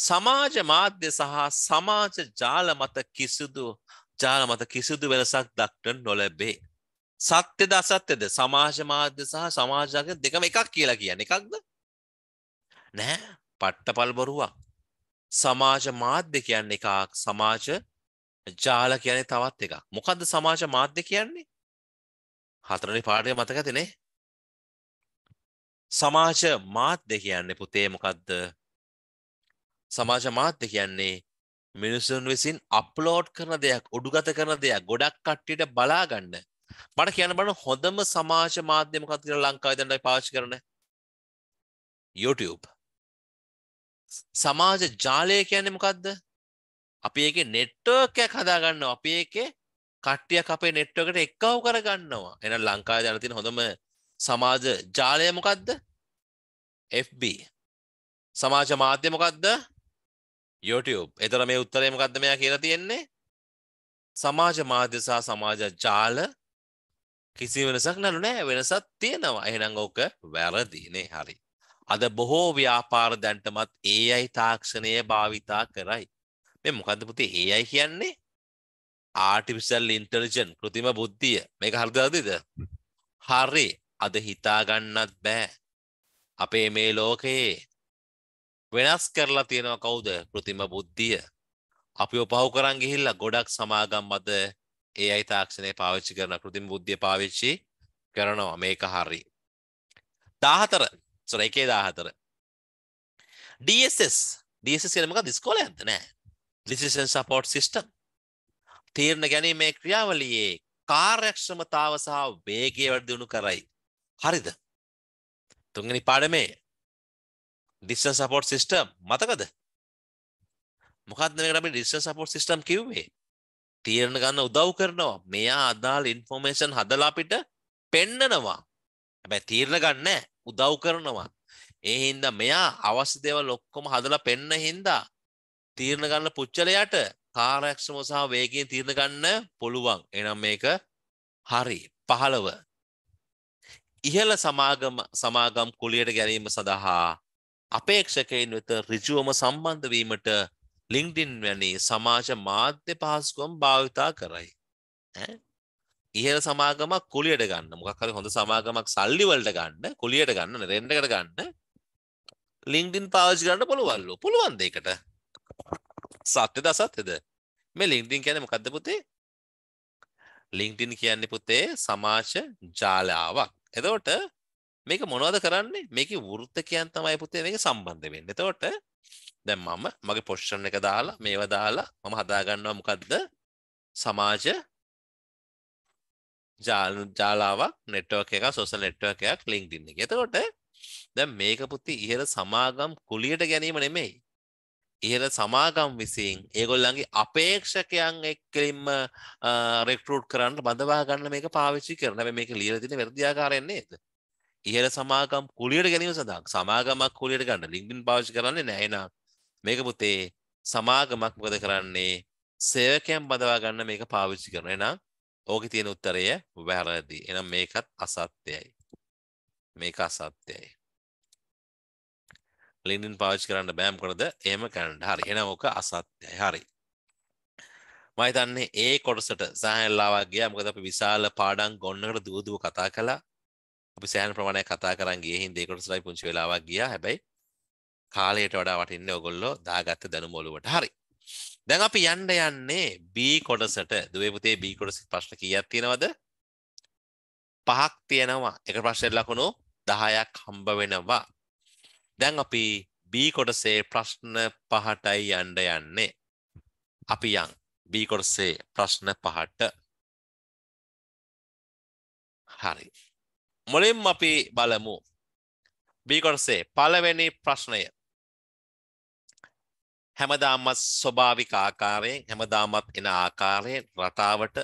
සමාජ මාධ්‍ය සහ සමාජ ජාල මත කිසිදු ජාල මත කිසිදු වෙනසක් දක්ට නොලැබේ. සත්‍ය දසත්‍යද සමාජ මාධ්‍ය සහ සමාජක දෙකම එකක් කියලා කියන එකක්ද නෑ පට්ටපල් බොරුවක් සමාජ මාධ්‍ය කියන්න එකක් සමාජ ජාල කියන්නේ තවත් එකක් මොකක්ද සමාජ මාධ්‍ය කියන්නේ හතරනි පාඩය මතක තිනේ සමාජ මාධ්‍ය කියන්නේ පුතේ මොකක්ද සමාජ මාධ්‍ය කියන්නේ මිනිසුන් විසින් අප්ලෝඩ් කරන දෙයක් උඩුගත කරන දෙයක් ගොඩක් කට්ටියට බලාගන්න මට කියන බන හොඳම සමාජ මාධ්‍යමකත් කියන ලංකාව දන්නයි පාච්චි කරන YouTube සමාජ ජාලය කියන්නේ මොකක්ද අපි එක නෙට්ටෝකයක් හදාගන්න අපි එක කට්ටිය අපේ නෙට්ටෝකට එක්කව කරගන්නවා එන ලංකා ජනතින හොඳම සමාජ ජාලය මොකක්ද FB සමාජ මාධ්‍යමකක්ද YouTube එතර මේ උත්තරේ මොකක්ද මෙයා කියලා තියෙන්නේ සමාජ මාධ්‍ය සහ සමාජ ජාල කිසි වෙනසක් නලු නෑ වෙනසක් තියෙනවා එහෙනම් ඕක වැරදිනේ හරි අද බොහෝ ව්‍යාපාර දැන්ටමත් AI තාක්ෂණය භාවිතා කරයි මේ මොකද්ද පුතේ AI කියන්නේ ආටිෆිෂල් ඉන්ටෙලිජන්ට් કૃතිම බුද්ධිය මේක හරිද හරිද හරි අද හිතා ගන්නත් බෑ අපේ මේ ලෝකයේ වෙනස් කරලා තියෙනවා කවුද? કૃතිම බුද්ධිය. අපිව පහු කරන් ගිහිල්ලා ගොඩක් සමාගම් අද AI තාක්ෂණය පාවිච්චි කරන કૃතිම බුද්ධිය පාවිච්චි කරනවා. මේක හරි. 14. sorry 114. DSS DSS කියන්නේ මොකක්ද? ඉස්කෝලයක්ද නෑ. Decision Support System. තීරණ ගැනීමේ ක්‍රියාවලියේ කාර්යක්ෂමතාව සහ වේගය වැඩි දියුණු කරයි. හරිද? තුන්වෙනි පාඩමේ ඩිස්ටන් සපෝට් සිිස්ටම් මතකද මොකක්ද කරම ඩිස්ටන් සපෝට් සිිස්ටම් කිව්වේ තීරණ ගන්න උදව් කරනවා මෙයා අදාල් ඉන්ෆෝර්මේෂන් හදලාපිට පෙන්නනවා හැබැ තීරණ ගන්න උදව් කරනවා ඒ හින්දා මෙයා අවශ්‍ය දේවල් ඔක්කොම හදලා පෙන්න හින්දා තීරණ ගන්න පුච්චලයට කාරක්ෂම සහ වේගෙන් තීරණ ගන්න පුළුවන් එනම් මේක හරි පහළව ඉහළ සමාගම සමාගම් කුලියට ගැනීම සඳහා අපේක්ෂකයින් වෙත ඍජුවම සම්බන්ධ වීමට ලින්ක්ඩින් වැනි සමාජ මාධ්‍ය පහසුකම් භාවිතා කරයි. ඉහළ සමාගමක් කුලියට ගන්න මොකක් හරි හොඳ සමාගමක් සල්ලි වලට ගන්න කුලියට ගන්න රෙන්ඩකට ගන්න ලින්ක්ඩින් පාවිච්චි කරන්න පුළුවන්ලු. පුළුවන් දෙයකට. සත්‍යද අසත්‍යද? මේ ලින්ක්ඩින් කියන්නේ මොකද්ද පුතේ? ලින්ක්ඩින් කියන්නේ පුතේ සමාජ ජාලාවක්. එතකොට මේක මොනවද කරන්නේ මේක වෘත්තකයන් තමයි පුතේ මේක සම්බන්ධ වෙන්නේ. එතකොට දැන් මම මගේ පොස්චර් එක දාලා මේවා දාලා මම හදා ගන්නවා මොකද්ද? සමාජ ජාල ජාලාවක් network එකක් social network එකක් LinkedIn එකේ. එතකොට දැන් මේක පුතේ ඉහළ සමාගම් කුලියට ගැනීම නෙමෙයි. ඉහළ සමාගම් විසින් ඒගොල්ලන්ගේ අපේක්ෂකයන් එක්කලින්ම රෙක්රූට් කරන්න බඳවා ගන්න මේක පාවිච්චි කරන. හැබැයි මේක ලියලා තියෙන වැඩියාකාරයෙන් නේද? ඉහල සමාගම් කුලියට ගැනීම සඳහා සමාගමක් කුලියට ගන්න ලිංගින් පාවිච්චි කරන්නේ නැහැ එහෙනම් මේක පුතේ සමාගමක් මොකද කරන්නේ සේවකයන් බදවා ගන්න මේක පාවිච්චි කරනවා එහෙනම් ඕකේ තියෙන උත්තරය වැරදි එහෙනම් මේකත් අසත්‍යයි මේක අසත්‍යයි ලිංගින් පාවිච්චි කරන්න බෑ මොකද එහෙම කරන්න හරි එහෙනම් ඕක අසත්‍යයි හරි මම හිතන්නේ ඒ කොටසට සහයලාවක් ගියා මොකද අපි විශාල පාඩම් ගොන්නකට දුවදුව කතා කළා අපි සෑහන ප්‍රමාණයක් කතා කරන් ගියේ හින්දා ඒ කොටසටයි පුංචි වෙලාවක් ගියා. හැබැයි කාලයට වඩා වටින්නේ ඔයගොල්ලෝ දාගත්ත දැනුම ඔලුවට. හරි. දැන් අපි යන්න යන්නේ B කොටසට. දුවේ පුතේ B කොටසේ ප්‍රශ්න කීයක් තියෙනවද? පහක් තියෙනවා. එක ප්‍රශ්නෙට ලකුණු 10ක් හම්බ වෙනවා. දැන් අපි B කොටසේ ප්‍රශ්න පහටයි යන්න යන්නේ. අපි යන් B කොටසේ ප්‍රශ්න පහට. හරි. මුලින්ම අපි බලමු බිකොටසේ පළවෙනි ප්‍රශ්නය හැමදාමත් ස්වභාවික ආකාරයෙන් හැමදාමත් එන ආකාරයෙන් රටාවට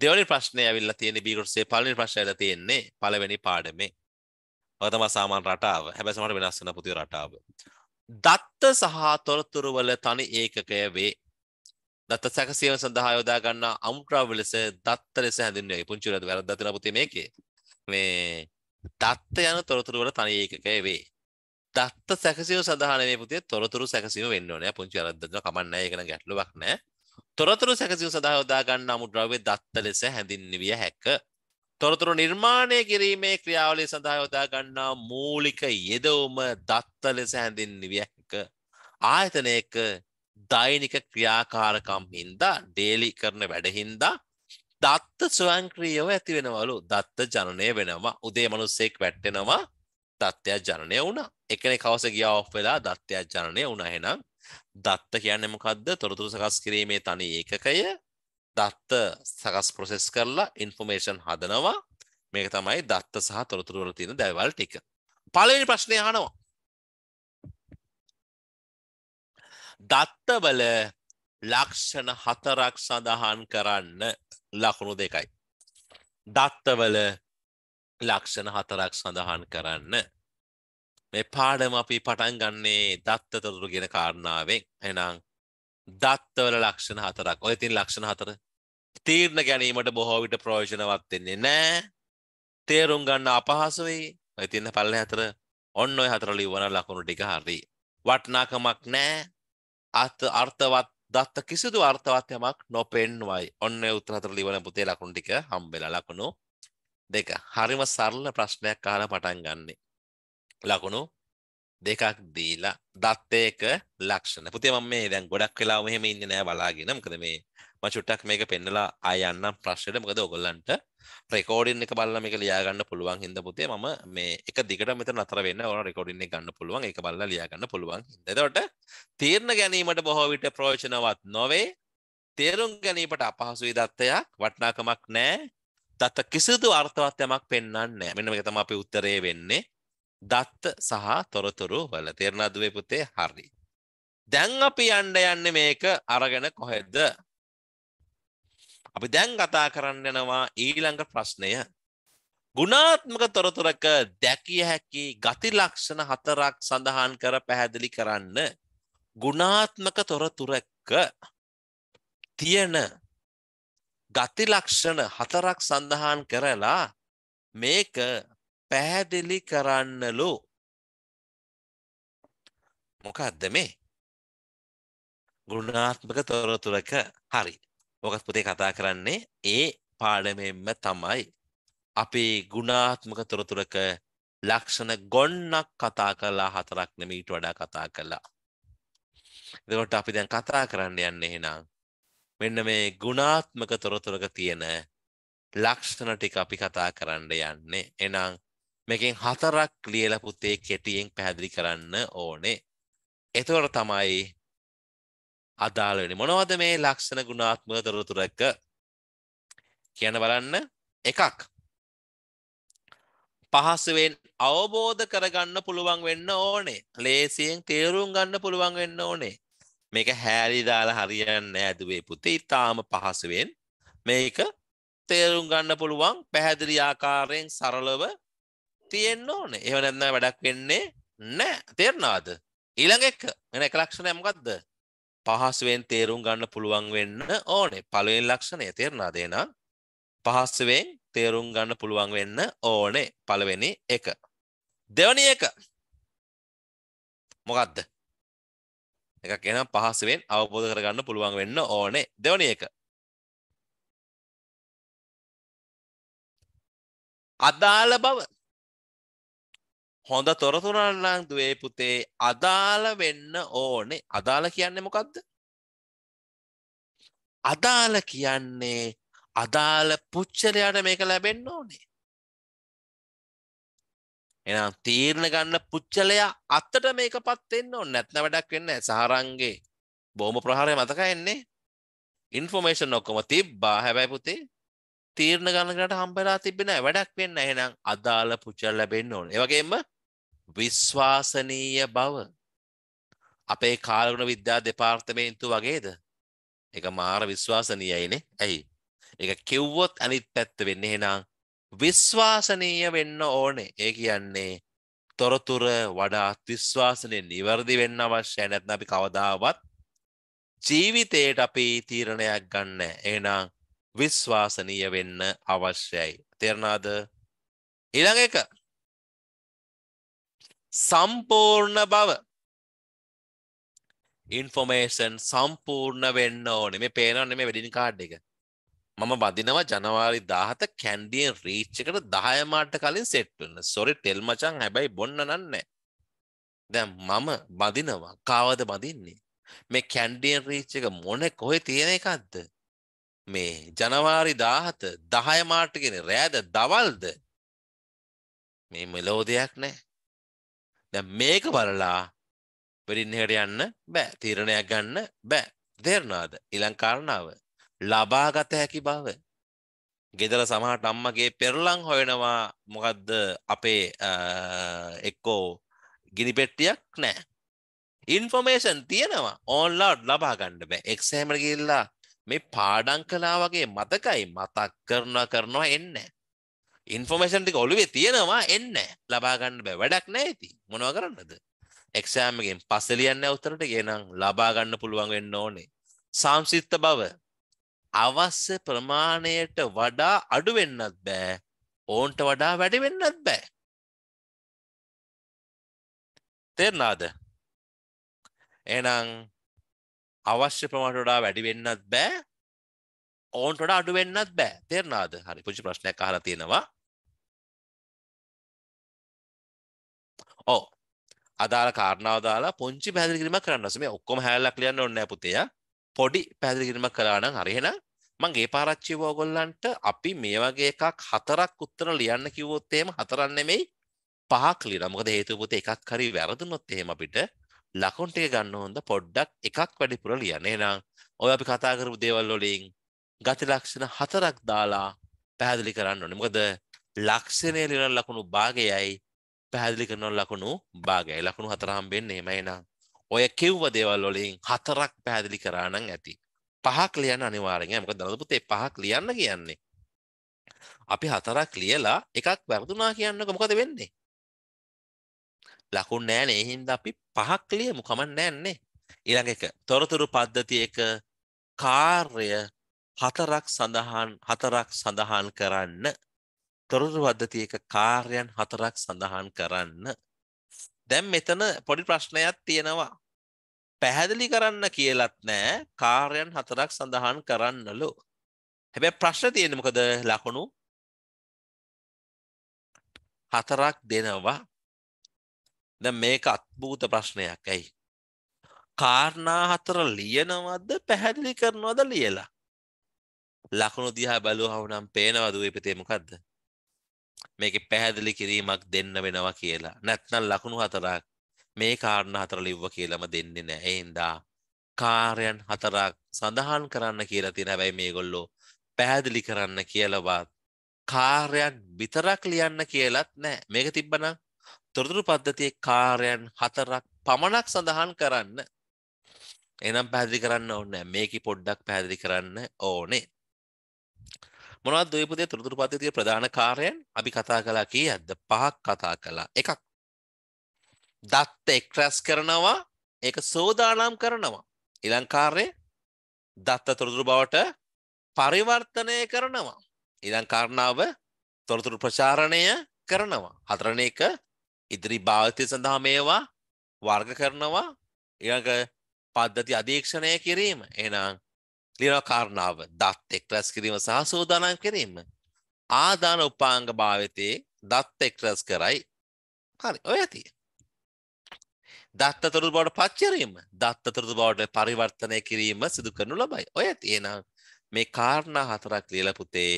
දෙවනි ප්‍රශ්නය ඇවිල්ලා තියෙන බිකොටසේ පළවෙනි ප්‍රශ්නයල තියෙන්නේ පළවෙනි පාඩමේ ඔය තමයි සාමාන්‍ය රටාව හැබැයි සමහර වෙනස් වෙන පුදුම රටාව දත්ත සහ තොරතුරු වල තනි ඒකකය වේ දත්ත සැකසීම සඳහා යොදා ගන්නා අමුද්‍රව්‍ය ලෙස දත්ත ලෙස හැඳින්වේ. පුංචි උරද වැරද්දක් තියෙනවා පුතේ මේකේ. මේ දත්ත යන තොරතුරු වල තනි ඒකක වේ. දත්ත සැකසීම සඳහා නෙමෙයි පුතේ තොරතුරු සැකසීම වෙන්න ඕනේ. පුංචි වැරද්දක් කමක් නැහැ. ඒක නම් ගැටලුවක් නැහැ. තොරතුරු සැකසීම සඳහා යොදා ගන්න අමුද්‍රව්‍ය දත්ත ලෙස හැඳින්විය හැක. තොරතුරු නිර්මාණය කිරීමේ ක්‍රියාවලිය සඳහා යොදා ගන්නා මූලික යෙදවුම දත්ත ලෙස හැඳින්විය හැක. ආයතනයක දෛනික ක්‍රියාකාරකම් හින්දා ඩේලි කරන වැඩ හින්දා දත්ත ස්වයංක්‍රීයව ඇති වෙනවලු දත්ත ජනනය වෙනවා උදේ මනුස්සෙක් වැට්ටෙනවා තත්ත්වයක් ජනනය වුණා එකන කවස ගියා ඔ් වෙලා දත්ත්වයක් ජනනය වුණ එහෙනම් දත්ත කියන්න මොකක්ද තොරතුරු සකස් කිරීමේ තනි ඒකකය දත්ත සකස් ප්‍රොසෙස් කරලා ඉන්ෆෝමේෂන් හදනවා මේක තමයි දත්ත සහ තොරතුරුවල තියෙන දැවල් ටික පලවෙනි ප්‍රශ්නය හනවා දත්තවල ලක්ෂණ හතරක් සඳහන් කරන්න ලකුණු දෙකයි. දත්තවල ලක්ෂණ හතරක් සඳහන් කරන්න. මේ පාඩම අපි පටන් ගන්නේ දත්තතතුරු ගෙන කාරණාවෙන් එනම් දත්තවල ලක්ෂණ හතරක් ඔය තින් ලක්ෂණ හතර තීරණ ගැනීමට බොහෝ විට ප්‍රයෝජනවත් වෙන්නේ නෑ තේරුම් ගන්න අපහසු වෙයි ඔය තින් පල්ල හතර ඔන්න ඔය හතර ලියවන ලකුණු ටික හරි වටිනාකමක් නෑ අත් අර්ථවත් දත්ත කිසිදු අර්ථවත් යමක් නොපෙන්වයි. ඔන්න ඒ උත්තර හතර ලිවන පුතේ ලකුණු ටික හම්බෙලා ලකුණු දෙක. හරිම සරල ප්‍රශ්නයක් අහලා පටන් ගන්නෙ. ලකුණු දෙකක් දීලා දත්තයක ලක්ෂණ. පුතේ මම මේ දැන් ගොඩක් වෙලා මෙහෙම ඉන්නේ නෑ බලාගෙන. මොකද මේ මම චුට්ටක් මේක පෙන්නලා ආය යන්නම් ප්‍රශ්නෙට. මොකද ඔයගොල්ලන්ට රෙකෝඩින් එක බල්ල මේක ලියාගන්න පුළුවන් හිද පුතේ ම මේ එක දිගට මෙත නතර වෙන්න ඕන රෙකෝඩින්නේ ගන්න පුළුවන් එක බල්ල ලියාගන්න පුළුවන් එදවට තීරණ ගැනීමට බොහෝ විට ප්‍රෝචනවත් නොවේ තේරුම් ගැනීමට අපහසුයි දත්තයක් වටනාකමක් නෑ දත්ත කිසිදු අර්ථවත් යමක් පෙන්න්න නෑ මෙනම තම අපි උත්තරේ වෙන්නේ දත්ත සහ තොරතුරු වල තේරණදුවේ පුතේ හරි. දැන් අපි යන්ඩ යන්න මේක අරගෙන කොහෙද අපි දැන් කතා කරන්න යනවා ඊළඟ ප්‍රශ්නය. ගුණාත්මක තොරතුරක දැකිය හැකි ගති ලක්ෂණ හතරක් සඳහන් කර පැහැදිලි කරන්න. ගුණාත්මක තොරතුරක තියෙන ගති ලක්ෂණ හතරක් සඳහන් කරලා මේක පැහැදිලි කරන්නලු. මොකක්ද මේ? ගුණාත්මක තොරතුරක හරි ඕකත් පුතේ කතා කරන්නේ ඒ පාඩමෙන්ම තමයි අපේ ගුණාත්මක තොරතුරක ලක්ෂණ ගොන්නක් කතා කරලා හතරක් නෙමෙයි ඊට වඩා කතා කළා. එතකොට අපි දැන් කතා කරන්න යන්නේ එහෙනම් මෙන්න මේ ගුණාත්මක තොරතුරක තියෙන ලක්ෂණ ටික අපි කතා කරන්න යන්නේ. එහෙනම් මේකෙන් හතරක් ලියලා පුතේ කෙටියෙන් පැහැදිලි කරන්න ඕනේ. එතකොට තමයි අදාළ වෙන්නේ. මොනවද මේ ලක්ෂණ ගුණාත්මක තොරතුරු එක? කියන බලන්න. එකක්. පහසුවෙන් අවබෝධ කරගන්න පුළුවන් වෙන්න ඕනේ. ලේසියෙන් තේරුම් ගන්න පුළුවන් වෙන්න ඕනේ. මේක හැරි දාලා හරියන්නේ නැහැ දුවේ පුතේ. ඊටාම පහසුවෙන් මේක තේරුම් ගන්න පුළුවන් පැහැදිලි ආකාරයෙන් සරලව තියෙන්න ඕනේ. එහෙම නැත්නම් වැඩක් වෙන්නේ නැහැ. තේරෙනවද? ඊළඟ එක. වෙන එක ලක්ෂණය මොකද්ද? පහසුවෙන් තේරුම් ගන්න පුළුවන් වෙන්න ඕනේ. පළවෙනි ලක්ෂණය තේරුණාද එහෙනම්? පහසුවෙන් තේරුම් ගන්න පුළුවන් වෙන්න ඕනේ පළවෙනි එක. දෙවෙනි එක මොකද්ද? එකක් එහෙනම් පහසුවෙන් අවබෝධ කරගන්න පුළුවන් වෙන්න ඕනේ. දෙවෙනි එක. අදාළ බව හොඳ තොරතුරල්ලං දුවේ පුතේ අදාළ වෙන්න ඕනේ අදාළ කියන්නේ මොකක්ද අදාළ කියන්නේ අදාළ පුච්චලයට මේක ලැබෙන්න ඕනේ එනම් තීරණ ගන්න පුච්චලයා අත්තට මේකපත් වෙන්න ඕනේ නැත්නම් වැඩක් වෙන්නේ නැහැ සහරංගේ බොහොම ප්‍රහාරය මතකයින්නේ ඉන්ෆෝමේෂන් ඔක්කොම තිබ්බා හැබැයි පුතේ තීරණ ගන්නකට හම්බෙලා තිබෙන්නේ නැහැ වැඩක් වෙන්නේ නැහැ එහෙනම් අදාළ පුච්චල ලැබෙන්න ඕනේ ඒ වගේම විශ්වාසනීය බව අපේ කාලගුණ විද්‍යා දෙපාර්තමේන්තු වගේද එක මාර විශ්වාසනීයයිනේ ඇයි එක කිව්වොත් අනිත් පැත්ත වෙන්න එහෙනම් විශ්වාසනීය වෙන්න ඕනේ ඒ කියන්නේ තොරතුර වඩාත් විශ්වාසනය නිවැරදි වෙන්න අවශ්‍ය නැත්නම් අපි කවදාවත් ජීවිතයට අපි තීරණයක් ගන්න එහෙනම් විශ්වාසනීය වෙන්න අවශ්‍යයි තේරෙනාද ඊළඟ එක සම්පූර්ණ බව ඉන්ෆෝමේෂන් සම්පූර්ණ වෙන්න ඕනේ මේ පේනවන්නේ මේ වෙඩින් කාඩ් එක මම බදිනවා ජනවාරි 17 කැන්ඩියෙන් රීච් එකට 10 මාට කලින් සෙට් වෙන්න. සෝරි ටෙල් මචං හැබැයි බොන්න නන්නේ. දැන් මම බදිනවා කාවද බදින්නේ? මේ කැන්ඩියෙන් රීච් එක මොනේ කොහෙ තියෙන එකක්ද? මේ ජනවාරි 17 10 මාට කියන්නේ රෑද දවල්ද? මේ මෙලෝ දෙයක් නැහැ. දැන් මේක බලලා වෙරින්නකට යන්න බෑ තීරණයක් ගන්න බෑ තේරෙනවද ඊළඟ කාරණාව ලබාගත හැකි බව ගෙදර සමහට අම්මගේ පෙරලං හොයනවා මොකද්ද අපේ එක්කෝ ගිනි පෙට්ටියක් නෑ ඉන්ෆෝමේෂන් තියෙනවා ඕන්ලාඩ් ලබා ගන්න බෑ එක්සෑමට ගිල්ලා මේ පාඩං කලා වගේ මතකයි මතක් කරනවා කරනවා එන්නේ ඉන්ෆෝමේෂන් ටික ඔළුවේ තියෙනවා එන්නේ ලබා ගන්න බෑ වැඩක් නැහැ ඉතින් මොනව කරන්නද එක්සෑම් එකෙන් පස්සේ ලියන්නේ උත්තර ටික එහෙනම් ලබා ගන්න පුළුවන් වෙන්න ඕනේ සාම්සිත බව අවශ්‍ය ප්‍රමාණයට වඩා අඩු වෙන්නත් බෑ ඕන්ට වඩා වැඩි වෙන්නත් බෑ තේරෙනවද එහෙනම් අවශ්‍ය ප්‍රමාණයට වඩා වැඩි වෙන්නත් බෑ ඕන්ට වඩා අඩු වෙන්නත් බෑ තේරෙනවද හරි පුංචි ප්‍රශ්නයක් අහලා තියෙනවා ඔව් අදාළ කාරණාව දාලා පොංචි පැහැදිලි කිරීමක් කරන්න මේ ඔක්කොම හැලලක් ලියන්න ඕනේ නැහැ පුතේ පොඩි පැහැදිලි කිරීමක් කළා නම් හරි එහෙනම් මම ඒ පාරච්චිව ඕගොල්ලන්ට අපි මේ වගේ එකක් හතරක් උත්තර ලියන්න කිව්වොත් එහෙම හතරක් නෙමෙයි පහක් ලියනවා මොකද හේතුව පුතේ එකක් හරි වැරදුනොත් එහෙම අපිට ලකුණු ටික ගන්න ඕනද පොඩ්ඩක් එකක් වැඩිපුර ලියන්න එහෙනම් ඔය අපි කතා කරපු දේවල් වලින් ගති ලක්ෂණ හතරක් දාලා පැහැදිලි කරන්න ඕනේ මොකද ලක්ෂණය ලියන ලකුණු භාගයයි පැහැදිලි කරන ලකුණු භාගය ලකුණු හතරහම් වෙන්න එමයිනම් ඔය කිව්ව දේවල් වලින් හතරක් පැහැදිලි කරානම් ඇති පහක් ලියන්න අනිවාරෙන් මක දනද පුතේ පහක් ලියන්න කියන්නේ අපි හතරක් ලියලා එකක් වැරදුනා කියන්නක මොකද වෙන්නේ ලකුණ නෑනේ හින්ද අපි පහක් ලියමු කමන් නෑන්නේ ඊළඟ එක තොරතුරු පද්ධතියක කාර්ය හතරක් සඳහන් හතරක් සඳහන් කරන්න තොරතුරු පද්ධතියක කාර්යයන් හතරක් සඳහන් කරන්න. දැන් මෙතන පොඩි ප්‍රශ්නයක් තියෙනවා. පැහැදිලි කරන්න කියලත් නෑ කාර්යයන් හතරක් සඳහන් කරන්නලු. හැබැයි ප්‍රශ්න තියෙන්නේ මොකද ලකුණු හතරක් දෙනවා. දැන් මේක අත්භූත ප්‍රශ්නයක්. ඇයි? කාරණා හතර ලියනවද පැහැදිලි කරනවද ලියලා? ලකුණු දිහා බැලුවහම නම් පේනවද ඔය පිටේ මොකද්ද? මේක පැහැදිලි කිරීමක් දෙන්න වෙනවා කියලා නැත්නම් ලකුණු හතරක් මේ කාරණ හතර ලිව්ව කියලම දෙන්නේ නෑ එහින්දා කාර්යන් හතරක් සඳහන් කරන්න කියලා තියෙන හැබැයි මේගොල්ලෝ පැහැදිලි කරන්න කියලවත් කාර්යන් විතරක් ලියන්න කියලත් නෑ මේක තිබ්බනම් තොරතුරු පද්ධතියේ කාර්යන් හතරක් පමණක් සඳහන් කරන්න එනම් පැහැදිලි කරන්න ඕනේ මේකි පොඩ්ඩක් පැහැදිලි කරන්න ඕනේ මොනවද ද්වීපදයේ තොරතුරු පද්ධතියේ ප්‍රධාන කාර්යයන් අපි කතා කළා කීයක්ද පහක් කතා කළා එකක් දත්ත එක්රැස් කරනවා ඒක සෝදානම් කරනවා ඊළඟ කාර්යය දත්ත තොරතුරු බවට පරිවර්තනය කරනවා ඊළඟ කාරණාව තොරතුරු ප්‍රචාරණය කරනවා හතරන එක ඉදිරි භාවිතය සඳහා මේවා වර්ග කරනවා ඊළඟ පද්ධති අධීක්ෂණය කිරීම එහෙනම් ලියනවා කාරණාව දත් එක්රැස් කිරීම සහ සූදානම් කිරීම. ආදාන උපාංග භාවිතයේ දත් එක්රැස් කරයි. හරි. ඔය ඇති. දත්තතරු බවට පච්චරීම දත්තතරු බවට පරිවර්තනය කිරීම සිදු කරනු ලබයි. ඔය ඇති. එහෙනම් මේ කාරණා හතරක් ලියලා පුතේ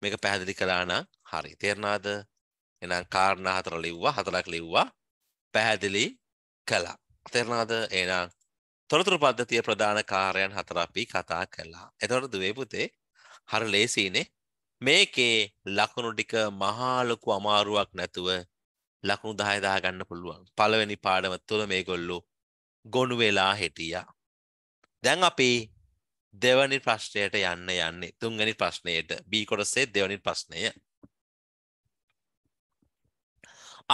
මේක පැහැදිලි කළා නම් හරි. තේරුණාද? එහෙනම් කාරණා හතර ලිව්වා, හතරක් ලිව්වා. පැහැදිලි කළා. තේරුණාද? එහෙනම් තොරතුරු පද්ධතිය ප්‍රධාන කාරයන් හතර අපි කතා කළා. එතකොට දුවේ පුතේ හර ලේසියිනේ. මේකේ ලකුණු ටික මහා ලොකු අමාරුවක් නැතුව ලකුණු 10 දා ගන්න පුළුවන්. පළවෙනි පාඩම තුල මේගොල්ලෝ ගොනු වෙලා හිටියා. දැන් අපි දෙවනි ප්‍රශ්නයට යන්න යන්නේ තුන්වැනි ප්‍රශ්නයට B කොටසේ දෙවනි ප්‍රශ්නය.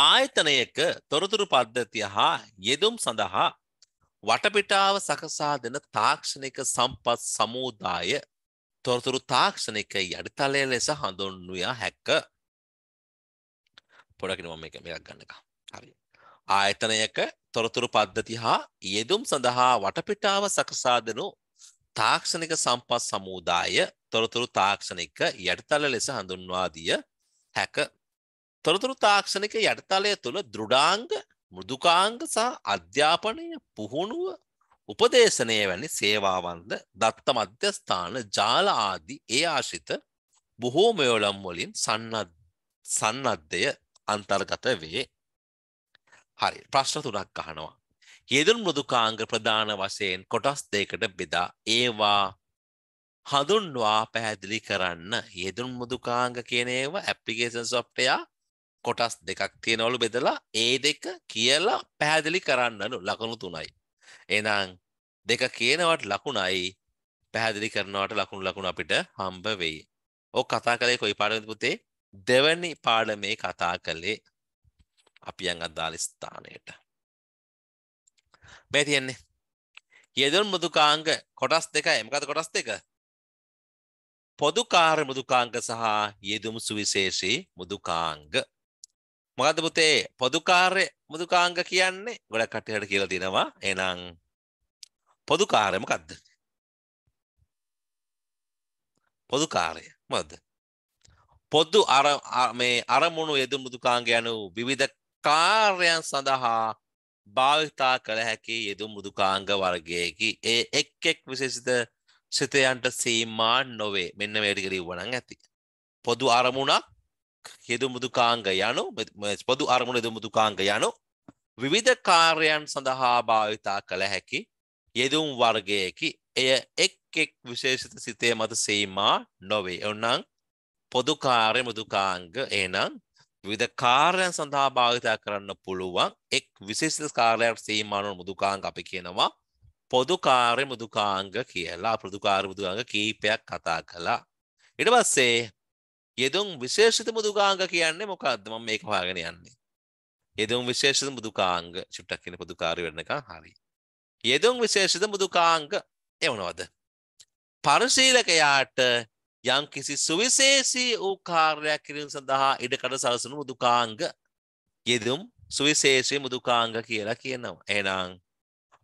ආයතනයක තොරතුරු පද්ධතිය හා යෙදුම් සඳහා වටපිටාව සකසා දෙන තාක්ෂණික සම්පත් සමූදාය තොරතුරු තාක්ෂණික යටිතලය ලෙස හඳුන්වයා හැක්ක පොඩකිනම එක මෙයක් ගන්නක හරි ආයතනයක තොරතුරු පද්ධති හා යෙදුම් සඳහා වටපිටාව සකසා දෙනු තාක්ෂණික සම්පත් සමූදාය තොරතුරු තාක්ෂණික යටිතල ලෙස හඳුන්වා දිය හැක තොරතුරු තාක්ෂණික යටතලය තුළ දෘඩාංග මෘදුකාංග සහ අධ්‍යාපනය පුහුණුව උපදේශනය වැනි සේවාවන්ද දත්ත මධ්‍යස්ථාන ජාල ආදී ඒ ආශිත බොහෝ මෙයොලම් වලින් සන්නද්ධය අන්තර්ගත වේ. හරි ප්‍රශ්න තුනක් අහනවා. යෙදුන් මෘදුකාංග ප්‍රධාන වශයෙන් කොටස් දෙකට බෙදා ඒවා හඳුන්වා පැහැදිලි කරන්න යෙදුන් මුදුකාංග කියන ඒවා ඇප්ලිකේෂන් සොප්ටයා කොටස් දෙකක් තියෙනවලු බෙදලා ඒ දෙක කියලා පැහැදිලි කරන්නලු ලකුණු තුනයි. එනම් දෙක කියනවට ලකුණයි පැහැදිලි කරනවට ලකුණු ලකුණ අපිට හම්බ වෙයි. ඕක කතා කළේ කොයි පාඩමද පුතේ? දෙවැනි පාඩමේ කතා කළේ අපි යන් අදාළ ස්ථානයට. මේ තියන්නේ. යෙදුම් මෘදුකාංග කොටස් දෙකයි. මොකද කොටස් දෙක? පොදුකාර මෘදුකාංග සහ යෙදුම් සුවිශේෂී මෘදුකාංග. මොකද පුතේ පොදුකාර්ය මෘදුකාංග කියන්නේ ගොඩක් කට්ටියට කියලා දෙනවා. එහෙනම් පොදුකාර්ය මොකද්ද? පොදුකාර්ය මොකද්ද? පොදු අර මේ අරමුණු යෙදු මෘදුකාංග යනු විවිධ කාර්යයන් සඳහා භාවිතා කළ හැකි යෙදු මෘදුකාංග වර්ගයකි. ඒ එක් එක් විශේෂිත සිතයන්ට සීමා නොවේ. මෙන්න මේ ටික ලිව්වනම් ඇති. පොදු අරමුණක් හෙදුමුදු කාංග යනු පොදු අරමුණ එදුමුදු කාංග යනු විවිධ කාර්යන් සඳහා භාවිතා කළ හැකි යෙදුම් වර්ගයකි එය එක් එක් විශේෂත සිතේ මත සීමා නොවේ ඔන්නම් පොදුකාරය මුදුකාංග එනම් විධ කාර්යන් සඳහා භාවිතා කරන්න පුළුවන් එක් විශේෂ කාර්යයක් සීමානුවන් මුදුකාංග අපි කියනවා පොදුකාරය මුදුකාංග කියලා පෘදුකාර මුදුකාංග කීපයක් කතා කලා ඉඩ පස්සේ යෙදුම් විශේෂිත මුදුකාංග කියන්නේ මොකක්ද මම මේක හොයාගෙන යන්නේ. යෙදුම් විශේෂිත මුදුකාංග චුට්ටක් කියන පොදුකාරී වෙන්නකම් හරි. යෙදුම් විශේෂිත මුදුකාංග ඒ මොනවද? පරිශීලකයාට යම් කිසි සුවිශේෂී වූ කාර්යයක් කිරීම සඳහා ඉඩකඩ සලසන මුදුකාංග යෙදුම් සුවිශේෂී මුදුකාංග කියලා කියනවා. එහෙනම්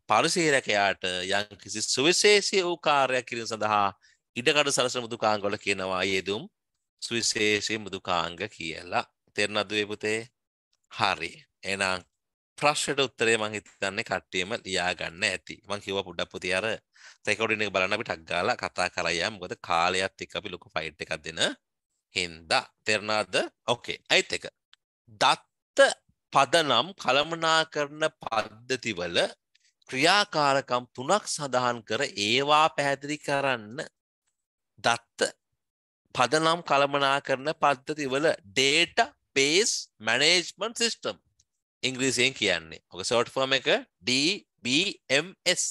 පරිශීලකයාට යම් කිසි සුවිශේෂී වූ කාර්යයක් කිරීම සඳහා ඉඩකඩ සලසන මුදුකාංග වල කියනවා යෙදුම් සුවිශේෂී මුදුකාංග කියලා. තේරෙනවද මේ පුතේ? හරි. එහෙනම් ප්‍රශ්නට උත්තරේ මම හිතන්නේ කට්ටියම ලියා ගන්න ඇති. මම කිව්වා පොඩ්ඩක් පුතේ අර රෙකෝඩින් එක බලන්න අපි ටක් ගාලා කතා කරලා යමු. මොකද කාලයත් එක්ක අපි ලොකු ෆයිට් එකක් දෙන හින්දා. තේරෙනවද? ඕකේ. අයිත් එක. දත්ත පදනම් කළමනාකරන පද්ධතිවල ක්‍රියාකාරකම් තුනක් සඳහන් කර ඒවා පැහැදිලි කරන්න දත්ත පදනම් කළමනා කරන පද්ධතිවල ඩේට බේස් මැනේජ්මන් සිිස්ටම් ඉංග්‍රීසියෙන් කියන්නේ ඔක සෝට්ෆර්ම එක DBMS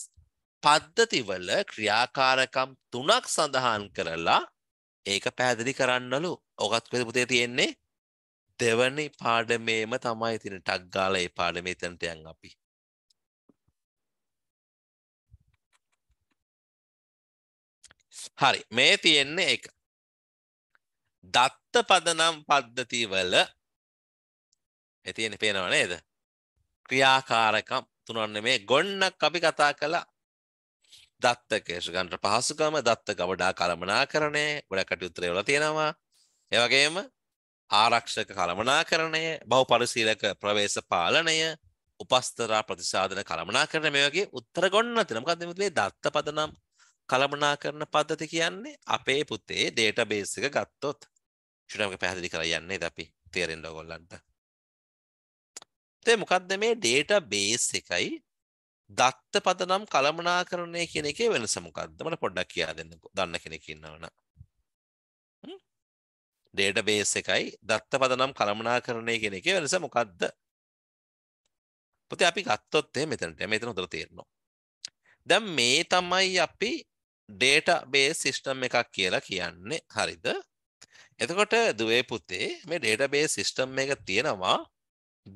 පද්ධතිවල ක්‍රියාකාරකම් තුනක් සඳහන් කරලා ඒක පැහැදිලි කරන්නලු ඔකත් වෙද පුතේ තියෙන්නේ දෙවනි පාඩමේම තමයි තින ටක් ගාල ඒ පාඩමේ තැනට යන් අපි හරි මේ තියෙන්නේ එක දත්ත පදනම් පද්ධතිවල ඇතියෙන පේනව නේද ක්‍රියාකාරකම් තුනන්න මේ ගොන්නක් අපි කතා කළා දත්තකේශ ගන්ට පහසුකම දත්තක වඩා කළමනා කරණය ගොඩ කටයුත්‍රයවල තියෙනවා ඒවගේම ආරක්ෂක කළමනා කරණය බව පරිසීලක ප්‍රවේශ පාලනය උපස්තරා ප්‍රතිසාධන කළමනා කරන මේ වගේ උත්තර ගොන්න තිනමකදමේ දත්ත පදනම් කළමනා කරන පද්ධති කියන්නේ අපේ පුතේ ඩේට බේස් එක ගත්තොත් ෂුටමක පැහදිලි කර යන්නේ අපි තේරෙන් ලොගොල්ලන්ට තේ මොකක්ද මේ ඩේට බේස් එකයි දත්ත පදනම් කළමනා කරණය කියන එකේ වෙනස මොකක්ද මට පොඩ්ඩක් කියා දෙන්න දන්න කෙනෙක් ඉන්නවනම් ඩේට බේස් එකයි දත්ත පදනම් කළමනා කරණය කියන එකේ වෙනස මොකක්ද පුතේ අපි ගත්තොත් එහෙ මෙතනට මෙතන උදලා තේරෙනවා දැන් මේ තමයි අපි ඩේටා බේස් සිස්ටම් එකක් කියලා කියන්නේ හරිද එතකොට දුවේ පුතේ මේ ඩේටබේස් සිස්ටම් එක තියෙනවා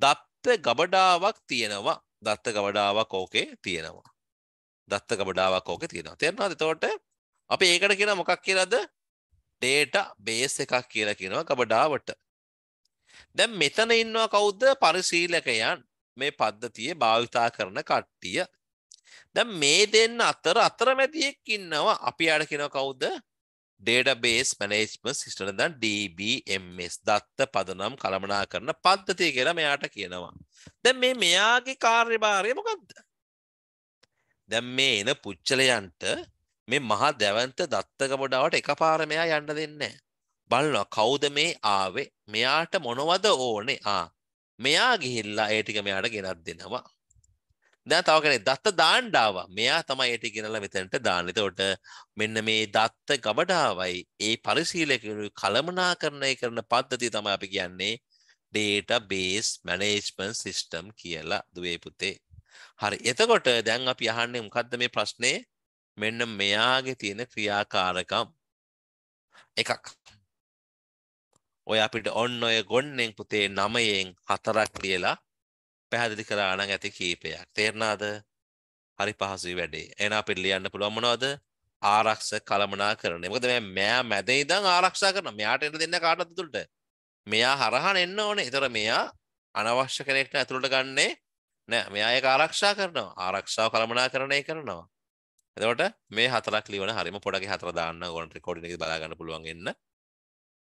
දත්ත ගබඩාවක් තියෙනවා දත්ත ගබඩාවක් ඕකේ තියෙනවා දත්ත ගබඩාවක් ඕකේ තියෙනවා තේරෙනවද එතකොට අපි ඒකට කියන මොකක් කියලාද ඩේටා බේස් එකක් කියලා කියනවා ගබඩාවට දැන් මෙතන ඉන්නවා කවුද පරිශීලකයන් මේ පද්ධතිය භාවිතා කරන කට්ටිය දැන් මේ දෙන්න අතර අතරමැදියෙක් ඉන්නවා අපි අර කියනවා කවුද ඩේටබේස් මැනේජ්මන් සිිස්ටන දන් DBMS දත්ත පදනම් කළමනා කරන පද්ධතිය කියලා මෙයාට කියනවා. දැ මේ මෙයාගේ කාර්යභාරය මොකක්ද. දැම් මේ එන පුච්චලයන්ට මේ මහා දැවන්ත දත්තක බොඩාවට එක පාර මෙයා යන්න දෙන්න. බලවා කෞද මේ ආවේ මෙයාට මොනවද ඕනේ ආ මෙයා ගිහිල්ලා ඒටික මෙයාට ගෙනත් දෙනවා දැන් තව කෙනෙක් දත්ත දාන්න ආවා. මෙයා තමයි ඒටි ගෙනලා මෙතනට දාන්නේ. එතකොට මෙන්න මේ දත්ත ගබඩාවයි ඒ පරිශීලකයෝ කළමනාකරණය කරන පද්ධතිය තමයි අපි කියන්නේ database management system කියලා දුවේ පුතේ. හරි. එතකොට දැන් අපි අහන්නේ මොකද්ද මේ ප්‍රශ්නේ? මෙන්න මෙයාගේ තියෙන ක්‍රියාකාරකම් එකක් ඔය අපිට ඔන්න ඔය ගොන්නෙන් පුතේ නමයෙන් හතරක් ලියලා පැහැදිලි කරා නම් ඇති කීපයක්. තේරෙනවද? හරි පහසුයි වැඩේ. එහෙනම් අපිට ලියන්න පුළුවන් මොනවද? ආරක්ෂක කළමනාකරණය. මොකද මේ මෙයා මැද ඉඳන් ආරක්ෂා කරනවා. මෙයාට එන්න දෙන්න කාටවත් ඇතුළට. මෙයා හරහා එන්න ඕනේ. ඒතර මෙයා අනවශ්‍ය කෙනෙක්ට ඇතුළට ගන්නෙ නෑ. මෙයා ඒක ආරක්ෂා කරනවා. ආරක්ෂාව කළමනාකරණය කරනවා. එතකොට මේ හතරක් ලියවන හරියම පොඩගේ හතර දාන්න ඕන රෙකෝඩින් එකේ බලා ගන්න පුළුවන් වෙන්න.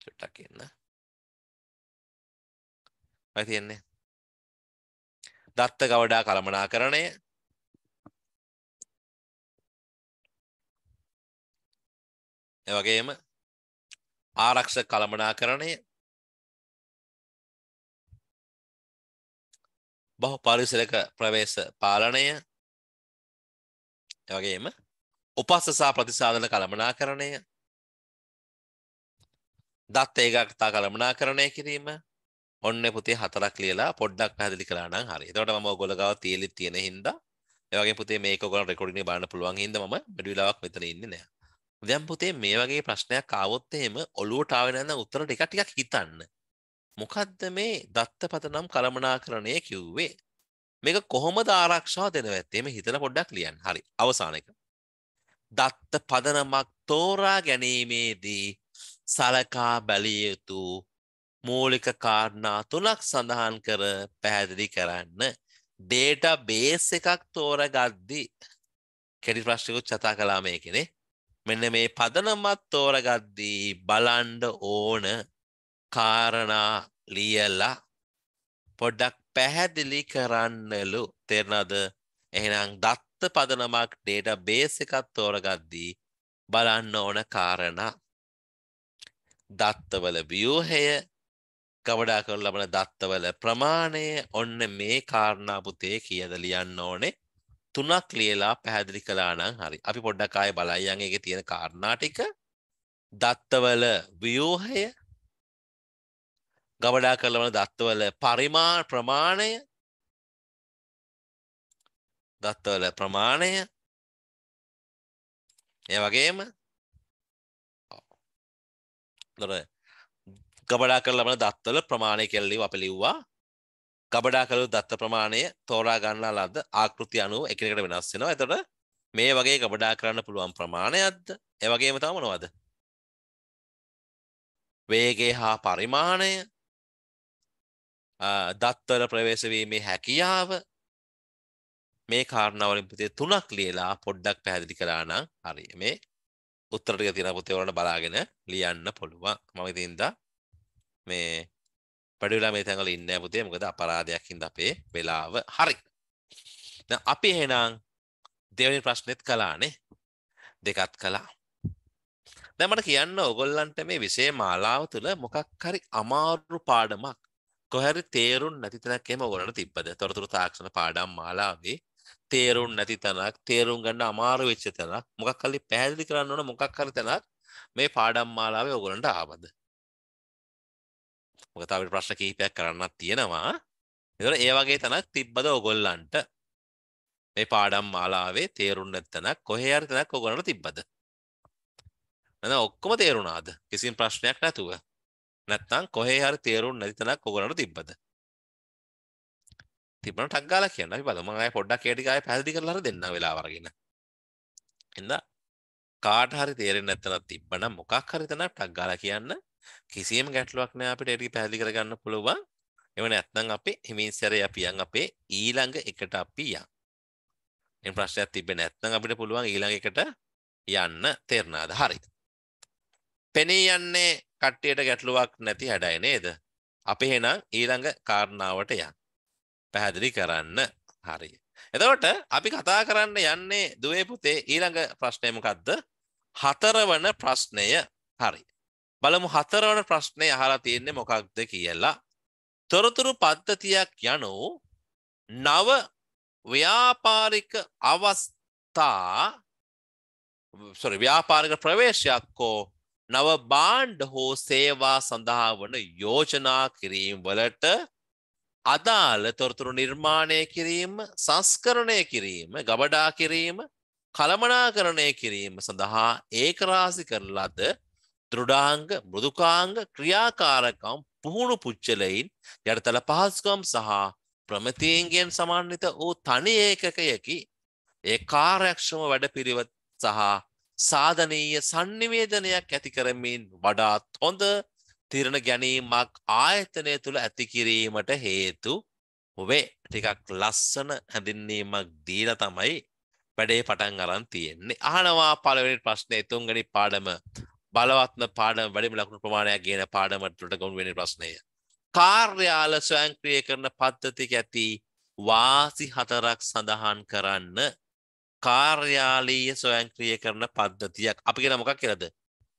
චුට්ටක් එන්න. අය තියන්නේ දත්ත ගවඩා කළමනාකරණය එවගේම ආරක්ෂක කළමනාකරණය බහු පරිසරක ප්‍රවේශ පාලනය එවගේම උපස්සසා ප්‍රතිසාධන කළමනාකරණය දත් ඒකාගතා කළමනාකරණය කිරීම ඔන්න පුතේ හතරක් ලියලා පොඩ්ඩක් පැහැදිලි කළා නම් හරි. එතකොට මම ඔයගොල්ලෝ ගාව තියෙලිත් තියෙන හින්දා ඒ වගේ පුතේ මේක ඔයගොල්ලෝ රෙකෝඩින් එකේ බලන්න පුළුවන් හින්දා මම වැඩි වෙලාවක් මෙතන ඉන්නේ නැහැ. දැන් පුතේ මේ වගේ ප්‍රශ්නයක් ආවොත් එහෙම ඔළුවට ආවෙ නැත්නම් උත්තර ටික ටිකක් හිතන්න. මොකද්ද මේ දත්තපත නම් කළමනාකරණය කිව්වේ? මේක කොහොමද ආරක්ෂාව දෙනව ඇත්තේ? මේ හිතලා පොඩ්ඩක් ලියන්න. හරි. අවසාන එක. දත්ත පදනමක් තෝරා ගැනීමේදී සලකා බැලිය යුතු මූලික කාරණා තුනක් සඳහන් කර පැහැදිලි කරන්න. ඩේටා බේස් එකක් තෝරගද්දි කෙඩි ප්‍රශ්නිකුත් කතා කළා මේ කෙනෙ. මෙන්න මේ පදනමත් තෝරගද්දී බලන්ඩ ඕන කාරණා ලියල්ලා පොඩ්ඩක් පැහැදිලි කරන්නලු තෙරනද එහෙනම් දත්ත පදනමක් ඩේට බේස් එකත් තෝරගද්දී බලන්න ඕන කාරණා දත්තවල ව්‍යෝහය ගවඩා කරන ලබන දත්තවල ප්‍රමාණය ඔන්න මේ කාරණාපුතේ කියද ලියන්න ඕනේ තුනක් ලියලා පැහැදිලි කලා නම් හරි අපි පොඩ්ඩක් ආය බලයියන්ගේ තියෙන කාරණාටික දත්තවල ව්‍යෝහය ගවඩා කරලවන දත්තවල පරිමාණ ප්‍රමාණය දත්තවල ප්‍රමාණය ඒ වගේම දොර ගබඩා කර ලබන දත්වල ප්‍රමාණය කෙල්ලිව අප ලිව්වා ගබඩා කළු දත්ත ප්‍රමාණය තෝරා ගන්නා ලද ආකෘති අනුව එකනකට වෙනස් වෙනවා එතකොට මේ වගේ ගබඩා කරන්න පුළුවන් ප්‍රමාණයක්ද ඒ වගේම තමයි මොනවද වේගය හා පරිමාණය දත්වල ප්‍රවේශ වීමේ හැකියාව මේ කාරණාවලින් පුතේ තුනක් ලියලා පොඩ්ඩක් පැහැදිලි කරා නම් හරි මේ උත්තර ටික තියෙන පුතේ වලට බලාගෙන ලියන්න පුළුවන් මම ඉතින්දා මේ පඩුලා මේ තැඟල ඉන්න පුතේ මොකද අපරාධයක් හින්දා අපේ වෙලාව හරි. දැන් අපි එහෙනම් දෙවෙනි ප්‍රශ්නෙත් කළානේ. දෙකත් කළා. දැන් මට කියන්න ඕගොල්ලන්ට මේ විෂය මාලාව තුළ මොකක් හරි අමාරු පාඩමක් කොහරි තේරුම් නැති තැනක් එහෙම ඕගොල්ලන්ට තිබ්බද? තොරතුරු තාක්ෂණ පාඩම් මාලාවේ තේරුම් නැති තැනක් තේරුම් ගන්න අමාරු වෙච්ච තැනක් මොකක් හරි පැහැදිලි කරන්න ඕන මොකක් හරි තැනක් මේ පාඩම් මාලාවේ ඕගොල්ලන්ට ආවද? මොකද අපිට ප්‍රශ්න කිහිපයක් කරන්නත් තියෙනවා. ඒතකොට ඒ වගේ තැනක් තිබ්බද ඕගොල්ලන්ට? මේ පාඩම් මාලාවේ තේරුම් නැත්තනක් කොහේ හරි තැනක් ඕගොල්ලන්ට තිබ්බද? නැත්නම් ඔක්කොම තේරුණාද? කිසිම ප්‍රශ්නයක් නැතුව. නැත්නම් කොහේ හරි තේරුම් නැති තැනක් ඕගොල්ලන්ට තිබ්බද? තිබුණා ටක් ගාලා කියන්න. අපි බලමු. මම ආයෙ පොඩ්ඩක් ඒ ටික ආයෙ පැහැදිලි කරලා හරි දෙන්න වෙලාව අරගෙන. එහෙනම් කාට හරි තේරෙන්නේ නැත්නම් තිබ්බනම් මොකක් හරි තැනක් ටක් ගාලා කියන්න. කිසියම් ගැටලුවක් නෑ අපිට ඒක පැහැදිලි කරගන්න පුළුවන්. එව නැත්නම් අපි හිමින් සැරේ අපි යන් අපේ ඊළඟ එකට අපි යන්. මේ ප්‍රශ්නයක් තිබ්බේ නැත්නම් අපිට පුළුවන් ඊළඟ එකට යන්න තේරනාද? හරි. පෙනී යන්නේ කට්ටියට ගැටලුවක් නැති හැඩයි නේද? අපි එහෙනම් ඊළඟ කාරණාවට යන්. පැහැදිලි කරන්න. හරි. එතකොට අපි කතා කරන්න යන්නේ දුවේ පුතේ ඊළඟ ප්‍රශ්නය මොකද්ද? හතරවන ප්‍රශ්නය. හරි. බලමු හතරවන ප්‍රශ්නය අහලා තියෙන්නේ මොකක්ද කියලා. තොරතුරු පද්ධතියක් යනු නව ව්‍යාපාරික අවස්ථා සොරි ව්‍යාපාරික ප්‍රවේශයක් හෝ නව බාණ්ඩ හෝ සේවා සඳහා වන යෝජනා කිරීම් වලට අදාළ තොරතුරු නිර්මාණය කිරීම සංස්කරණය කිරීම ගබඩා කිරීම කළමනාකරණය කිරීම සඳහා ඒකරාසි කරලද දෘඩාංග මෘදුකාංග ක්‍රියාකාරකම් පුහුණු පුච්චලයින් යටතල පහසුකම් සහ ප්‍රමතියන්ගෙන් සමන්විත වූ තනි ඒකකයකි ඒ කාර්යක්ෂම වැඩපිළිවෙත් සහ සාධනීය sannivedanayak ඇති කරමින් වඩාත් හොඳ තිරණ ගැනීමක් ආයතනය තුළ ඇති කිරීමට හේතු ඔබේ ටිකක් ලස්සන හැඳින්වීමක් දීලා තමයි වැඩේ පටන් අරන් තියෙන්නේ. අහනවා පළවෙනි ප්‍රශ්නේ තුන්වෙනි පාඩම බලවත්න පාඩම වැඩිම ලකුණු ප්‍රමාණයක් ගේන පාඩමටට ගොුන් වෙන ප්‍රශ්නය. කාර්යාල ස්වයංක්‍රිය කරන පද්ධතික ඇති වාසි හතරක් සඳහන් කරන්න කාර්යාලීය ස්වයංක්‍රිය කරන පද්ධතියක් අපි කියෙන මොකක් කියලද.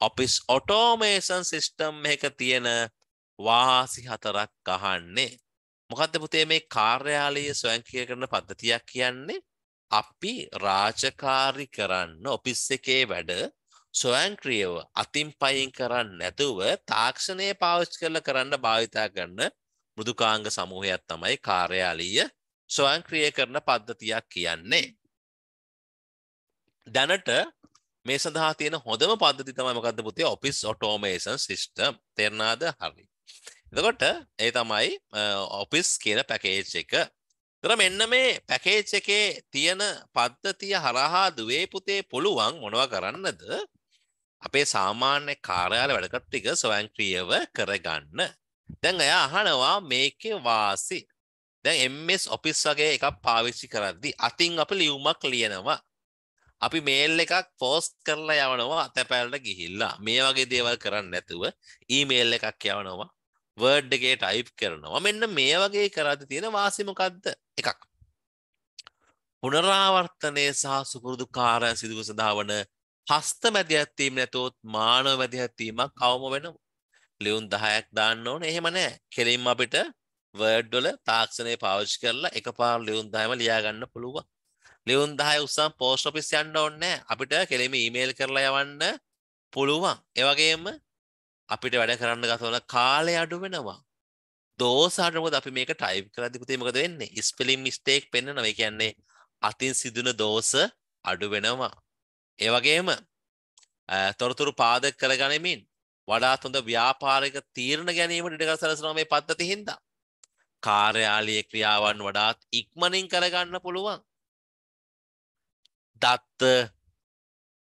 ඔපිස් ඔටෝමේසන් සිිස්ටම් එක තියෙන වාසි හතරක් අහන්නේ. මොකක්ද පුතේ මේ කාර්යාලීය ස්වයංක්‍රිය කරන පද්ධතියක් කියන්නේ අපි රාජකාරි කරන්න ඔපිස් එකේ වැඩ ස්වයංක්‍රියව අතින් පයින් කරන්න නැතුව තාක්ෂණය පාවිච්චි කරලා කරන්න භාවිතා කරන මෘදුකාංග සමූහයක් තමයි කාර්යාලීය ස්වයංක්‍රිය කරන පද්ධතියක් කියන්නේ. දැනට මේ සඳහා තියෙන හොඳම පද්ධති තමයි මොකද්ද පුතේ ඔෆිස් ඔටෝමේෂන් සිස්ටම් තේරෙනාද හරි. එතකොට ඒ තමයි ඔෆිස් කියන පැකේජ් එක. තර මෙන්න මේ පැකේච් එකේ තියෙන පද්ධතිය හරහා දුවේ පුතේ පුළුවන් මොනව කරන්නද අපේ සාමාන්‍ය කාර්යාල වැඩකත් ටික ස්වයංක්‍රීයව කරගන්න. දැන් එයා අහනවා මේකේ වාසි. දැන් MS Office වගේ එකක් පාවිච්චි කරද්දී අතින් අපි ලියුමක් ලියනවා. අපි මේල් එකක් පෝස්ට් කරලා යවනවා අතපැලට ගිහිල්ලා. මේ වගේ දේවල් කරන්නේ නැතුව ඊමේල් එකක් යවනවා. Word එකේ type කරනවා. මෙන්න මේ වගේ කරද්දී තියෙන වාසි මොකද්ද? එකක්. පුනරාවර්තනය සහ සුපුරුදු කාරය සිදුව සඳහා වන හස්ත මැදිහත්වීම නැතොත් මානව මැදිහත්වීමක් අවම වෙනවා. ලියුම් 10ක් දාන්න ඕනේ. එහෙම නැහැ. කෙලින්ම අපිට Word වල තාක්ෂණය පාවිච්චි කරලා එකපාර ලියුම් 10ම ලියා ගන්න පුළුවන්. ලියුම් 10 උස්සම් post office යන්න ඕනේ නැහැ. අපිට කෙලින්ම email කරලා යවන්න පුළුවන්. ඒ වගේම අපිට වැඩ කරන්න ගතවන කාලය අඩු වෙනවා. දෝස අඩු මොකද අපි මේක ටයිප් කරද්දී පුතේ මොකද වෙන්නේ? spelling mistake පෙන්වනවා. ඒ කියන්නේ අතින් සිදුන දෝෂ අඩු වෙනවා. ඒ වගේම තොරතුරු පාදක කරගනිමින් වඩාත් හොඳ ව්‍යාපාරික තීරණ ගැනීමට ඉඩකඩ සැලසෙනවා මේ පද්ධති හින්දා. කාර්යාලයේ ක්‍රියාවන් වඩාත් ඉක්මනින් කරගන්න පුළුවන්. දත්ත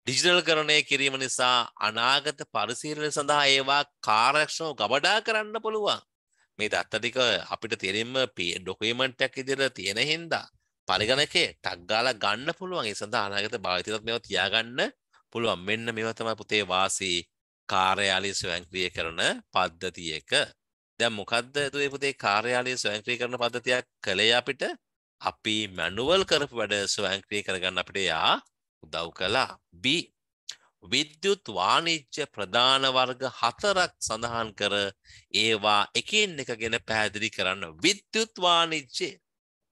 ඩිජිටල් කරණය කිරීම නිසා අනාගත පරිශීලනය සඳහා ඒවා කාර්යක්ෂමව ගබඩා කරන්න පුළුවන්. මේ දත්ත ටික අපිට තේරෙන්න ඩොකියුමන්ට් එකක් ඉදිරියට තියෙන හින්දා පරිගණකේ ටක්ගාල ගන්න පුළුවන් ඒ සඳහා අනාගත භාවිතයත් මෙව තියාගන්න පුළුවන් මෙන්න මෙව තමයි පුතේ වාසී කාර්යාලයේ ස්වයංක්‍රිය කරන පද්ධතියක දැන් මොකද්ද ඒ පුතේ කාර්යාලයේ ස්වයංක්‍රිය කරන පද්ධතියක් කළේ අපිට අපි මැනුවල් කරපු වැඩ ස්වයංක්‍රිය කරගන්න අපිට යා උදව් කළා B විද්‍යුත් වාණිජ්‍ය ප්‍රධාන වර්ග හතරක් සඳහන් කර ඒවා එකින් එකගෙන පැහැදිලි කරන්න විද්‍යුත් වාණිජ්‍යයේ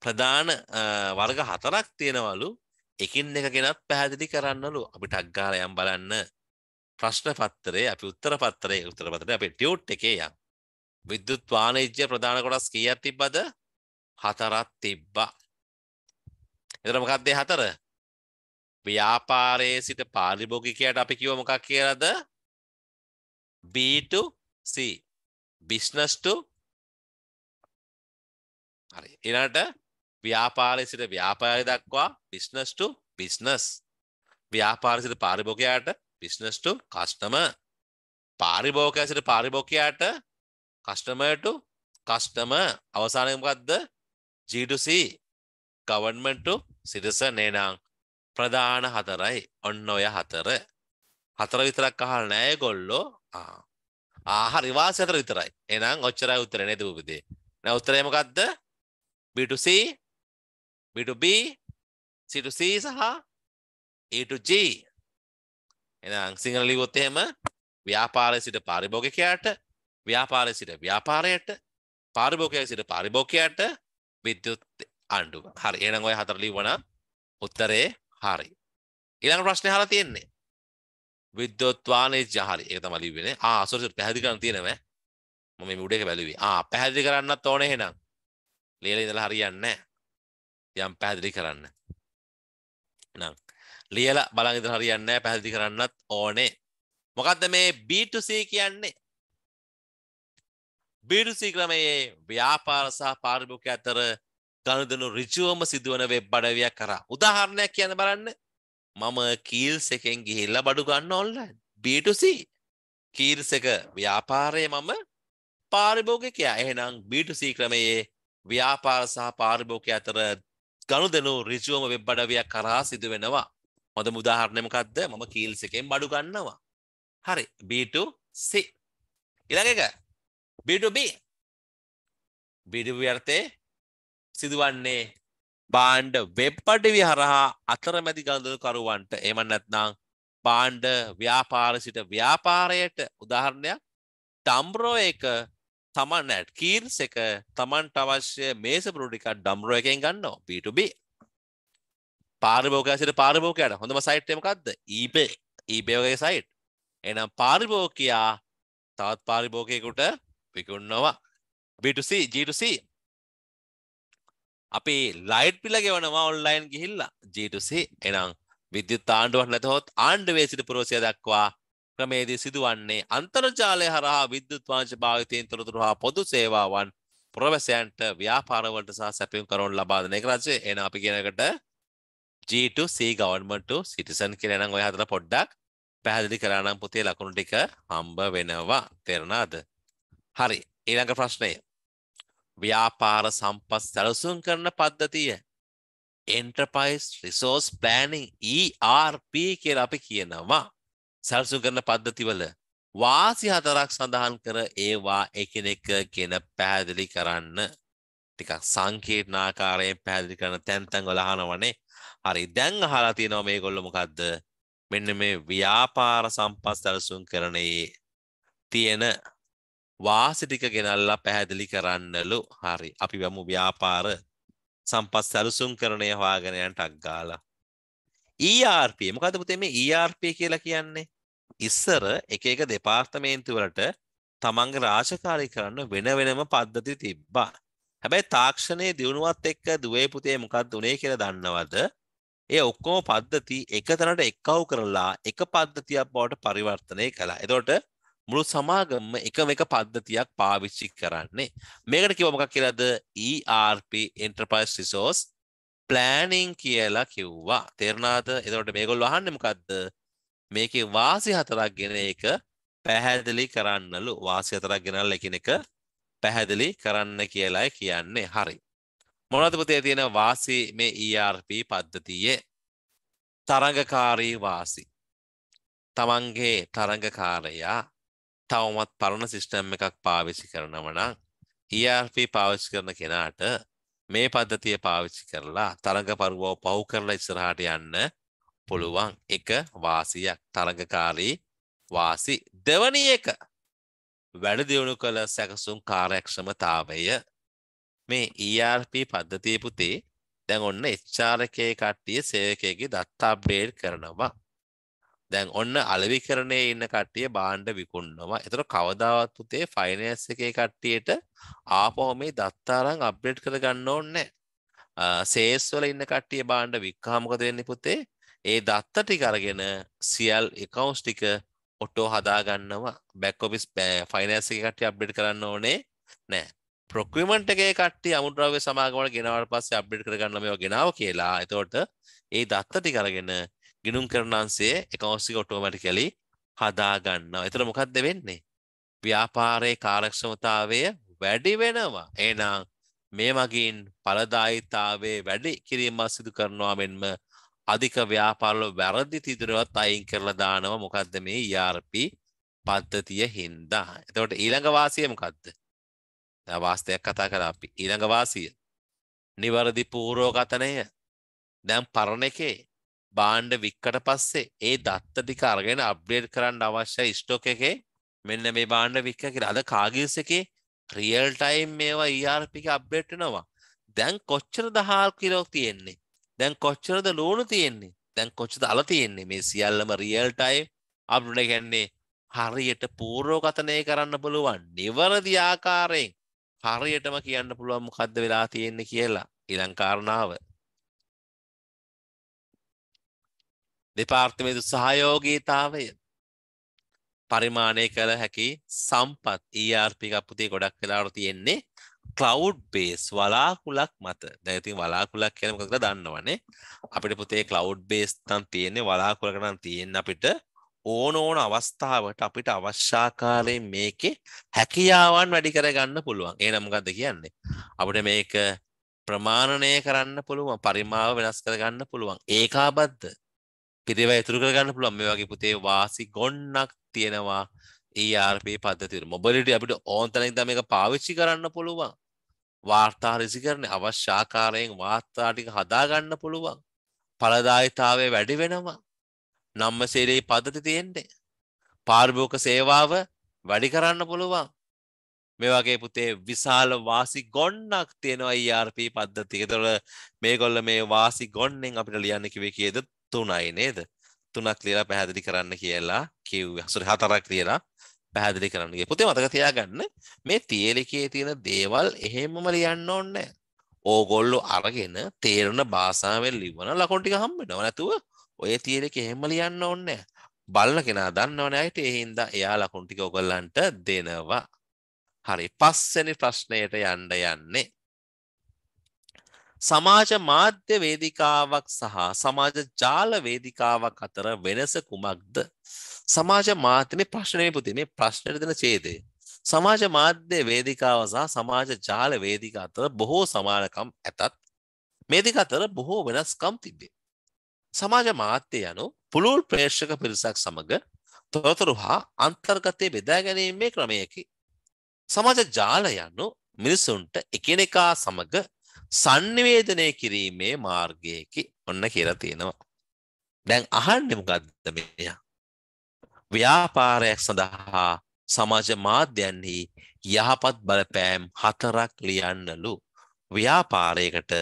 ප්‍රධාන වර්ග හතරක් තියෙනවලු එකින් එක කෙනත් පැහැදිලි කරන්නලු අපි ටක්ගාල යම් බලන්න ප්‍රශ්න පත්තරේ අපි උත්තර පත්තරේ උත්තර පතරේ අපි ටියුට් එකේ යම් විද්‍යුත් වාණිජ්‍ය ප්‍රධාන කොටස් කීයක් තිබ්බද හතරක් තිබ්බා එතන මොකක්ද හතර ව්‍යාපාරයේ සිට පාරිභෝගිකයට අපි කිව්ව මොකක් කියලාද B2C business to හරි ඊළඟට ව්‍යාපාරය සිට ව්‍යාපාරය දක්වා බිස්නස් to බිස්නස් ව්‍යාපාර සිට පාරිභෝගයාට බිස්නස් to customer පාරිභෝගකයා සිට පාරිභෝගයාට customer to customer අවසානයේ මොකද්ද G2C government to citizen එනං ප්‍රධාන හතරයි ඔන්න ඔය හතර හතර විතරක් අහලා නෑ ඒගොල්ලෝ ආ ආහාර විවාස හතර විතරයි එහෙනම් ඔච්චරයි උත්තරේ නේද පුබිදේ දැන් උත්තරේ මොකද්ද B2C B to B C to C සහ E to G එහෙනම් සිංහල ලිව්වොත් එහෙම ව්‍යාපාරයේ සිට පාරිභෝගිකයාට ව්‍යාපාරයේ සිට ව්‍යාපාරයට පාරිභෝගිකයා සිට පාරිභෝගිකයාට විද්‍යුත් ආණ්ඩුව හරි එහෙනම් ඔය හතර ලිව්වනම් උත්තරේ හරි ඊළඟ ප්‍රශ්නේ අහලා තියෙන්නේ විද්‍යුත් වාණිජ්‍ය හරි ඒක තමයි ලිව්වේ ආ සෝරි සෝරි පැහැදිලි කරන්න තියෙනවා මම මේ උඩේක බැලුවේ ආ පැහැදිලි කරන්නත් ඕනේ එහෙනම් ලියලා ඉඳලා හරියන්නේ නැහැ යම් පැහැදිලි කරන්න. එහෙනම් ලියලා බලන් ඉඳලා හරියන්නේ නැහැ පැහැදිලි කරන්නත් ඕනේ. මොකද්ද මේ B2C කියන්නේ? B2C ක්‍රමයේ ව්‍යාපාර සහ පාරිභෝගික අතර ගනුදෙනු ඍජුවම සිදුවන වෙබ් අඩවියක් කරා. උදාහරණයක් කියන්න බලන්න. මම කීල්ස් එකෙන් ගිහිල්ලා බඩු ගන්න ඔන්ලයින්. B2C. කීල්ස් එක ව්‍යාපාරයේ මම පාරිභෝගිකයා. එහෙනම් B2C ක්‍රමයේ ව්‍යාපාර සහ පාරිභෝගික අතර ගණු දෙනු රිජුවම වෙබ් අඩවයක් කරා සිදු වෙනවා මොද මුදාහරණයමකක්ද මම කීල්ස එකෙන් බඩු ගන්නවා හරි B2C ඉළඟ එක B2B බිඩිවර්තය සිදුවන්නේ බාණ්ඩ වෙබ්පඩවි හරහා අතරමැදි ගඳුකරුවන්ට එමන්නැත්නම් බාණ්ඩ ව්‍යාපාර සිට ව්‍යාපාරයට උදාහරණයක් ටම්රෝ එක තමන් ඇට්කීල්ස් එක තමන්ට අවශ්‍ය මේස පුරුටිකක් ඩම්රෝ එකෙන් ගන්නවා පිටුබ පාරිභෝකසිට පාරිභෝකයට හොඳම සයිට්මකක්ද ඊබේ ඊබේවගේ සයිට් එනම් පාරිභෝකයා තවත් පාරිභෝකයකුට විකුන්නවා බිටුසි ජීටුසි අපි ලයිට් පිල ගෙවනවා ඔන්ලයින් ගිහිල්ලා ජීටුසි එනම් විද්‍යුත් ආණ්ඩුවක් නැතහොත් ආණ්ඩුවේ සිට පුරෝසිය දක්වා ක්‍රමේදී සිදුවන්නේ අන්තර්ජාලය හරහා විද්‍යුත් වාංශ භාවිතයෙන් තොරතුරු හා පොදු සේවාවන් පුරවැසයන්ට ව්‍යාපාරවලට සහ සැපයුම් කරන ලබා දෙන එක රජය එන අපි කියන එකට G2C government to citizen කියලා නම් ඔය හතර පොඩ්ඩක් පැහැදිලි කරා නම් පුතේ ලකුණු ටික හම්බ වෙනවා තේරුණාද හරි ඊළඟ ප්‍රශ්නය ව්‍යාපාර සම්පත් සැලසුම් කරන පද්ධතිය Enterprise Resource Planning ERP කියලා අපි කියනවා සැල්සු කරන පද්ධතිවල වාසි හතරක් සඳහන් කර ඒවා එකනෙක කියන පැහැදිලි කරන්න ටිකක් සංකීර්ණ ආකාරයෙන් පැහැදිලි කරන තැන්තන් වල අහනවනේ හරි දැන් අහලා තියෙනවා මේගොල්ලෝ මොකද්ද මෙන්න මේ ව්‍යාපාර සම්පත් සැලසුම් කරන්නේ තියෙන වාසි ටික ගෙනල්ලා පැහැදිලි කරන්නලු හරි අපි වමු ව්‍යාපාර සම්පත් සැලසුම් කරණය හොයාගෙන යන්න ටක් ගාලා ERP මොකද්ද පුතේ මේ ERP කියලා කියන්නේ ඉස්සර එක එක දෙපාර්තමේන්තිවලට තමන්ගේ රාජකාරී කරන්න වෙන වෙනම පද්ධති තිබ්බා. හැබැයි තාක්ෂණයේ දියුණුවත් එක්ක දුවේ පුතේ මොකක්ද උනේ කියලා දන්නවද? ඒ ඔක්කොම පද්ධති එකතැනට එක්කව් කරලා එක පද්ධතියක් බවට පරිවර්තනය කළා. එතකොට මුළු සමාගම එකම එක පද්ධතියක් පාවිච්චි කරන්නේ. මේකට කිව්ව මොකක් කියලාද? ERP Enterprise Resource Planning කියලා කිව්වා. තේරුණාද? එතකොට මේගොල්ලෝ අහන්නේ මොකද්ද? මේකේ වාසි හතරක් ගෙන එක පැහැදිලි කරන්නලු වාසි හතරක් ගෙනල්ලා එකිනෙක පැහැදිලි කරන්න කියලායි කියන්නේ. හරි. මොනවද පුතේ තියෙන වාසි මේ ERP පද්ධතියේ තරඟකාරී වාසි. තමන්ගේ තරඟකාරයා තවමත් පරණ සිස්ටම් එකක් පාවිච්චි කරනව නම් ERP පාවිච්චි කරන කෙනාට මේ පද්ධතිය පාවිච්චි කරලා තරඟ පරුවව පව් කරලා ඉස්සරහට යන්න පුළුවන් එක වාසියක් තරගකාරී වාසි දෙවනි එක වැඩ දියුණු කළ සැකසුම් කාර්යක්ෂමතාවය මේ ERP පද්ධතිය පුතේ දැන් ඔන්න HR එකේ කට්ටිය සේවකයේගේ දත්ත අප්ඩේට් කරනවා දැන් ඔන්න අලවිකරණය ඉන්න කට්ටිය බාණ්ඩ විකුණනවා. එතකොට කවදාවත් උතේ ෆයිනෑන්ස් එකේ කට්ටියට ආපහු මේ දත්ත අරන් අප්ඩේට් කරගන්න ඕනේ නැහැ. සේල්ස් වල ඉන්න කට්ටිය බාණ්ඩ වික්කා මොකද වෙන්නේ පුතේ? ඒ දත්ත ටික අරගෙන සියල් එකවුන්ස් ටික ඔටෝ හදාගන්නවා බැක්කොපිස් ෆයිනන්ස් එක කට්ටිය අප්ඩේට් කරන්න ඕනේ නෑ ප්‍රොක්විමන්ට් එකේ කට්ටිය අමුද්‍රව්‍ය සමාගමට ගෙනාවට පස්සේ අප්ඩේට් කරගන්න මේවා ගෙනාව කියලා. එතකොට ඒ දත්ත ටික අරගෙන ගිණුම් කරන අංශයේ එකවුන්ස් ටික ඔටෝමැටිකලි හදාගන්නවා. එතකොට මොකක්ද වෙන්නේ? ව්‍යාපාරයේ කාර්යක්ෂමතාවය වැඩි වෙනවා. එහෙනම් මේ මගින් පලදායිතාවේ වැඩි කිරීමක් සිදු කරනවා මෙන්ම අධික ව්‍යාපාරවල වැරදි තිදුරවත් අයින් කරලා දානවා මොකද්ද මේ ERP පද්ධතිය හින්දා. එතකොට ඊළඟ වාසිය මොකද්ද? දැන් වාස්තයක් කතා කරා අපි. ඊළඟ වාසිය. නිවැරදි පූර්ව කතනය. දැන් පරණ එකේ බාණ්ඩ වික්කට පස්සේ ඒ දත්ත ටික අරගෙන අප්ඩේට් කරන්න අවශ්‍ය ස්ටොක් එකේ මෙන්න මේ බාණ්ඩ වික්ක කියලා. අද කාගිල්ස් එකේ රියල් ටයිම් මේවා ERP එක අප්ඩේට් වෙනවා. දැන් කොච්චර දහල් කිලෝ තියෙන්නේ? දැන් කොච්චරද ලෝනු තියෙන්නේ දැන් කොච්චද අල තියෙන්නේ මේ සියල්ලම රියල්ටයි අපට ගැන්නේ හරියට පූරෝකතනය කරන්න පුළුවන් නිවරදි ආකාරයෙන් හරියටම කියන්න පුළුවන් මොකද්ද වෙලා තියෙන්නේ කියලා ඉලංකාරණාව දෙපාර්තමේතු සහයෝගීතාවය පරිමාණය කළ හැකි සම්පත් ERP එකක් පුතේ ගොඩක් වෙලාවට තියෙන්නේ කලව් බේස් වලාකුලක් මත දැති වලාකුලක් කියන මොකද දන්නවනේ අපිට පුතේ කලව් බේස් තම් තියෙන්නේ වලාකුලකට නම් තියෙන්නේ අපිට ඕන ඕන අවස්ථාවට අපිට අවශ්‍යාකාරයෙන් මේකේ හැකියාවන් වැඩි කරගන්න පුළුවන්. ඒ නම්ගද කියන්නේ. අපිට මේක ප්‍රමාණණය කරන්න පුළුවන් පරිමාව වෙනස් කරගන්න පුළුවන්. ඒකාබද්ධ පිරිව ඉතුරු කරගන්න පුළුවන්. මේ වගේ පුතේ වාසි ගොන්නක් තියෙනවා ERP පද්ධතියට. මොබිලිටි අපිට ඕන තැනින් මේක පාවිච්චි කරන්න පුළුවන්. වාර්තා රිසිකරණ අවශ්‍යාකාරයෙන් වාර්තාටික හදාගන්න පුළුවන් පලදායිතාවේ වැඩි වෙනවා නම්ම සේරේ පදති තියෙන්නේ පාර්භෝක සේවාව වැඩි කරන්න පුළුවන් මේ වගේ පුතේ විශාල වාසි ගොන්නක් තියෙනවා ERP පද්ධතිය. ඒතකොට මේගොල්ල මේ වාසි ගොන්නෙන් අපිට ලියන්න කිව්වේ කීයද? 3යි නේද? 3ක් ලියලා පැහැදිලි කරන්න කියලා කිව්වා. සෝරි 4ක් ලියලා පැහැදිලි කරන්නගේ පුතේ මතක තියාගන්න මේ තියලිකේ තියෙන දේවල් එහෙමම ලියන්න ඕන්න ඕගොල්ලු අරගෙන තේරණ භාසාාවෙන් ලිවන ලකොටික හම්බෙනව නැතුව ඔය තියලෙක එහෙම ලියන්න ඕන්න බලන කෙනා දන්නවන අයට එහින්ද එයා ලකුන්ටික ඔගොල්ලන්ට දෙනවා හරි පස්සනි ප්‍රශ්නයට යන්ඩ යන්නේ සමාජ මාධ්‍ය වේදිකාවක් සහ සමාජ ජාල වේදිකාවක් අතර වෙනස කුමක්ද සමාජ මාධ්‍ය මේ ප්‍රශ්නේ පුතේ මේ ප්‍රශ්නෙට දෙන ඡේදය. සමාජ මාධ්‍ය වේදිකාව සහ සමාජ ජාල වේදිකා අතර බොහෝ සමානකම් ඇතත් මේ දෙක අතර බොහෝ වෙනස්කම් තිබේ. සමාජ මාධ්‍ය යනු පුළුල් ප්‍රේක්ෂක පිරිසක් සමග තොරතුරු හා අන්තර්ගතය බෙදා ගැනීමේ ක්‍රමයකි. සමාජ ජාල යනු මිනිසුන්ට එකිනෙකා සමග සංනිවේදනය කිරීමේ මාර්ගයකි ඔන්න කියලා තියෙනවා. දැන් අහන්නේ මොකද්ද මෙයා? ව්‍යාපාරයක් සඳහා සමාජ මාධ්‍යන්හි යහපත් බලපෑම් හතරක් ලියන්නලු ව්‍යාපාරයකට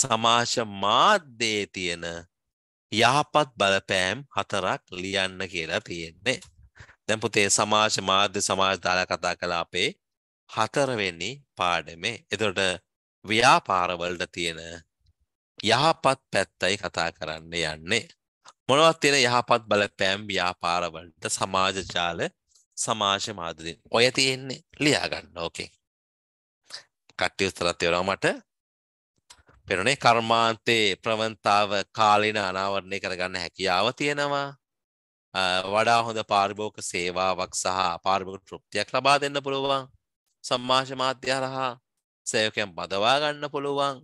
සමාජ මාධ්‍යයේ තියෙන යහපත් බලපෑම් හතරක් ලියන්න කියලා තියෙන්නේ. දැන් පුතේ සමාජ මාධ්‍ය සමාජ දාලා කතා කළා අපේ හතරවෙනි පාඩමේ. එතකොට ව්‍යාපාරවලට තියෙන යහපත් පැත්තයි කතා කරන්න යන්නේ. මොනවත් තියෙන යහපත් බලපෑම් ව්‍යාපාරවලට සමාජජාල සමාජ මාධ්‍යයෙන් ඔය තියෙන්නේ ලියාගන්න ඕකේ කට්ටිය උත්තරත් යවනවා මට පෙරුණේ කර්මාන්තයේ ප්‍රවන්තාව කාලීන අනාවරණය කරගන්න හැකියාව තියෙනවා වඩා හොඳ පාරිභෝගික සේවාවක් සහ පාරිභෝගික තෘප්තියක් ලබා දෙන්න පුළුවන් සමාජ මාධ්‍ය හරහා සේවකයන් බදවා ගන්න පුළුවන්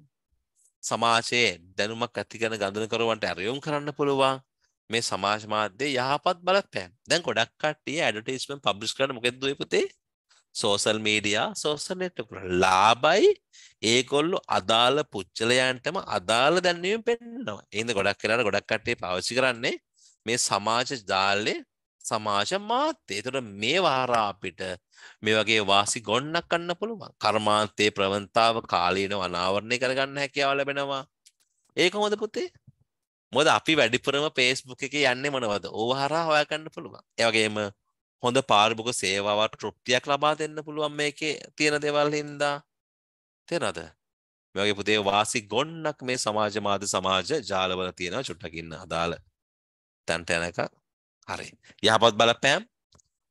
සමාජයේ දැනුමක් ඇති කරන ගඳනකරුවන්ට ඇරයුම් කරන්න පුළුවන් මේ සමාජ මාධ්‍ය යහපත් බලපෑම් දැන් ගොඩක් කට්ටිය ඇඩටස්මෙන් පබ්ලිස් කරන මොකෙද පුතේ සෝසල් මීඩියා සෝසනට ලාබයි ඒකොල්ලු අදාළ පුච්චලයන්ටම අදාළ දැන්වීම පෙන්නවා එන්ද ගොඩක් කරට ගොඩක් කට්ටේ පවසි කරන්නේ මේ සමාජ ජාල්ලය සමාජ මාත්‍යය තුට මේ වාරාපිට මේ වගේ වාසි ගොන්නක් කන්න පුළුවන් කර්මාන්තයේ ප්‍රවන්තාව කාලීන වනාවරණය කරගන්න හැකියාව ලැබෙනවා ඒක හොඳ පුතේ මොද අපි වැඩිපුරම පේස්බුක් එක යන්නේ මොනවද ඕහරා හොයකන්න පුළුවන් ඒවගේම හොඳ පාර්බුක සේවාවට ටෘප්තියක් ලබා දෙන්න පුළුවන් මේක තියෙන දෙවල් හින්දා තෙනද මේගේ පුදේ වාසි ගොන්නක් මේ සමාජමාද සමාජ ජාලවල තියෙන චුට්ටකින්න අදාළ තැන්ට යනක හරි යහපත් බලපෑම්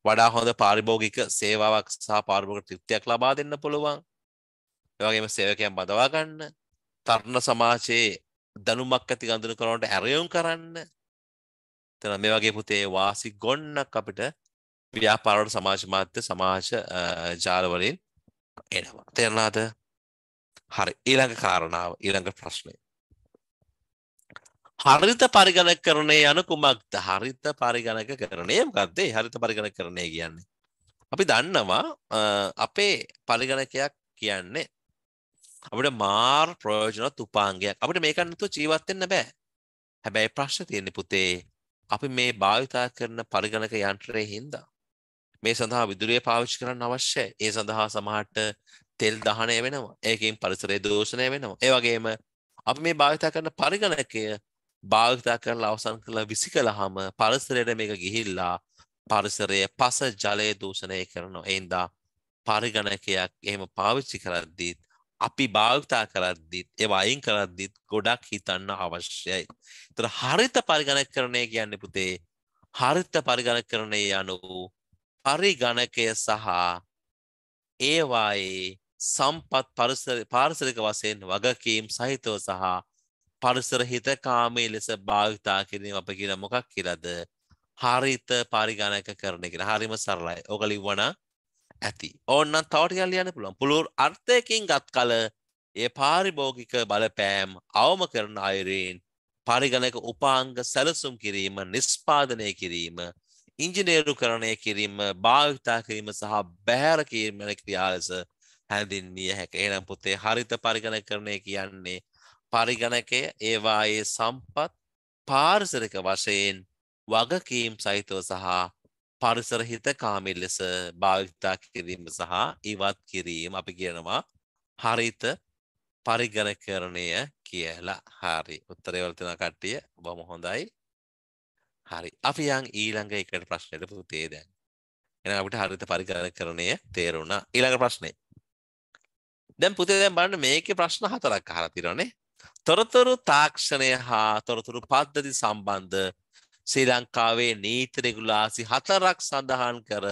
වඩා හොඳ පාරිභෝගික සේවාවක් සහ පාරිභෝගික තෘප්තියක් ලබා දෙන්න පුළුවන්. ඒ වගේම සේවකයන් බදවා ගන්න, තරුණ සමාජයේ දනුමක් ඇති ගඳුන කරනට ඇරයුම් කරන්න තන මේ වගේ පුතේ වාසි ගොන්නක් අපිට ව්‍යාපාරට සමාජ මාත්‍ය සමාජ ජාලවලින් එනවා තේරනාද හරි ඊළඟ කාරණාව ඊළඟ ප්‍රශ්නය හරිත පරිගණක කරනය යන කුමක්ද හරිත පරිගණක කරනය ගත්තේ හරිත පරිගණ කරනය කියන්නේ. අපි දන්නවා අපේ පරිගණකයක් කියන්නේ අපිට මාර් ප්‍රයෝජනවත් උපාංගයක්. අපිට මේක නැතුව ජීවත් වෙන්න බෑ. හැබැයි ප්‍රශ්නේ තියෙන්නේ පුතේ අපි මේ භාවිතා කරන පරිගණක යන්ත්‍රයේ හින්දා මේ සඳහා විදුලිය පාවිච්චි කරන්න අවශ්‍යයි. ඒ සඳහා සමහරට තෙල් දහනය වෙනවා. ඒකෙන් පරිසරය දූෂණය වෙනවා. ඒ වගේම අපි මේ භාවිතා කරන පරිගණකය භාවිතා කරලා අවසන් කරලා විසිකලහම පරිසරයට මේක ගිහිල්ලා පරිසරය පස ජලය දූෂණය කරනවා. ඒ හින්දා පරිගණකයක් එහෙම පාවිච්චි කරද්දීත් අපි භාවිතා කරද්දිත් ඒ අයින් කරද්දිත් ගොඩක් හිතන්න අවශ්‍යයි. තර හරිත පරිගණක කරණය කියන්න පුතේ හරිත පරිගණක කරණය යනු පරිගණකය සහ ඒවායේ සම්පත් පාරිසරික වසයෙන් වගකීම් සහිතව සහ පරිසර හිතකාමී ලෙස භාවිතා කිරීම අප කියන මොකක් කියලද හරිත පරිගණක කරණය කියෙන හරිම සරලයි ඕක ලිව්වනා ඇති ඕන්න තවටිකල් ලියන්න පුළුවන් පුළුල් අර්ථයකින් ගත් කල ඒ පාරිභෝගික බලපෑම් අවම කරන අයරයෙන් පරිගණක උපාංග සැලසුම් කිරීම නිස්්පාදනය කිරීම ඉංජිනේරු කරණය කිරීම භාවිතා කිරීම සහ බැහැර කිරීමන ක්‍රියාලෙස හැඳින්විය හැක එනම් පුතේ හරිත පරිගණ කරණය කියන්නේ පරිගණකය ඒවායේ සම්පත් පාරිසරික වශයෙන් වගකීම් සහිතව සහ පරිසරහිත කාමී ලෙස භාවිතා කිරීම සහ ඉවත් කිරීම අපි කියනවා හරිත පරිගණකරණය කියලා හරි උත්තරයවලතින කට්ටිය බොම හොඳයි හරි අපි යන් ඊළඟ එකට ප්‍රශ්නයට පුතේ දැන් එන අපිට හරිත පරිගණකරණය තේරුණා ඊළඟ ප්‍රශ්නය දැන් පුතේ දැන් බලන්න මේකේ ප්‍රශ්න හතරක් අහලා තියෙනවානේ තොරතුරු තාක්ෂණය හා තොරතුරු පද්ධති සම්බන්ධ ශ්‍රී ලංකාවේ නීති රෙගුලාසි හතරක් සඳහන් කර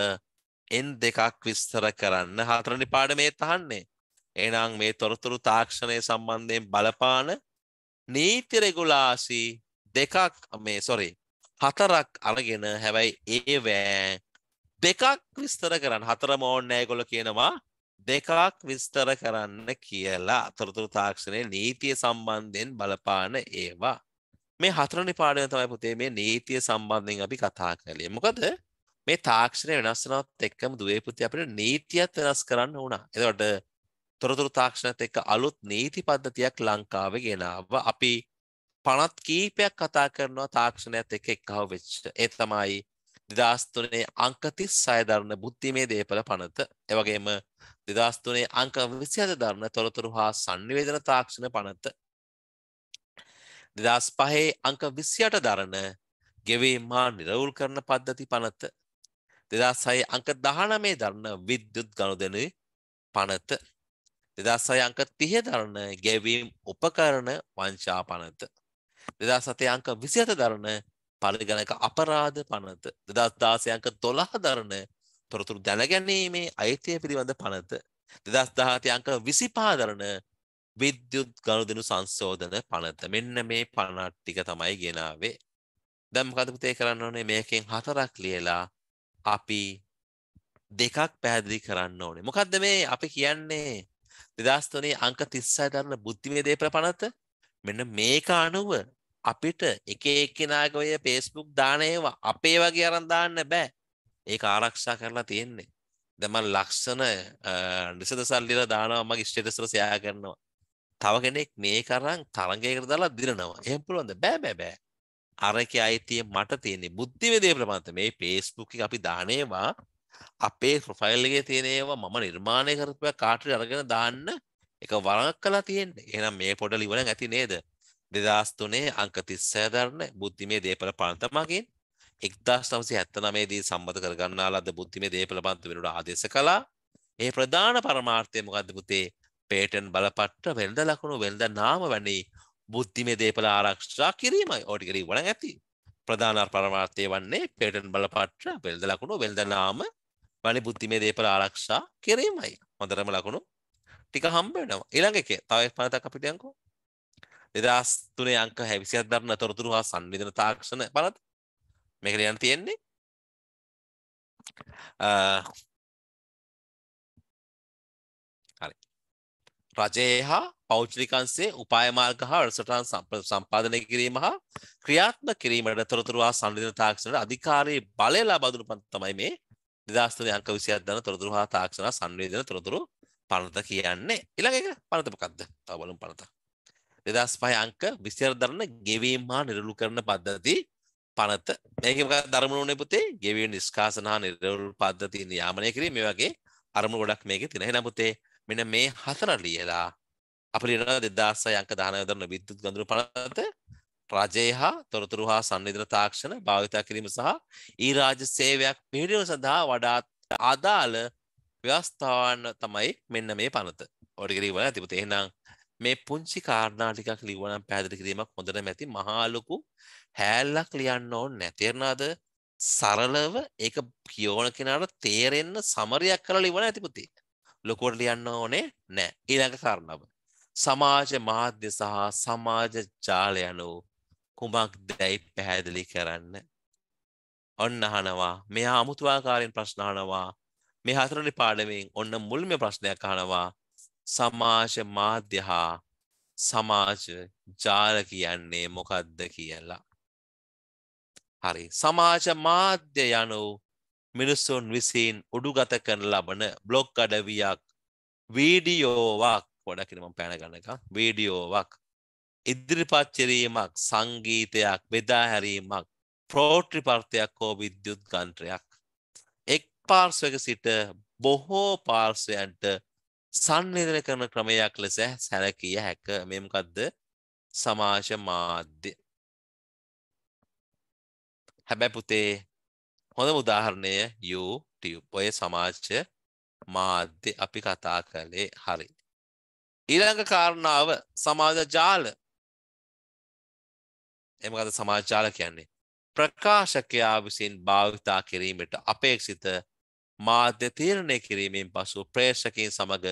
එන් දෙකක් විස්තර කරන්න හතරනි පාඩමේ තහන්නේ. එනං මේ තොරතුරු තාක්ෂණය සම්බන්ධයෙන් බලපාන නීති රෙගුලාසි දෙකක් මේ සොරි හතරක් අරගෙන හැබැයි ඒවෑ දෙකක් විස්තර කරන්න හතරම ඕන්නෑ ගොල කියනවා දෙකක් විස්තර කරන්න කියලා තොරතුරු තාක්ෂණය නීතිය සම්බන්ධයෙන් බලපාන ඒවා මේ හතරනි පාඩම තමයි පුතේ මේ නීතිය සම්බන්ධයෙන් අපි කතා කළේ. මොකද මේ තාක්ෂණය වෙනස් වෙනවත් එක්කම දුවේ පුතේ අපිට නීතියත් වෙනස් කරන්න වුණා. එතකොට තොරතුරු තාක්ෂණත් එක්ක අලුත් නීති පද්ධතියක් ලංකාවේ ගෙනාව. අපි පනත් කීපයක් කතා කරනවා තාක්ෂණයත් එක්ක එක්කව වෙච්ච. ඒ තමයි 2003 අංක 36 දරන බුද්ධිමය දේපල පනත. ඒ වගේම 2003 අංක 27 දරන තොරතුරු හා sannivedana තාක්ෂණ පනත. දෙදස් පහේ අංක විසියට දරන ගෙවීම් හා නිරවුල් කරන පද්ධති පනත. දෙදස් සයි අංක දහනමේ දරන්න විද්‍යුත් ගනුදෙන පනත. දෙදස් සයි අංක තිහ දරන ගැවීම් උපකරණ වංශා පනත. දෙදස් සතේ අංක විසිත දරන පරිගණක අපරාධ පනත. දෙදස් දාසය අංක දොළහ දරන තොරතුරු දැනගැනීමේ අයිතිය පිළිබඳ පනත. දෙදස් දහතය අංක විසිපා දරන විද්‍යුත් ගනුදෙනු සංශෝධන පනත මෙන්න මේ පනත් ටික තමයි ගෙනාවේ දැන් මොකද පුතේ කරන්න ඕනේ මේකෙන් හතරක් ලියලා අපි දෙකක් පැහැදිලි කරන්න ඕනේ මොකද්ද මේ අපි කියන්නේ 2003 අංක 36 ගන්න බුද්ධිමේ පනත මෙන්න මේක අනුව අපිට එක එක්කෙනාගේ ඔය Facebook දාන ඒවා අපේ වගේ අරන් දාන්න බෑ ඒක ආරක්ෂා කරලා තියෙන්නේ දැන් මම ලක්ෂණ නිසදසල්ලිලා දානවා මගේ ස්ටේටස් වල ෂෙයා කරනවා තව කෙනෙක් මේ කරන් තරංගයකට දාලා දිරනවා. එහෙම පුළුවන්ද? බෑ බෑ බෑ. අරකේ අයිතිය මට තියෙන බුද්ධිවිදේ ප්‍රමාණත මේ Facebook එක අපි දානේවා අපේ ප්‍රොෆයිල් එකේ තියෙන ඒවා මම නිර්මාණය කරපුවා කාටරි අරගෙන දාන්න එක වරක් කළා තියෙන්නේ. එහෙනම් මේ පොඩ ලිවලෙන් ඇති නේද? 2003 අංක 36 දරන බුද්ධිමේ දේපල පන්ත මගින් 1979 දී සම්මත කරගන්නා ලද බුද්ධිමේ දේපල පන්ත වෙනුවට ආදේශ කළා. ඒ ප්‍රධාන පරමාර්ථය මොකද්ද පුතේ? පේටන් බලපට්ට වෙල්ද ලකුණු වෙල්ද නාම වැනි බුද්ධිමේ දේපල ආරක්ෂා කිරීමයි ඕටිකරී වන ඇති. ප්‍රධානර් පරමාර්ථය වන්නේ පේටන් බලපට්ට වෙල්ද ලකුණු වෙල්ද නාම වනි බුද්ධිමේ දේපල ආරක්ෂා කිරීමයි හොඳරම ලකුණු ටික හම්බෙනවා ඉළඟ එක තවයි පනතක් අපිටියංකු දෙදස් තුනේ අංක හැවිසියක් දරන්න තොරතුරු හා සංවිධන තාක්ෂණ බලත් මෙකරයන් තියෙන්නේ රජයේ හා පෞද්ගලිකන්සේ උපායමාර්ග හා වැඩසටහන් සම්පාදනය කිරීම හා ක්‍රියාත්මක කිරීමට තොරතුරු හා සංවිධාන තාක්ෂණයට අධිකාරී බලය ලබා දුන පන් තමයි මේ 2003 අංක 27 දන තොරතුරු හා තාක්ෂණ සංවේදන තොරතුරු පනත කියන්නේ. ඊළඟ එක පනත මොකද්ද? තව බලමු පනත. 2005 අංක 24 දරන ගෙවීම හා නිරලු කරන පද්ධති පනත. මේක මොකක්ද ධර්මනුනේ පුතේ? ගෙවීම නිෂ්කාසන හා නිරලු පද්ධති නියාමනය කිරීම මේ වගේ අරමුණු ගොඩක් මේකේ තියෙනවා. එහෙනම් පුතේ මෙන මේ හතර ලියලා අපි ලියනවා 2006 අංක 19 දරන විද්‍යුත් ගඳුරු පනත රජය හා තොරතුරු හා සංනිධන තාක්ෂණ භාවිතා කිරීම සහ ඊ රාජ්‍ය සේවයක් පිළිවීම සඳහා වඩාත් අදාළ ව්‍යවස්ථාන තමයි මෙන්න මේ පනත. ඔටික ලිවලා තිබුත් එහෙනම් මේ පුංචි කාරණා ටිකක් ලිවනම් පැහැදිලි කිරීමක් හොඳට නැති මහා ලොකු හැල්ලක් ලියන්න ඕනේ නැහැ. තේරෙනවද? සරලව ඒක කියවන කෙනාට තේරෙන්න සමරයක් කරලා ලිවන ඇති පුතේ. ලොකුවට ලියන්න ඕනේ නෑ ඊළඟ කාරණාව සමාජ මාධ්‍ය සහ සමාජ ජාල යනු කුමක් දැයි පැහැදිලි කරන්න ඔන්න අහනවා මෙහා අමුතුවාකාරයෙන් ප්‍රශ්න අහනවා මේ හතරනි පාඩමෙන් ඔන්න මුල්ම ප්‍රශ්නයක් අහනවා සමාජ මාධ්‍ය හා සමාජ ජාල කියන්නේ මොකද්ද කියලා හරි සමාජ මාධ්‍ය යනු මිනිස්සුන් විසින් උඩුගත කරන ලබන බ්ලොග් අඩවියක් වීඩියෝවක් ගොඩකිනම පැනගන්නක වීඩියෝවක් ඉදිරිපත්චරීමක් සංගීතයක් බෙදාහැරීමක් ප්‍රෝට්‍රිපර්තයක් හෝ විද්‍යුත් ගන්ත්‍රයක් එක් පාර්ස්වක සිට බොහෝ පාර්සයන්ට සංනිධන කරන ක්‍රමයක් ලෙස සැලකිය හැක මෙමකක්ද සමාජ මාධ්‍ය හැබැ පුතේ හොඳ උදාහරණය YouTube ඔය සමාජ්‍ය මාධ්‍ය අපි කතා කළේ හරි. ඊළඟ කාරණාව සමාජ ජාල එමකද සමාජාල කියන්නේ ප්‍රකාශකයා විසින් භාවිතා කිරීමට අපේක්ෂිත මාධ්‍ය තීරණය කිරීමෙන් පසු ප්‍රේක්ෂකින් සමග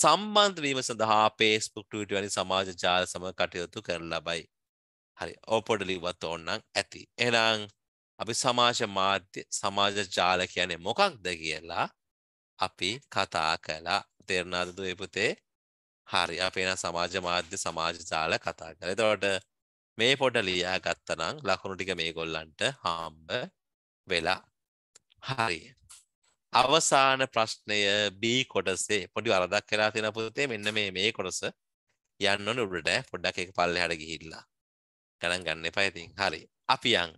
සම්බන්ධ වීම සඳහා Facebook Twitter වැනි සමාජ ජාල සමග කටයුතු කරන ලබයි. හරි ඕපොඩ ලිව්වත් ඕනනම් ඇති. එහෙනම් අපි සමාජ මාධ්‍ය සමාජ ජාල කියන්නේ මොකක්ද කියලා අපි කතා කළා තේරනාද දුවපුතේ හරි අපේන සමාජ මාධ්‍ය සමාජ ජාල කතා කළ තවට මේ පොට ලියා ගත්තනම් ලකුණු ටික මේ ගොල්ලන්ට හාම්බ වෙලා හරි අවසාන ප්‍රශ්නය බී කොටසේ පොඩි වරදක් කරලා තියෙන පුතේ මෙන්න මේ මේ කොටස යන්න ඕන උඩට පොඩ්ඩක් එක පල්ලෙහාට ගිහිල්ලා ගණන් ගන්න එපා ඉතින් හරි අපි යන්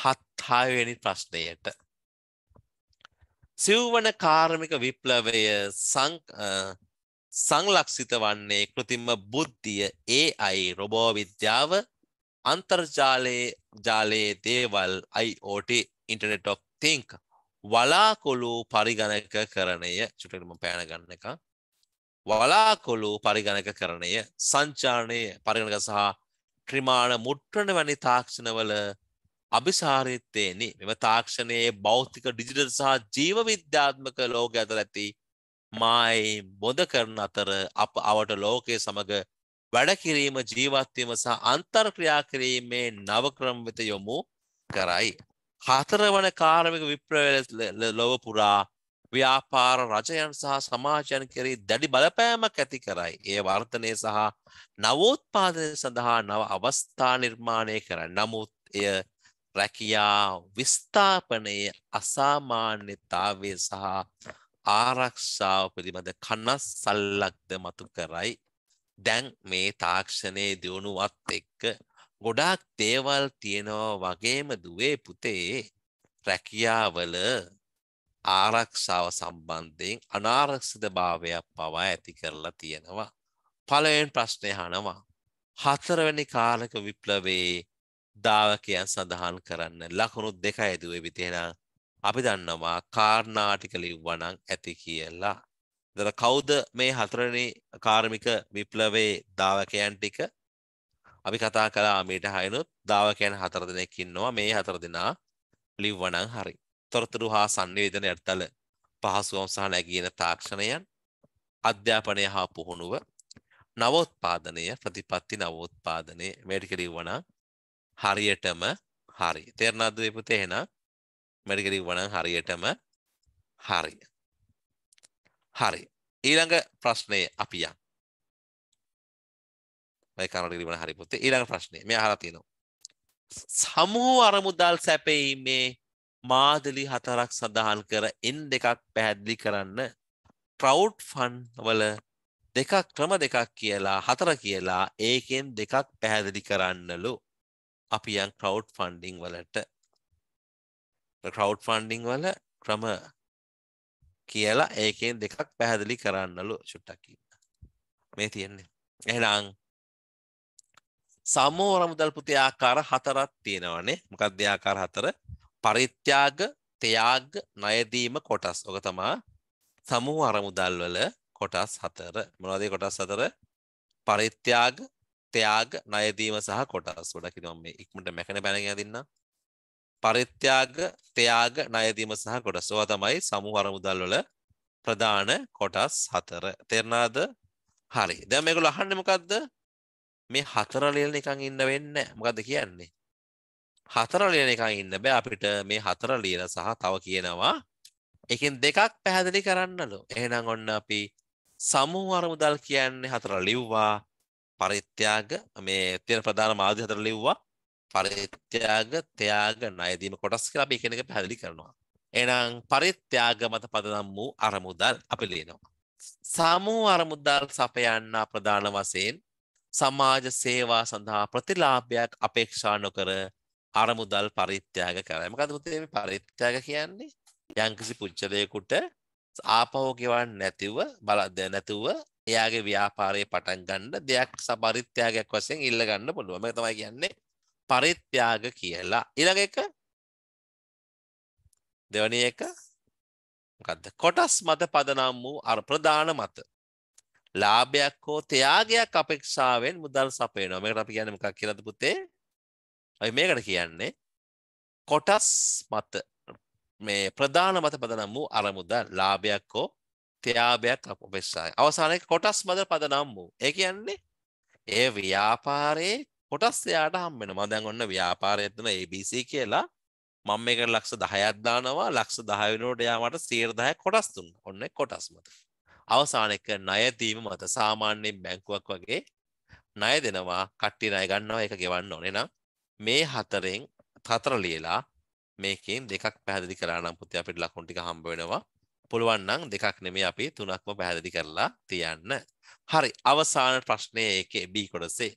හත් හාවෙනි ප්‍රශ්නයට. සිව්වන කාර්මික විප්ලවය සංලක්ෂිත වන්නේ කෘතිම බුද්ධිය ඒ අයි රොබෝ විද්‍යාව අන්තර්ජාලයේ ජාලයේ දේවල් IOT ඉන්ටනෙට් of තිංක වලාකොළු පරිගණක කරණය චුටම පෑනගන්න එක වලාකොළු පරිගණක කරණය සංචානය පරිගණක සහ ක්‍රමාණ මුට්‍රණ වැනි තාක්ෂණවල අභිසාරිත්තයනි මෙම තාක්ෂණයේ බෞතික ඩිජිටල් සහ ජීව විද්‍යාත්මක ලෝක ඇත ඇති මයි බොඳ කරන අතර අප අවට ලෝකය සමඟ වැඩකිරීම ජීවත්වීම සහ අන්තර්ක්‍රියා කිරීමේ නවක්‍රම්විත යොමු කරයි. හතරවන කාරමික විප්‍රවල ලොව පුරා ව්‍යාපාර රජයන් සහ සමාජයන් කෙරී දැඩි බලපෑමක් ඇති කරයි. ඒ වර්තනය සහ නවෝත්පාදනය සඳහා නව අවස්ථා නිර්මාණය කර නමුත් එය රැකියා විස්ථාපනයේ අසාමාන්‍යතාවය සහ ආරක්ෂාව පිළිබඳ කනස් සල්ලක්ද මතු කරයි. දැන් මේ තාක්ෂණයේ දියුණුවත් එක්ක ගොඩාක් දේවල් තියෙනවා වගේම දුවේ පුතේ රැකියාවල ආරක්ෂාව සම්බන්ධයෙන් අනාරක්ෂිත භාවයක් පවා ඇති කරලා තියෙනවා. පළවෙන් ප්‍රශ්නය හනවා. හතරවැනි කාලක විප්ලවේ දාවකයන් සඳහන් කරන්න ලකුණු දෙක ඇදුවේ විතිහෙනම් අපි දන්නවා කාර්නාටික ලිව්වනං ඇති කියලා. දර කෞද මේ හතරණ කාර්මික විප්ලවේ දාවකයන් ටික අපි කතා කලා මීට හයනුත් දාවකයන් හතර දෙනෙක්කින්නවා මේ හතර දෙනා ලිව්වනං හරි. තොරතුරු හා සංවේදන ඇත්තල පහසුවම් සහ නැගියන තාක්ෂණයන් අධ්‍යාපනය හා පුහුණුව නවෝත්පාදනය ප්‍රතිපත්ති නවෝත්පාදනය වැඩිකලිවනා හරියටම හරි. තේරෙනවද මේ පුතේ එහෙනම්? මට කිව්වා නම් හරියටම හරි. හරි. ඊළඟ ප්‍රශ්නේ අපි යන්. මේ කාරණේ කිව්වා හරි පුතේ. ඊළඟ ප්‍රශ්නේ මේ අහලා තියෙනවා. සමූහ අරමුදල් සැපීමේ මාදලි හතරක් සඳහන් කර එන් දෙකක් පැහැදිලි කරන්න. ක්‍රවුඩ් ෆන් වල දෙකක් ක්‍රම දෙකක් කියලා හතර කියලා ඒකෙන් දෙකක් පැහැදිලි කරන්නලු. අපි යන් ක්‍රව් ෆන්ඩිං වලට ක්‍රව් ෆන්ඩිං වල ක්‍රම කියලා ඒකෙන් දෙකක් පැහැදිලි කරන්නලු චුට්ටක්කින්න මේ තියෙන්නේ එහෙනම් සම්මෝර මුදල් පුතේ ආකාර හතරක් තියෙනවනේ මොකක් දෙආකාර හතර පරිත්‍යාග තයාග නයදීම කොටස් ඔක තමා සමූහ අරමුදල් වල කොටස් හතර මොනවදේ කොටස් හතර පරිත්‍යාග පරිත්‍යාග ණයදීම සහ කොටස් ගොඩක් ඉතින් මම මේ ඉක්මනට මැකෙන බැන ගියදින්නම් පරිත්‍යාග ත්‍යාග ණයදීම සහ කොටස් ඒවා තමයි සමූහ අරමුදල් වල ප්‍රධාන කොටස් හතර තේරුණාද හරි දැන් මේගොල්ලෝ අහන්නේ මොකද්ද මේ හතර ලියලා නිකන් ඉන්න වෙන්නේ මොකද්ද කියන්නේ හතර ලියන එකන් ඉන්න බෑ අපිට මේ හතර ලියලා සහ තව කියනවා එකෙන් දෙකක් පැහැදිලි කරන්නලු එහෙනම් ඔන්න අපි සමූහ අරමුදල් කියන්නේ හතර ලිව්වා පරිත්‍යාග මේ තියෙන ප්‍රධාන මාධ්‍ය හතර ලිව්වා පරිත්‍යාග ත්‍යාග ණයදීම කොටස් කියලා අපි එකිනෙක පැහැදිලි කරනවා. එහෙනම් පරිත්‍යාග මත පදනම් වූ අරමුදල් අපි ලියනවා. සමූහ අරමුදල් සපයන්න ප්‍රධාන වශයෙන් සමාජ සේවා සඳහා ප්‍රතිලාභයක් අපේක්ෂා නොකර අරමුදල් පරිත්‍යාග කරයි. මොකද පුතේ මේ පරිත්‍යාග කියන්නේ යම්කිසි පුච්චලයකට ආපහු ගෙවන්න නැතිව බල නැතුව එයාගේ ව්‍යාපාරයේ පටන් ගන්න දෙයක් සපරිත්‍යාගයක් වශයෙන් ඉල්ල ගන්න පුළුවන්. මේක තමයි කියන්නේ පරිත්‍යාග කියලා. ඊළඟ එක දෙවැනි එක මොකද්ද? කොටස් මත පදනම් වූ අර ප්‍රධාන මත. ලාභයක් හෝ ත්‍යාගයක් අපේක්ෂාවෙන් මුදල් සපයනවා. මේකට අපි කියන්නේ මොකක් කියලාද පුතේ? අපි මේකට කියන්නේ කොටස් මත මේ ප්‍රධාන මත පදනම් වූ අරමුදල් ලාභයක් හෝ ත්‍යාබයක් අපමෙස්සාය. අවසානයේ කොටස් බදල පදනම් වූ. ඒ කියන්නේ ඒ ව්‍යාපාරයේ කොටස් එයාට හම් වෙනවා. දැන් ඔන්න ව්‍යාපාරය තුන ABC කියලා මම මේකට ලක්ෂ 10ක් දානවා. ලක්ෂ 10 වෙනකොට එයා මට 110 කොටස් දුන්නා. ඔන්න කොටස් මත. අවසානයේ ණය දීම මත සාමාන්‍යයෙන් බැංකුවක් වගේ ණය දෙනවා, කට්ටි ණය ගන්නවා, ඒක ගෙවන්න ඕනේ. එහෙනම් මේ හතරෙන් හතර ලියලා මේකෙන් දෙකක් පැහැදිලි කරා නම් පුතේ අපිට ලකුණු ටික හම්බ වෙනවා. පුළුවන් නම් දෙකක් නෙමෙයි අපි තුනක්ම පැහැදිලි කරලා තියන්න. හරි අවසාන ප්‍රශ්නය ඒකේ B කොටසේ.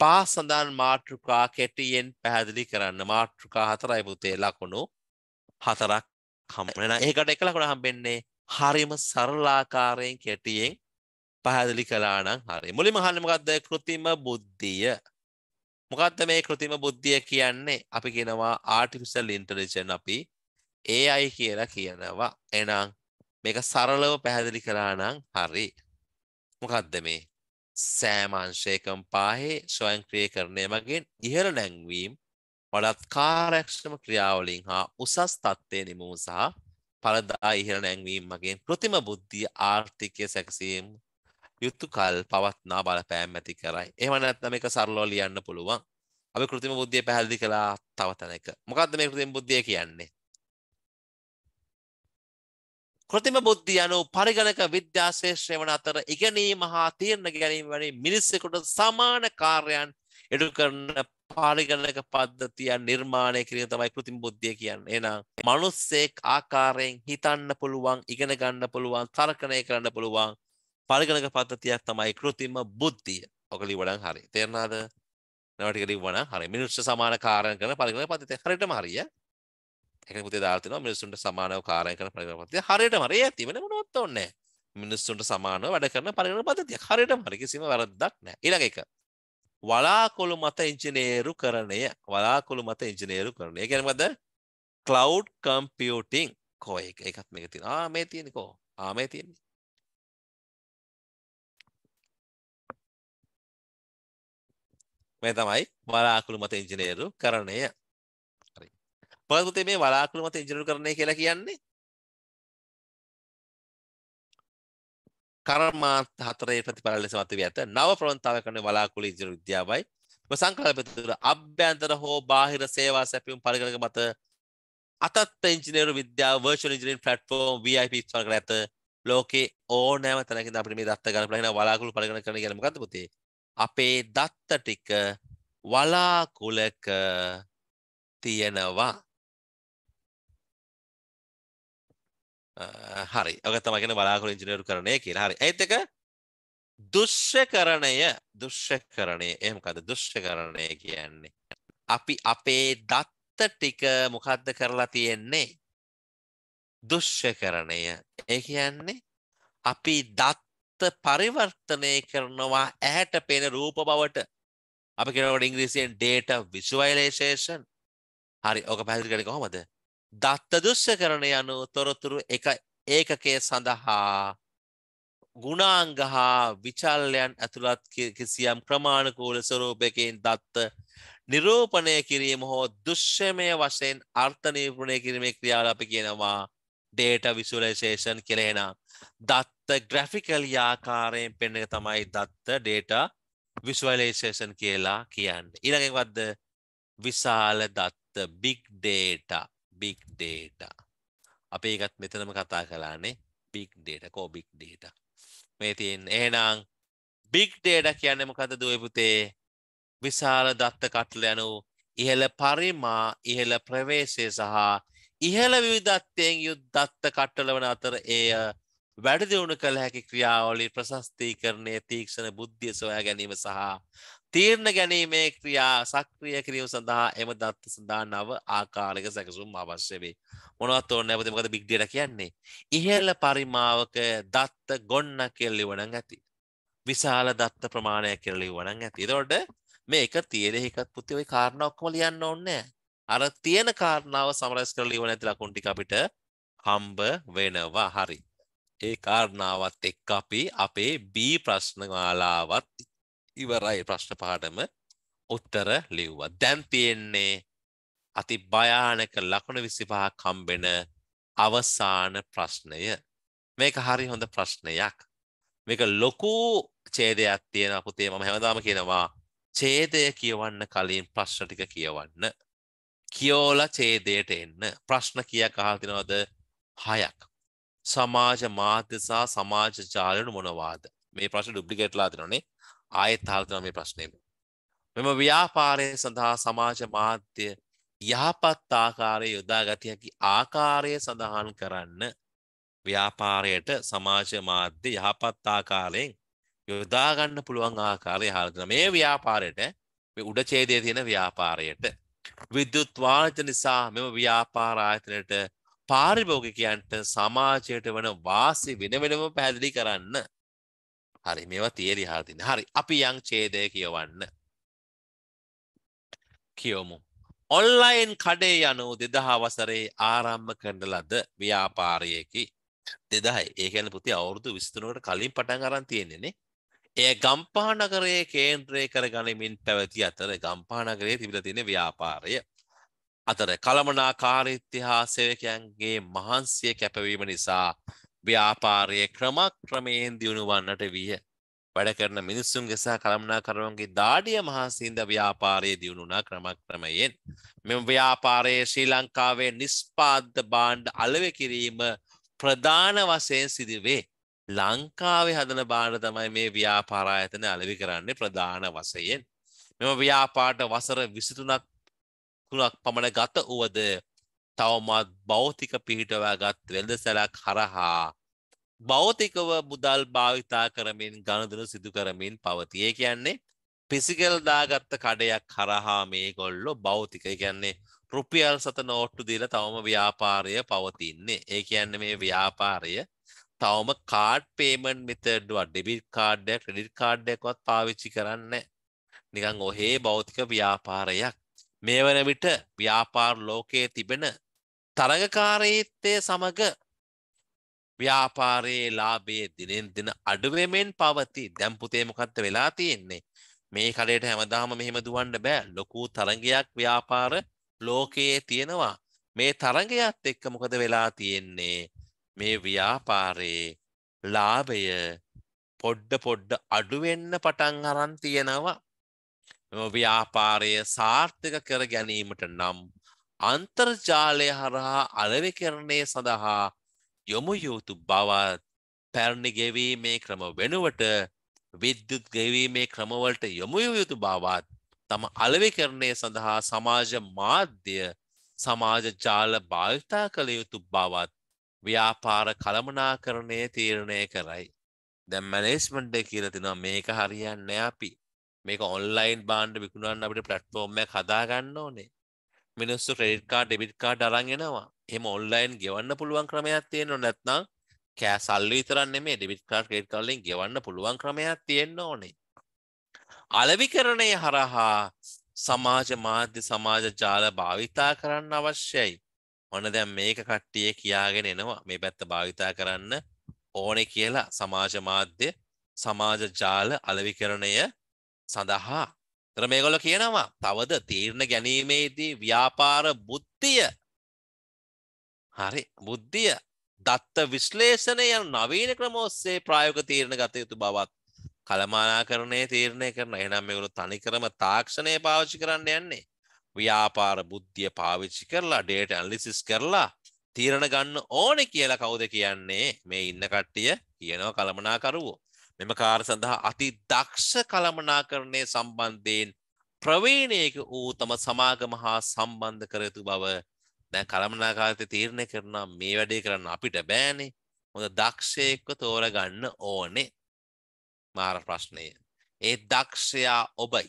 පා සඳහන් මාතෘකා කෙටියෙන් පැහැදිලි කරන්න මාතෘකා හතරයි පුතේ ලකුණු හතරක් හම්බෙන. ඒකට එක ලකුණ හම්බෙන්නේ හරිම සරලාකාරයෙන් කෙටියෙන් පැහැදිලි කළා නම් හරි. මුලින්ම අහන්නේ මොකද්ද? કૃතිම බුද්ධිය. මොකද්ද මේ કૃතිම බුද්ධිය කියන්නේ? අපි කියනවා artificial intelligence අපි AI කියලා කියනවා. එහෙනම් මේක සරලව පැහැදිලි කළා නම් හරි. මොකද්ද මේ? සෑම අංශයකම පාහේ ස්වයංක්‍රීයකරණය මගින් ඉහළ නැංවීම වඩාත් කාර්යක්ෂම ක්‍රියාවලින් හා උසස් තත්ත්වයේ නිමවීම සහ පළදා ඉහළ නැංවීම මගින් કૃතිම බුද්ධිය ආර්ථිකය සැකසීම යුතුයකල් පවත්නා බලපෑම් ඇති කරයි. එහෙම නැත්නම් මේක සරලව ලියන්න පුළුවන්. අපි કૃතිම බුද්ධිය පැහැදිලි කළා තව තැනක. මොකද්ද මේ કૃතිම බුද්ධිය කියන්නේ? කෘතිම බුද්ධි යනු පරිගණක විද්‍යාශේෂය වන අතර ඉගැනීම හා තීරණ ගැනීම වැනි මිනිස්සෙකුට සමාන කාර්යයන් එඩු කරන පාරිගණක පද්ධතියන් නිර්මාණය කිරීම තමයි කෘතිම බුද්ධිය කියන්නේ. එහෙනම් මිනිස්සෙක් ආකාරයෙන් හිතන්න පුළුවන්, ඉගෙන ගන්න පුළුවන්, තර්කණය කරන්න පුළුවන් පරිගණක පද්ධතියක් තමයි කෘතිම බුද්ධිය. ඔක ලිව්වනම් හරි. තේරුණාද? නැවටික ලිව්වනම් හරි. මිනිස්සු සමාන කාර්යයන් කරන පරිගණක පද්ධතිය හරියටම හරිය. එක පුතේ දාල්තින මිනිස්සුන්ට සමානව කාරය කන පරිපති හරියට මරේ ඇතිවෙන නොත් ඔන්න මිනිස්සුන්ට සමානව වැඩ කරන පරින පතතිය හරියට මරිකිසිම වැරදක් නෑ ඉළඟ එක වලාකොළු මත ඉංජිනේරු කරණය වලාකොළු මත ඉංජිනේරු කරණය ගැනමද කලව් කම්පියටිං කෝ එක එකත් මේක තින ආමේ තියෙනකෝ ආමේ තියෙන්නේ මේ තමයි වලාකුළු මත ඉංජිනේරු කරණය පර්තේ මේ වලාකුළු මත ඉංජිනේරු කරන්නේ කියලා කියන්නේ කර්මාන්ත හතරේ ප්‍රතිඵල ලෙස මත වී ඇත නව ප්‍රවණතාවය කරන වලාකුළු ඉංජිනේරු විද්‍යාවයි සංකල්ප තුළ අභ්‍යන්තර හෝ බාහිර සේවා සැපයුම් පරිගණක මත අතත් ඉංජිනේරු විද්‍යාව වර්ෂුවල් ඉංජිනේරින් ප්ලැට්ෆෝම් VIP ඉස්මතු කර ඇත ලෝකේ ඕනෑම තැනකින් අපිට මේ දත්ත ගන්න බලන වලාකුළු පරිගණක කරන කියන්නේ මොකද්ද පුතේ අපේ දත්ත ටික වලාකුලක තියෙනවා හරි ඔක තම ගෙන බලාකුල ඉංජිනේරු කරණය කියලා හරි ඇතක දුෂ්‍ය කරණය දුෂ්‍ය කරණය එහමකද දුෂ්‍ය කරණය කියන්නේ අපි අපේ දත්ත ටික මොකක්ද කරලා තියෙන්නේ දුෂ්‍ය කරණය ඒ කියන්නේ අපි දත්ත පරිවර්තනය කරනවා ඇහැට පෙන රූප බවට අපි කෙනවට ඉංග්‍රීසියෙන් ඩේට විසුවයිලේශේෂන් හරි ඕක පැදිි කරෙන කොහොමද දත්තදුෂ්‍යකරණ යනු තොරතුරු එක ඒකකය සඳහා ගුණාංග හා විචල්ලයන් ඇතුළත් කිසියම් ක්‍රමාණකූල ස්වරූපයකෙන් දත්ත නිරූපණය කිරීම හෝ දුෂ්‍යමය වශයෙන් අර්ථනීපුණය කිරීමේ ක්‍රියාලප කියනවා ඩේට විසුලේෂේෂන් කෙරෙන දත්ත ග්‍රැෆිකල් යාකාරයෙන් පෙන්න තමයි දත්ත ඩේට විස්වලේෂේෂන් කියලා කියන්න. ඉළඟෙන්වත්ද විශාල දත්ත බික් ඩේටා big data අප ඒකත් මෙතනම කතා කලානේ big data කෝ big data මේ තියෙන් එහෙනම් big data කියන්නේ මොකද දුවපුතේ විශාල දත්ත කටල යනු ඉහළ පරිමා ඉහළ ප්‍රවේශය සහ ඉහළ විවිධත්වයෙන් යුත් දත්ත කට්ටල වන අතර එය වැඩදිවුණු කළ හැකි ක්‍රියාවලි ප්‍රශස්තීකරණය තීක්ෂණ බුද්ධිය සොයා ගැනීම සහ තීරණ ගැනීමේ ක්‍රියා සක්‍රිය කිරීම සඳහා එම දත්ත සඳහා නව ආකාරක සැකසුම් අවශ්‍ය වේ. මොනවත් ඕන නැවත මොකද බිග් ඩේටා කියන්නේ? ඉහළ පරිමාවක දත්ත ගොන්න කියලා ලියවනම් ඇති. විශාල දත්ත ප්‍රමාණයක් කියලා ලියවනම් ඇති. ඒතකොට මේ එක තියෙන එකත් පුතේ ওই කාරණා ඔක්කොම ලියන්න ඕනේ අර තියෙන කාරණාව සමරයිස් කරලා ලියවන ඇති ලකුණු ටික අපිට හම්බ වෙනවා. හරි. ඒ කාරණාවත් එක්ක අපි අපේ B ප්‍රශ්න මාලාවත් ඉවරයි ප්‍රශ්න පාඩම උත්තර ලිව්වා. දැන් තියෙන්නේ අති භයානක ලකුණු 25ක් හම්බෙන අවසාන ප්‍රශ්නය. මේක හරි හොඳ ප්‍රශ්නයක්. මේක ලොකු ඡේදයක් තියෙන පුතේ මම හැමදාම කියනවා ඡේදය කියවන්න කලින් ප්‍රශ්න ටික කියවන්න. කියෝලා ඡේදයට එන්න. ප්‍රශ්න කීයක් අහලා තිනවද? 6ක්. සමාජ මාධ්‍ය සහ සමාජ ජාලවල මොනවාද? මේ ප්‍රශ්න ඩුප්ලිකේට්ලා තිනවනේ. ආයෙත් අහලා මේ ප්‍රශ්නේ. මෙම ව්‍යාපාරය සඳහා සමාජ මාධ්‍ය යහපත් ආකාරයේ යොදා ගත හැකි ආකාරය සඳහන් කරන්න ව්‍යාපාරයට සමාජ මාධ්‍ය යහපත් ආකාරයෙන් යොදා ගන්න පුළුවන් ආකාරය අහලා තියෙනවා. මේ ව්‍යාපාරයට මේ උඩ ඡේදයේ තියෙන ව්‍යාපාරයට විද්‍යුත් වාණිජ නිසා මෙම ව්‍යාපාර ආයතනයට පාරිභෝගිකයන්ට සමාජයට වන වාසි වෙන වෙනම පැහැදිලි කරන්න හරි මේවා තියරි හරතින්න හරි අපි යං ඡේදය කියවන්න කියවමු ඔන්ලයින් කඩේ යනු දෙදහා වසරේ ආරම්භ කරන ලද ව්‍යාපාරයකි දෙදහයි ඒකැන පුති අවුරුදු විස්තුනුවට කලින් පටන් අරන් තියෙනෙනෙ එය ගම්පානගරයේ කේන්ද්‍රය කර ගනිමින් පැවති අතර ගම්පානගරයේ තිබිල තියෙන ව්‍යාපාරය අතර කළමනා කාරිත්‍ය හා සේවකයන්ගේ මහන්සිය කැපවීම නිසා ව්‍යාපාරයේ ක්‍රමක්‍රමයෙන් දියුණු වන්නට විය. වැඩ කරන මිනිස්සුන්ගේ සහ කළමනාකරුවන්ගේ දාඩිය මහසින්ද ව්‍යාපාරයේ දියුණුනා ක්‍රමක්‍රමයෙන්. මෙම ව්‍යාපාරයේ ශ්‍රී ලංකාවේ නිස්පාද්ද බාණ්ඩ අලව කිරීම ප්‍රධාන වශයෙන් සිදුවේ. ලංකාවේ හදන බාණ්ඩ තමයි මේ ව්‍යාපාරායතන අලවි කරන්නේ ප්‍රධාන වශයෙන්. මෙම ව්‍යාපාට වසර විසිතුනක් තුනක් පමණ ගත වුවද තවමත් භෞතික පිහිටවාගත් වෙළඳසැලක් හරහා භෞතිකව මුදල් භාවිතා කරමින් ගණදන සිදු කරමින් පවතිය කියන්නේ පිසිකල් දාගත්ත කඩයක් හරහා මේ ගොල්ලො භෞතික කියන්නේ රුපියල් සත නෝට්ටු දීල තවම ව්‍යාපාරය පවතින්නේ ඒ කියන්න මේ ව්‍යාපාරය තවම කාඩ් පේමන් මෙතඩුව ඩෙබිල් කාඩ්ඩ ක්‍රඩිල් කාඩ්ඩක්වත් පාවිච්චි කරන්න නිකං ඔහේ භෞතික ව්‍යාපාරයක් මේ වන විට ව්‍යාපාර ලෝකයේ තිබෙන තරගකාරීත්වය සමග ව්‍යාපාරයේ ලාභයේ දිනෙන් දින අඩුවෙමෙන් පවති දැම්පුතේ මොකක්ද වෙලා තියෙන්නේ මේ කඩේට හැමදාම මෙහෙම දුවන්න බෑ ලොකු තරගයක් ව්‍යාපාර ලෝකයේ තියෙනවා මේ තරගයත් එක්ක මොකද වෙලා තියෙන්නේ මේ ව්‍යාපාරයේ ලාභය පොඩ්ඩ පොඩ්ඩ අඩුවෙන්න පටන් අරන් තියෙනවා ව්‍යාපාරය සාර්ථක කර ගැනීමට නම් අන්තර්ජාලය හරහා අලවිකරණය සඳහා යොමු යුතු බවත් පැරණි ගෙවීමේ ක්‍රම වෙනුවට විද්‍යුත් ගෙවීමේ ක්‍රමවලට යොමු යුතු බවත් තම අලවිකරණය සඳහා සමාජ මාධ්‍ය සමාජ ජාල භාවිතා කළ යුතු බවත් ව්‍යාපාර කළමනාකරණය තීරණය කරයි. දැම් මැනේස්මන්ඩ කියලතිනවා මේක හරියන්න අපි මේක ඔන්ලයින් බාන්ඩ විකුණන්න අපිට පලට්ෆෝර්ම්ම හදාගන්න ඕනේ මිනිස්සු ක්‍රෙඩිට් කාඩ් ඩෙබිට් කාඩ් අරන් එනවා. එහෙම ඔන්ලයින් ගෙවන්න පුළුවන් ක්‍රමයක් තියෙනව නැත්නම් කෑ සල්ලි විතරක් නෙමෙයි ඩෙබිට් කාඩ් ක්‍රෙඩිට් කාඩ් වලින් ගෙවන්න පුළුවන් ක්‍රමයක් තියෙන්න ඕනේ. අලෙවිකරණය හරහා සමාජ මාධ්‍ය සමාජ ජාල භාවිතා කරන්න අවශ්‍යයි. ඔන්න දැන් මේක කට්ටිය කියාගෙන එනවා මේ පැත්ත භාවිතා කරන්න ඕනේ කියලා සමාජ මාධ්‍ය සමාජ ජාල අලෙවිකරණය සඳහා තර මේගොල්ල කියනවා තවද තීරණ ගැනීමේදී ව්‍යාපාර බුද්ධිය හරි බුද්ධිය දත්ත විශ්ලේෂණය යන නවීන ක්‍රමෝස්සේ ප්‍රායෝගික තීරණ ගත යුතු බවත් කළමනාකරණයේ තීරණය කරන එහෙනම් මේගොල්ලෝ තනිකරම තාක්ෂණය පාවිච්චි කරන්න යන්නේ ව්‍යාපාර බුද්ධිය පාවිච්චි කරලා ඩේටා ඇනලිසිස් කරලා තීරණ ගන්න ඕනේ කියලා කවුද කියන්නේ මේ ඉන්න කට්ටිය කියනවා කළමනාකරුවෝ මෙම කාර සඳහා අති දක්ෂ කළමනාකරණය සම්බන්ධයෙන් ප්‍රවේණයක වූ තම සමාගම හා සම්බන්ධ කරයුතු බව දැන් කළමනාකාරතය තීරණය කරනා මේ වැඩේ කරන්න අපිට බෑනේ හොඳ දක්ෂයෙක්ව තෝරගන්න ඕනේ මාර ප්‍රශ්නය. ඒ දක්ෂයා ඔබයි.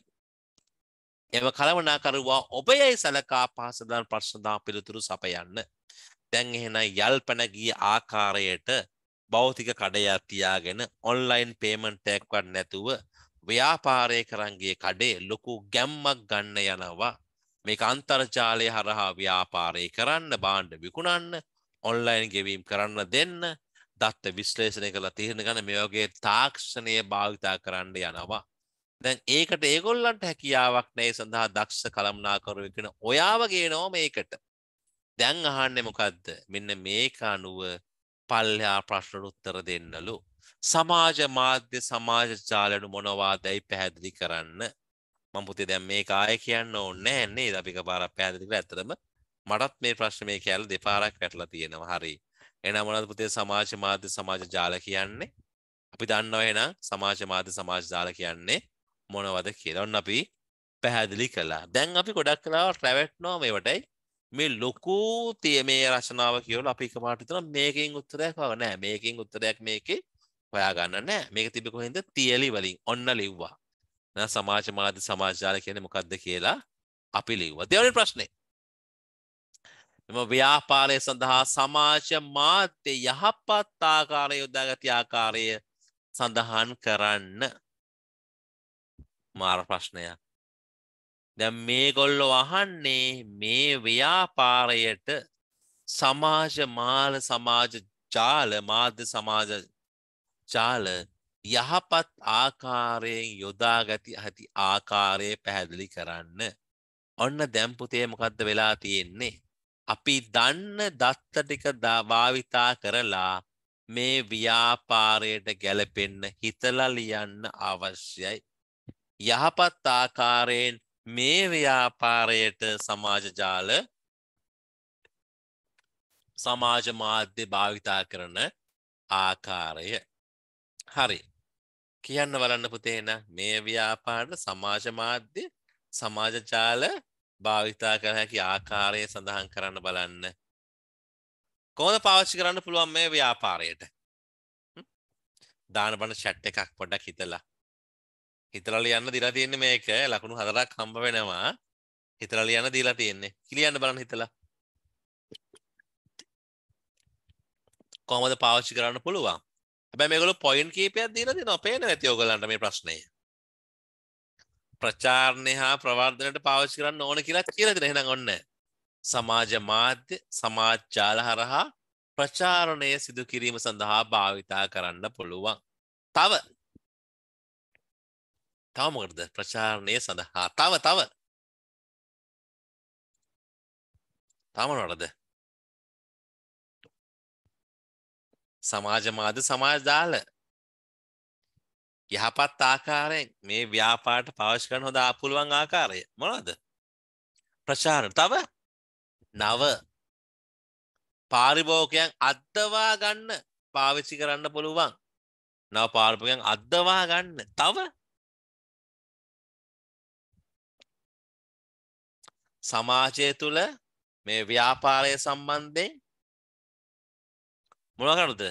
එම කළමනාකරුවා ඔබයයි සලකා පහසදාන් ප්‍රශ්නදා පිළිතුරු සපයන්න. දැන් එහෙන යල්පැන ගිය ආකාරයට භෞතික කඩයක් තියාගෙන ඔන්ලයින් පේමන්ට් එකක්වත් නැතුව ව්‍යාපාරය කරන්ගේ කඩේ ලොකු ගැම්මක් ගන්න යනවා මේක අන්තර්ජාලය හරහා ව්‍යාපාරය කරන්න බාණ්ඩ විකුණන්න ඔන්ලයින් ගෙවීම් කරන්න දෙන්න දත්ත විශ්ලේෂණය කළ තිරණ ගන මේෝගේ තාක්ෂණය භාවිතා කරන්න යනවා. දැන් ඒකට ඒගොල්ලන්ට හැකියාවක් නෑ සඳහා දක්ෂ කළම්නාකරුවකෙන ඔයාවගේ නෝ මේකට. දැන් අහන්න මොකක්ද මෙන්න මේක අනුව පල්ලයා ප්‍රශ්නට උත්තර දෙන්නලු. සමාජ මාධ්‍ය සමාජ ජාලනු මොනවාදැයි පැහැදිලි කරන්න මම්පුතේ දැම් මේ කාය කියන්න ඕන්නෑ එන්නේ දපික පාර පැදිලික ඇතරම මටත් මේ ප්‍රශ්න මේ කෑල් දෙපාරක් වැටලා තියෙනවා හරි. එනම් මොනද පුතේ සමාජ මාධ්‍ය සමාජ ජාල කියන්නේ අපි දන්නව එනම් සමාජ මාධ්‍ය සමාජ ජාල කියන්නේ මොනවද කියලා ඔන්න අපි පැහැදිලි කලා දැන් අපි ගොඩක් කලාව ට්‍රැවට්නෝ මේවටයි මේ ලොකු තිය මේ රශනාව කියවල අපි එකමාටිතන මේකින් උත්තරයක් වව නෑ මේකින් උත්තරයක් මේකේ හොයාගන්න නෑ මේක තිබිකොහිද තියලි වලින් ඔන්න ලිව්වා සමාජ මාධ්‍ය සමාජාල කියන මොකක්ද කියලා අපි ලිව්වා දෙවනි ප්‍රශ්නය මෙම ව්‍යාපාරය සඳහා සමාජ මාධ්‍ය යහපත් ආකාරය යොදාගති ආකාරය සඳහන් කරන්න මාර ප්‍රශ්නයක් දැන් මේගොල්ලෝ අහන්නේ මේ ව්‍යාපාරයට සමාජ මාල සමාජ ජාල මාධ්‍ය සමාජ ජාල යහපත් ආකාරයෙන් යොදාගති ඇති ආකාරය පැහැදිලි කරන්න. ඔන්න දැම්පුතේ මොකක්ද වෙලා තියෙන්නේ. අපි දන්න දත්ත ටික භාවිතා කරලා මේ ව්‍යාපාරයට ගැලපෙන්න හිතලා ලියන්න අවශ්‍යයි. යහපත් ආකාරයෙන් මේ ව්‍යාපාරයට සමාජජාල සමාජ මාධ්‍ය භාවිතා කරන ආකාරය හරි කියන්න වලන්න පුතේන මේ ව්‍යාපාරට සමාජ මාධ්‍ය සමාජජාල භාවිතා කර හැකි ආකාරය සඳහන් කරන්න බලන්න කෝද පාච්චි කරන්න පුළුවන් මේ ව්‍යාපාරයට දාන බන ෂට් එකක් පොඩක් හිතලා හිතලා ලියන්න දීලා තියෙන්නේ මේක ලකුණු හතරක් හම්බ වෙනවා. හිතලා ලියන්න දීලා තියෙන්නේ. කියන්න බලන්න හිතලා. කොහොමද පාවිච්චි කරන්න පුළුවන්? හැබැයි මේගොල්ලෝ පොයින්ට් කීපයක් දීලා දෙනවා. පේන ඇති ඔයගලන්ට මේ ප්‍රශ්නේ. ප්‍රචාරණය හා ප්‍රවර්ධනයට පාවිච්චි කරන්න ඕන කියලා කියලා දෙන. එහෙනම් ඔන්න. සමාජ මාධ්‍ය සමාජ ජාල හරහා ප්‍රචාරණය සිදු කිරීම සඳහා භාවිතා කරන්න පුළුවන්. තව තවමකටද ප්‍රචාරණය සඳහා තව තව තමනොටද සමාජමාද සමාජදාල යහපත් ආකාරයෙන් මේ ව්‍යාපාට පවශ් කරන හොද පුළුවන් ආකාරය මොනවද ප්‍රචාරණ තව නව පාරිභෝකයන් අත්දවා ගන්න පාවිච්චි කරන්න පුළුවන් නව පාර්පකයන් අත්දවා ගන්න තව සමාජය තුළ මේ ව්‍යාපාරය සම්බන්ධයෙන් මොනකරද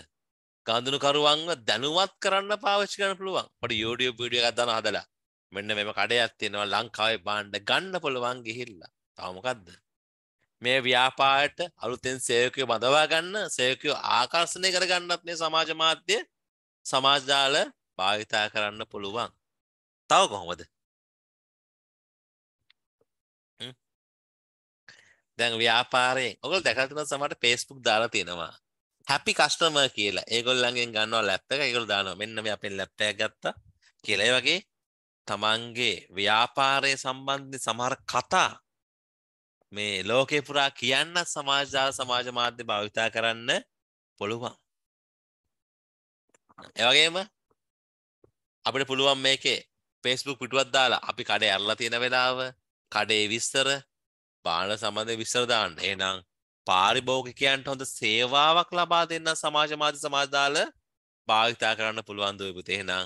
ගඳුනුකරුවන්ව දැනුවත් කරන්න පාවිච්චි කරන්න පුළුවන් පට YouTube වීඩියෝ එකක් දාන හදලා මෙන්න මෙම කඩයක් තියෙනවා ලංකාවේ බාණ්ඩ ගන්න පුළුවන් ගිහිල්ලා තව මොකද්ද මේ ව්‍යාපාරයට අලුතෙන් සේවකයෝ බඳවා ගන්න සේවකයෝ ආකර්ෂණය කරගන්නත් මේ සමාජ මාධ්‍ය සමාජ ජාල භාවිතා කරන්න පුළුවන් තව කොහොමද දැන් ව්‍යාපාරයෙන් ඔගොල්ලෝ දැකලා තියෙනවා සමහරට Facebook දාලා තියෙනවා happy customer කියලා. ඒගොල්ලන්ගෙන් ගන්නවා ලැප් එක ඒගොල්ලෝ දානවා මෙන්න මේ අපෙන් ලැප් එකක් ගත්තා කියලා. ඒ වගේ තමන්ගේ ව්‍යාපාරය සම්බන්ධ සමහර කතා මේ ලෝකේ පුරා කියන්න සමාජ සමාජ මාධ්‍ය භාවිතා කරන්න පුළුවන්. ඒ වගේම අපිට පුළුවන් මේකේ Facebook පිටුවක් දාලා අපි කඩේ අරලා තියෙන වෙලාව, කඩේ විස්තර, බාල සමඳ විශ්‍රදාන්න එනම් පාරිභෝගිකයන්ට හොඳ සේවාවක් ලබා දෙන්න සමාජමාධ්‍ය සමාජදාල භාවිතා කරන්න පුළුවන් දුවපුත එහෙනම්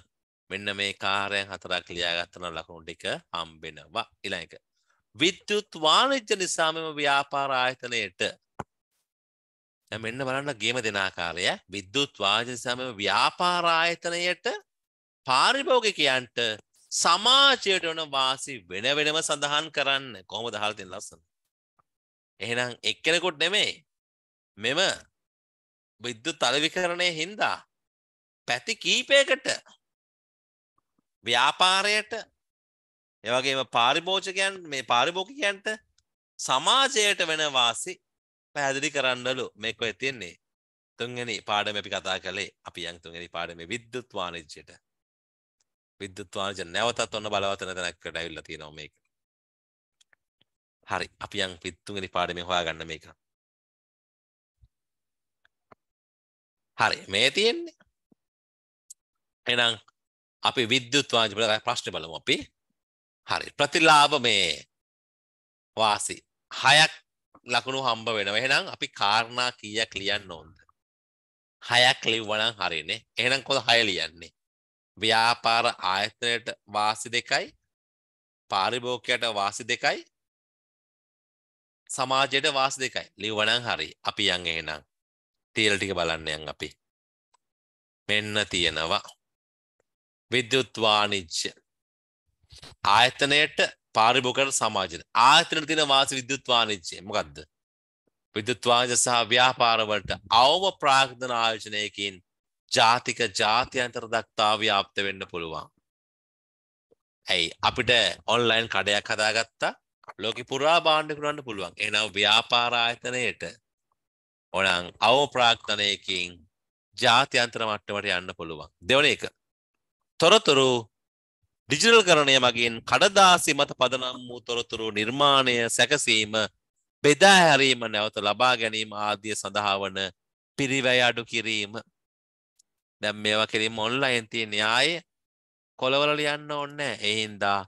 මෙන්න මේ කාරයන් හතරක් ලියාගත්තන ලකුණු ටික හම්බෙනවා ඊළඟ එක විද්‍යුත් වාණිජ්‍ය නිසා මෙම ව්‍යාපාර ආයතනයට මෙන්න බලන්න ගේම දෙන ආකාරය විද්‍යුත් වාණිජ්‍ය නිසා මෙම ව්‍යාපාර ආයතනයට පාරිභෝගිකයන්ට සමාජයට වන වාසි වෙන වෙනම සඳහන් කරන්න කොහොම දහල් තිෙන් ලස්සන. එහෙනම් එක්කෙනකුට නෙමේ මෙම විද්දු තලවිකරණය හින්දා පැති කීපයකට ව්‍යාපාරයට එවගේම පාරිභෝජකයන් මේ පාරිභෝගිකයන්ට සමාජයට වෙන වාසි පැහැදිලි කරන්නලු මේක ඔය තියෙන්නේ තුන්ගනි පාඩම අපි කතා කළේ අපි යන් තුන්ගනි පාඩම විද්‍යුත් වාණිජ්‍යයට විද්‍යුත් වාණිජ නැවතත් ඔන්න බලවත් වෙන තැනකට ඇවිල්ලා තියෙනවා මේක. හරි අපි යන් පිටුගනි පාඩමේ හොයාගන්න මේක. හරි මේ තියෙන්නේ. එහෙනම් අපි විද්‍යුත් වාණිජ වල ප්‍රශ්නේ බලමු අපි. හරි ප්‍රතිලාභ මේ වාසි හයක් ලකුණු හම්බ වෙනවා. එහෙනම් අපි කාරණා කීයක් ලියන්න ඕනද? හයක් ලිව්වනම් හරිනේ. එහෙනම් කොහොමද හය ලියන්නේ? ව්‍යාපාර ආයතනයට වාසි දෙකයි පාරිභෝගිකයට වාසි දෙකයි සමාජයට වාසි දෙකයි ලිව්වනම් හරි අපි යන් එහෙනම් තියලා ටික බලන්න යන් අපි මෙන්න තියෙනවා විද්‍යුත් වාණිජ්‍ය ආයතනයට පාරිභෝගිකයට සමාජයට ආයතනයට තියෙන වාසි විද්‍යුත් වාණිජ්‍ය මොකද්ද විද්‍යුත් වාණිජ්‍ය සහ ව්‍යාපාර වලට අවම ප්‍රාග්ධන ආයෝජනයකින් ජාතික ජාත්‍යන්තර දක්තා ව්‍යාප්ත වෙන්න පුළුවන්. ඇයි අපිට ඔන්ලයින් කඩයක් හදාගත්තා ලෝක පුරා බාණ්ඩ කරන්න පුළුවන්. එහෙනම් ව්‍යාපාර ආයතනයේට ඕනම් අවප්‍රාක්තනයකින් ජාත්‍යන්තර මට්ටමට යන්න පුළුවන්. දෙවන එක. තොරතුරු ඩිජිටල් කරණය මගින් කඩදාසි මත පදනම් වූ තොරතුරු නිර්මාණය සැකසීම බෙදා හැරීම නැවත ලබා ගැනීම ආදිය සඳහා වන පිරිවැය අඩු කිරීම දැන් මේවා කෙලින්ම ඔන්ලයින් තියෙන ආයේ කොළවල ලියන්න ඕනේ ඒ හින්දා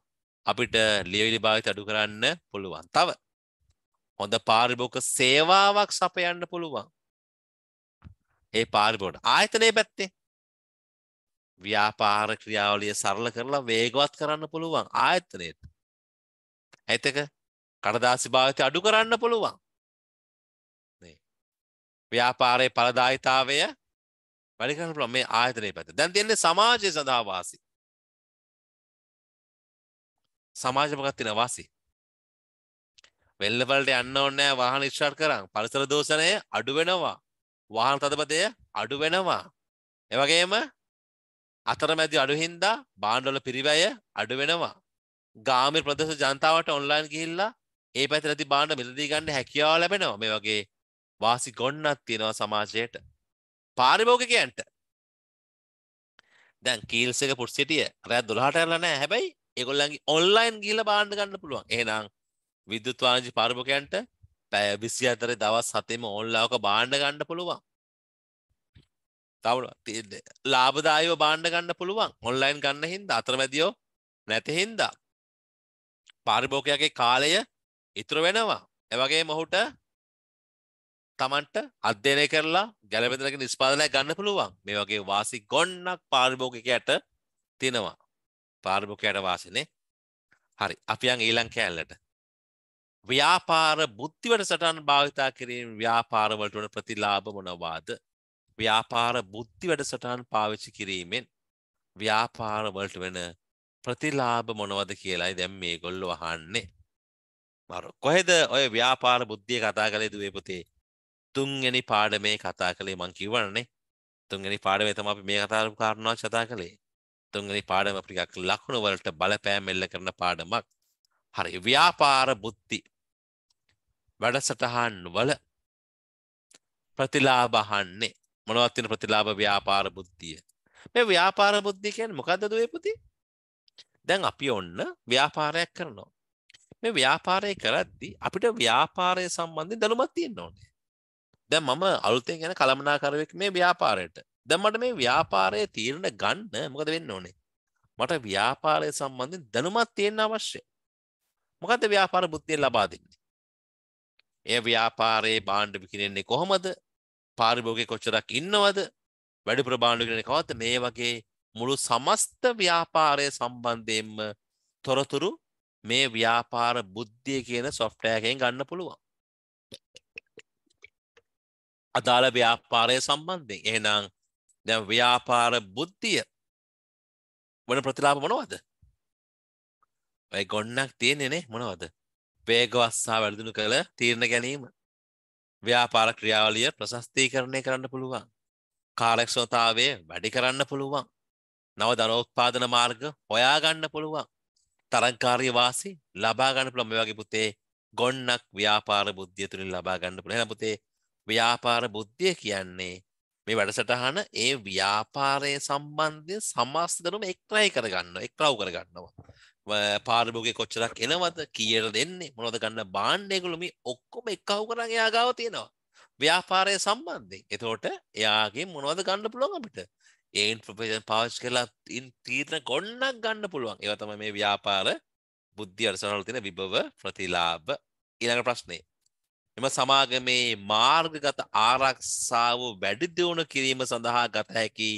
අපිට ලියවිලි භාවිත අඩු කරන්න පුළුවන්. තව හොඳ පාරිභෝගික සේවාවක් සපයන්න පුළුවන්. ඒ පාරිභෝගික ආයතනයේ පැත්තේ ව්‍යාපාර ක්‍රියාවලිය සරල කරලා වේගවත් කරන්න පුළුවන් ආයතනයට. ඇතක කඩදාසි භාවිතය අඩු කරන්න පුළුවන්. ව්‍යාපාරයේ පළදායිතාවය වැඩි කරන්න පුළුවන් මේ ආයතනයේ පැත්ත. දැන් තියෙන්නේ සමාජය සඳහා වාසි. සමාජ මොකක්ද තියෙන වාසි? වෙල්ල වලට යන්න ඕනේ නැහැ වාහන ඉස්සර් කරන්. පරිසර දූෂණය අඩු වෙනවා. වාහන තදබදය අඩු වෙනවා. ඒ වගේම අතරමැදි අඩු හින්දා භාණ්ඩවල පිරිවැය අඩු වෙනවා. ගාමීර ප්‍රදේශ ජනතාවට ඔන්ලයින් ගිහිල්ලා ඒ පැත්තට ඇති භාණ්ඩ මිලදී ගන්න හැකියාව ලැබෙනවා. මේ වගේ වාසි ගොන්නක් තියෙනවා සමාජයට. පාරිභෝගිකයන්ට දැන් කීල්ස් එක පුට් සිටිය රෑ 12ට යලා නැහැ හැබැයි ඒගොල්ලන්ගේ ඔන්ලයින් ගිහිල්ලා බාන්න ගන්න පුළුවන් එහෙනම් විද්‍යුත් වාණිජ පාරිභෝගිකයන්ට පැය 24 දවස් 7ෙම ඔන්ලාවක බාන්න ගන්න පුළුවන් තව ලාභදායව බාන්න ගන්න පුළුවන් ඔන්ලයින් ගන්න හින්දා අතරමැදියෝ නැති හින්දා පාරිභෝගිකයාගේ කාලය ඉතුරු වෙනවා එවගේ මොහුට තමන්ට අධ්‍යයනය කරලා ගැලපෙදලක නිස්පාදනය ගන්න පුළුවන් මේ වගේ වාසි ගොන්නක් පාර්භෝගිකයට තිනවා පාර්භෝකයට වාසනේ හරි අපියන් ඊළං කෑල්ලට ව්‍යාපාර බුද්ධිවට සටන් භාවිතා කිරීම ව්‍යාපාරවලට වන ප්‍රතිලාභ මොනවාද ව්‍යාපාර බුද්ධි වැඩසටහන් පාවිච්චි කිරීමෙන් ව්‍යාපාරවලට වෙන ප්‍රතිලාභ මොනවද කියලායි දැම් මේ ගොල්ලො අහන්නේ මරු කොහෙද ඔය ව්‍යාපාර බුද්ධිය කතා කළේ දුවේ පුතේ තුන්ගනි පාඩ මේ කතා කළේ මං කිවන්නේ තුන්ගනි පාඩම තම අපි මේ කතාරපු කාරණාව කතා කළේ තුන්ගනි පාඩම අපිකක් ලකුණු වලට බලපෑම් එල්ල කරන පාඩමක් හරි ව්‍යාපාර බුද්ධි වැඩසටහන් වල ප්‍රතිලාබහන්නේ මොනවත් වෙන ප්‍රතිලාභ ව්‍යාපාර බුද්ධිය මේ ව්‍යාපාර බුද්ධිය කියන්නේ මොකද්ද දුවේ පුතේ දැන් අපි ඔන්න ව්‍යාපාරයක් කරනවා මේ ව්‍යාපාරය කරද්දී අපිට ව්‍යාපාරය සම්බන්ධයෙන් දැනුමක් තියෙන්න ඕනේ දැන් මම අලුතෙන් ගැන කළමනාකරුවෙක් මේ ව්‍යාපාරයට දැන් මට මේ ව්‍යාපාරය තීරණ ගන්න මොකද වෙන්න ඕනේ මට ව්‍යාපාරය සම්බන්ධයෙන් දැනුමක් තියෙන්න අවශ්‍ය මොකද ව්‍යාපාර බුද්ධිය ලබා දෙන්නේ ඒ ව්‍යාපාරයේ බාණ්ඩ විකිරෙන්නේ කොහොමද පාරිභෝගික කොච්චරක් ඉන්නවද වැඩිපුර බාණ්ඩ විකිරෙන්නේ කවද්ද මේ වගේ මුළු සමස්ත ව්‍යාපාරය සම්බන්ධයෙන්ම තොරතුරු මේ ව්‍යාපාර බුද්ධිය කියන සොෆ්ට්වෙයාර් එකෙන් ගන්න පුළුවන් අදාළ ව්‍යාපාරය සම්බන්ධයෙන් එහෙනම් දැන් ව්‍යාපාර බුද්ධිය වන ප්‍රතිලාභ මොනවද? ඔය ගොන්නක් තියෙන්නේ නේ මොනවද? වේගවත් සහ වැඩිදුණු කළ තීරණ ගැනීම. ව්‍යාපාර ක්‍රියාවලිය ප්‍රශස්තීකරණය කරන්න පුළුවන්. කාර්යක්ෂමතාවය වැඩි කරන්න පුළුවන්. නව ධනෝත්පාදන මාර්ග හොයා ගන්න පුළුවන්. තරංකාරී වාසි ලබා ගන්න පුළුවන් මේ වගේ පුතේ ගොන්නක් ව්‍යාපාර බුද්ධිය තුලින් ලබා ගන්න පුළුවන්. එහෙනම් පුතේ ව්‍යාපාර බුද්ධිය කියන්නේ මේ වැඩසටහන ඒ ව්‍යාපාරය සම්බන්ධය සමස්තරුම එක්රයි කරගන්න එක්රව් කරගන්නවා පාරභෝගය කොච්චරක් එනවද කියර දෙන්නේ මොනොද ගන්න බාණ්ඩයගුළුම ඔක්කොම එක්කව් කරන්න යාගාව තියෙනවා ව්‍යාපාරය සම්බන්ධය එතෝට එයාගේ මොනවද ගන්න පුළුවන් අපිට ඒන් ප්‍රපේෂන් පාච් කලා ඉන් තීරණ ගොන්නක් ගන්න පුළුවන් ඒවතම මේ ව්‍යාපාර බුද්ධි අරසනල් තින විභව ප්‍රතිලාබ ඉළඟ ප්‍රශ්නය එම සමාගමේ මාර්ගගත ආරක්ෂාව වැඩි දියුණු කිරීම සඳහා ගත හැකි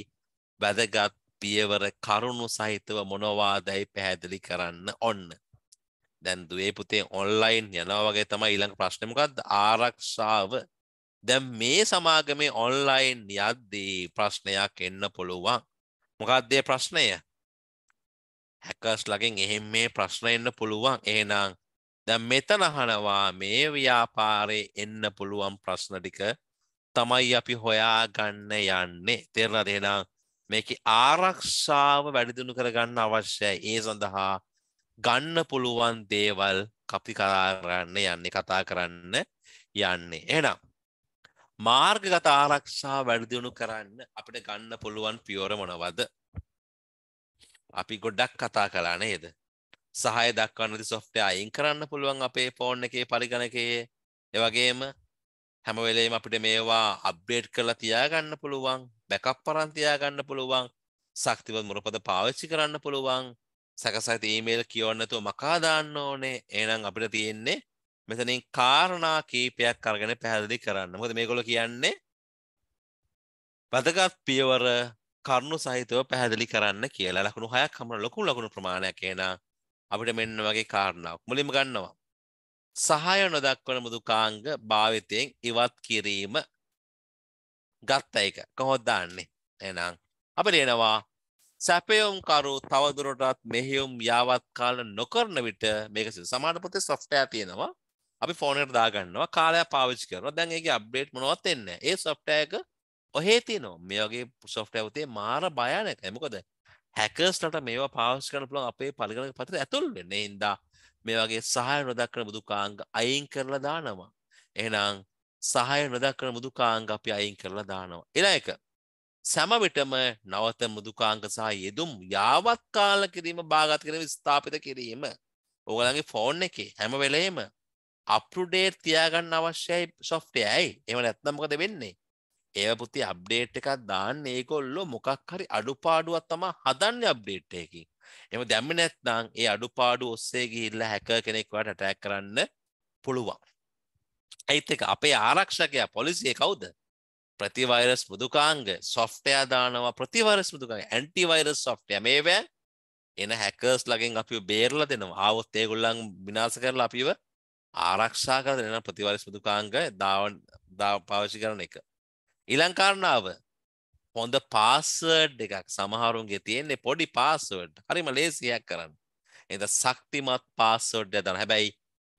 වැදගත් පියවර කරුණු සහිතව මොනවාදයි පැහැදිලි කරන්න ඔන්න. දැන් දුවේ පුතේ ඔන්ලයින් යනවා වගේ තමයි ඊළඟ ප්‍රශ්නේ මොකද්ද? ආරක්ෂාව. දැන් මේ සමාගමේ ඔන්ලයින් යද්දී ප්‍රශ්නයක් එන්න පුළුවන්. මොකක්ද ඒ ප්‍රශ්නය? හැකර්ස් ලගෙන් එහෙම මේ ප්‍රශ්න එන්න පුළුවන්. එහෙනම් දැන් මෙතන අහනවා මේ ව්‍යාපාරේ එන්න පුළුවන් ප්‍රශ්න ටික තමයි අපි හොයාගන්න යන්නේ. තේරෙනවද එහෙනම්? මේකේ ආරක්ෂාව වැඩිදුණු කරගන්න අවශ්‍යයි. ඒ සඳහා ගන්න පුළුවන් දේවල් අපි කතා කරන්න යන්නේ කතා කරන්න යන්නේ. එහෙනම් මාර්ගගත ආරක්ෂා වැඩිදියුණු කරන්න අපිට ගන්න පුළුවන් පියවර මොනවද? අපි ගොඩක් කතා කළා නේද? සහය දක්වන්න ති සොෆ්ටය අයින් කරන්න පුළුවන් අපේ ෆෝන් එකේ පරිගණකයේ එවගේම හැමවෙලේම අපිට මේවා අප්ඩේට් කරලා තියාගන්න පුළුවන් බැකප් පරන්තියාගන්න පුළුවන් සක්තිව මුරපද පාවිච්චි කරන්න පුළුවන් සැකසයිත ඊමේල් කියවන්නතු මකාදාන්න ඕනේ ඒනම් අපිට තියෙන්නේ මෙතනින් කාරණා කීපයක් කරගෙන පැහැදිලි කරන්න මොද මේකොල කියන්නේ වැදගත් පියවර කරුණු සහිතව පැහැදිලි කරන්න කියලා ලකුණු හයක් කමන ලොකු ලකුණු ප්‍රමාණයක් ඒනා අපිට මෙන්න වගේ කාරණාවක් මුලින්ම ගන්නවා. සහාය නොදක්වන මෘදුකාංග භාවිතයෙන් ඉවත් කිරීම ගත්ත එක කොහොමද දාන්නේ? එහෙනම් අපිට එනවා සැපයුම් කරු තවදුරටත් මෙහෙයුම් යාවත් කාල නොකරන විට මේක සිදු. සමහර පොතේ software තියෙනවා. අපි ෆෝන් එකට දාගන්නවා කාලයක් පාවිච්චි කරනවා. දැන් ඒකේ update මොනවත් එන්නේ නැහැ. ඒ software එක ඔහේ තියෙනවා. මේ වගේ software උතේ මාර භයානකයි. මොකද හැකස්ලට මේවා පාවිච්චි කරන පුළුවන් අපේ පරිගණක පතර ඇතුල් වෙන්නේ හින්දා මේ වගේ සහාය නොදක්කන බුදුකාංග අයින් කරලා දානවා එහෙනම් සහාය නොදක්කන මුදුකාංග අපි අයින් කරලා දානවා. එලා එක සැමවිටම නවත මුදුකාංග සහ යෙදුම් යාවත් කාල කිරීම භාගත් කිරීම ස්ථාපිත කිරීම ඕගලගේ ෆෝන් එකේ හැම වෙලේම අප්ටුඩේට් තියාගන්න අවශ්‍යයි සොෆ්ට්වෙයාර්. එහෙම නැත්නම් මොකද වෙන්නේ? ඒවපුති අප්ඩේට් එකක් දාන්න ඒකොල්ලො මොකක් හරි අඩුපාඩුවත් තමා හදන්න අප්ඩේට් එකකින් එම දැම්ම නැත්නම් ඒ අඩුපාඩු ඔස්සේ ගිහිල්ල හැක කෙනෙක්වට ටැක් කරන්න පුළුවන් ඇයිත් එක අපේ ආරක්ෂකය පොලිසිය කවුද ප්‍රතිවරස් බුදුකාංග සොෆ්ටයා දානවා ප්‍රතිවරස් බුදුකාංග ඇන්ටිවරස් සොෆ්ටය මේවෑ එන හැකර්ස් ලගින් අපි බේරල දෙනවා ආවොත් ඒගොල්ලන් විනාස කරලා අපිව ආරක්ෂා කර දෙන ප්‍රතිවරස් බුදුකාංග දාවන් පාවිශි කරන එක ඉලංකාරණාව හොඳ පාස්සඩ් එකක් සමහරුන්ගේ තියෙන්නේ පොඩි පාස්සවඩ් හරිම ලේසියක් කරන්න එද සක්තිමත් පාස්සොඩ්ඩ දන හැබැයි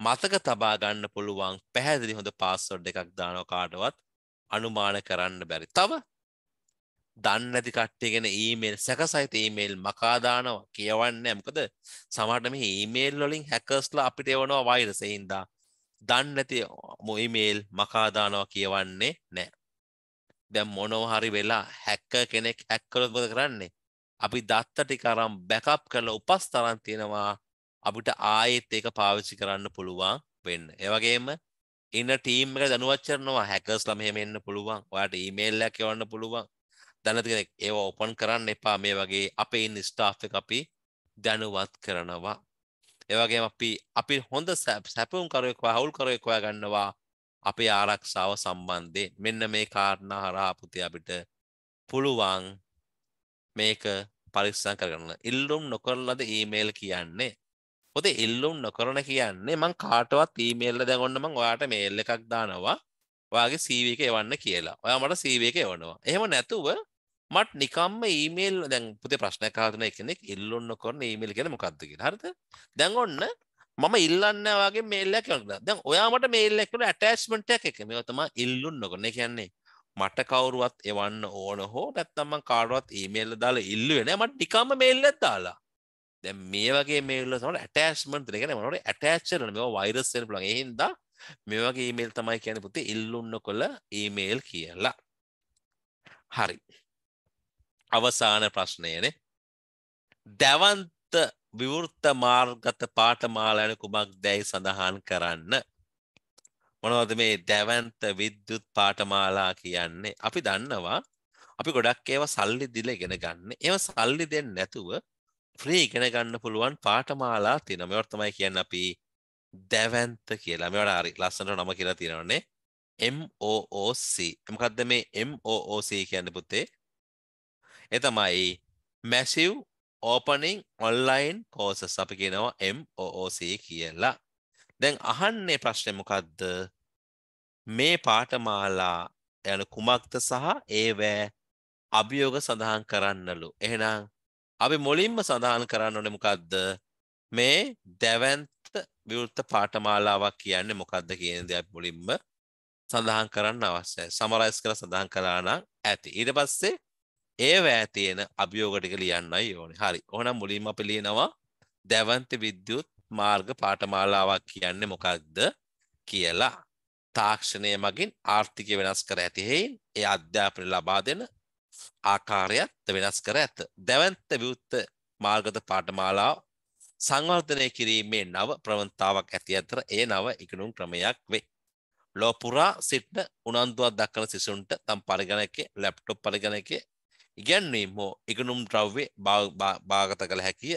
මතක තබා ගන්න පුළුවන් පැහැදිලි හොඳ පාස්සොඩ් එකක් දානෝ කාඩවත් අනුමාන කරන්න බැරි තව දන්නඇති කට්ටිගෙන ඊමේල් සැකසයිත ඊමේල් මකාදානවා කියවන්න ඇමකද සමටම ඊමේල් ලොලින් හැකස්ලා අපිට එවනවා වෛරසයින්දා දන්නඇති මොයිමේල් මකාදානවා කියවන්නේ නෑ දැන් මොනව හරි වෙලා හැක්කර් කෙනෙක් හැක් කළොත් මොකද කරන්නේ? අපි දත්ත ටික අරන් බෑකප් කරලා උපස් තරම් තියෙනවා අපිට ආයෙත් ඒක පාවිච්චි කරන්න පුළුවන් වෙන්න. ඒ වගේම ඉන්න ටීම් එක දැනුවත් කරනවා හැකර්ස්ලා මෙහෙම එන්න පුළුවන්. ඔයාලට ඊමේල් එකක් එවන්න පුළුවන්. දැනට කෙනෙක් ඒව ඕපන් කරන්න එපා මේ වගේ අපේ ඉන්න ස්ටාෆ් එක අපි දැනුවත් කරනවා. ඒ වගේම අපි අපි හොඳ සැපුම් කරුවෙක් හවුල් කරුවෙක් හොයාගන්නවා අපේ ආරක්ෂාව සම්බන්ධය මෙන්න මේ කාරණා හරහා පුතේ අපිට පුළුවන් මේක පරිස්සම් කරගන්න. ඉල්ලුම් නොකරලද ඊමේල් කියන්නේ. පොතේ ඉල්ලුම් නොකරන කියන්නේ මං කාටවත් ඊමේල්ල දැන් ඔන්න මං ඔයාට මේල් එකක් දානවා. ඔයාගේ CV එක එවන්න කියලා. ඔයා මට CV එක එවනවා. එහෙම නැතුව මට නිකම්ම ඊමේල් දැන් පුතේ ප්‍රශ්නයක් ආවද නැහැ කියන්නේ ඉල්ලුම් නොකරන ඊමේල් කියන්නේ මොකක්ද කියලා. හරිද? දැන් ඔන්න මම ඉල්ලන්න වගේ මේල්ලක් කරලා දැන් ඔයා මට මේල්ලක් කරලා ඇටැච්මන්ට් එකක් එක මේවා තමයි ඉල්ලුන්න ඕනේ කියන්නේ මට කවුරුවත් එවන්න ඕන හෝ නැත්නම් මං කාටවත් ඊමේල් දාලා ඉල්ලුවේ නෑ මට නිකම්ම මේල් එකක් දාලා දැන් මේ වගේ මේල් වල තමයි ඇටැච්මන්ට් දෙන කියන්නේ මොනවාට ඇටැච් කරන මේවා වෛරස් වෙන්න පුළුවන් ඒ හින්දා මේ වගේ ඊමේල් තමයි කියන්නේ පුතේ ඉල්ලුන්නකොල ඊමේල් කියලා හරි අවසාන ප්‍රශ්නයනේ දැවන්ත විවෘත්ත මාර්ගත පාටමාලයන කුමක් දැයි සඳහන් කරන්න. මොනවද මේ දැවන්ත විද්‍යුත් පාටමාලා කියන්නේ අපි දන්නවා අපි ගොඩක් ඒව සල්ලි දිල ගෙන ගන්න ඒව සල්ලි දෙන්න නැතුව ෆ්‍රී ගෙන ගන්න පුළුවන් පාටමාලා තින මෙවර්තමයි කියන්න අපි දැවන්ත කියලා මෙවට හරි ලස්සනට නම කියලා තියෙනවන්නේ MOOC එමකක්ද මේ MOOC කියන්න පුතේ එතමයි මැසිව් ඕපනින් ඔන්ලයින් කෝසස් අපි කියනවා MOOC කියලා. දැන් අහන්නේ ප්‍රශ්නේ මොකක්ද? මේ පාඨමාලා යන කුමක්ද සහ ඒවෑ අභියෝග සඳහන් කරන්නලු. එහෙනම් අපි මුලින්ම සඳහන් කරන්න ඕනේ මොකද්ද? මේ දැවැන්ත විවෘත පාඨමාලාවක් කියන්නේ මොකද්ද කියන දේ අපි මුලින්ම සඳහන් කරන්න අවශ්‍යයි. සමරයිස් කරලා සඳහන් කළා නම් ඇති. ඊට පස්සේ ඒ වෑ තියෙන අභියෝග ටික ලියන්නයි ඕනේ. හරි. ඕනම් මුලින්ම අපි ලියනවා දැවන්ත විද්‍යුත් මාර්ග පාඨමාලාවක් කියන්නේ මොකක්ද කියලා. තාක්ෂණය මගින් ආර්ථිකය වෙනස් කර ඇති හේයින් ඒ අධ්‍යාපනය ලබා දෙන ආකාරයත් වෙනස් කර ඇත. දැවන්ත විවුත්ත මාර්ගත පාඨමාලාව සංවර්ධනය කිරීමේ නව ප්‍රවණතාවක් ඇති අතර ඒ නව ඉක්නුම් ක්‍රමයක් වේ. ලෝපුරා සිට්න උනන්දුවක් දක්වන සිසුන්ට තම් පරිගණකේ ලැප්ටොප් පරිගණකේ ඉගැන්වීම් හෝ එකනුම් ද්‍රව්‍ය භාගත කළ හැකිය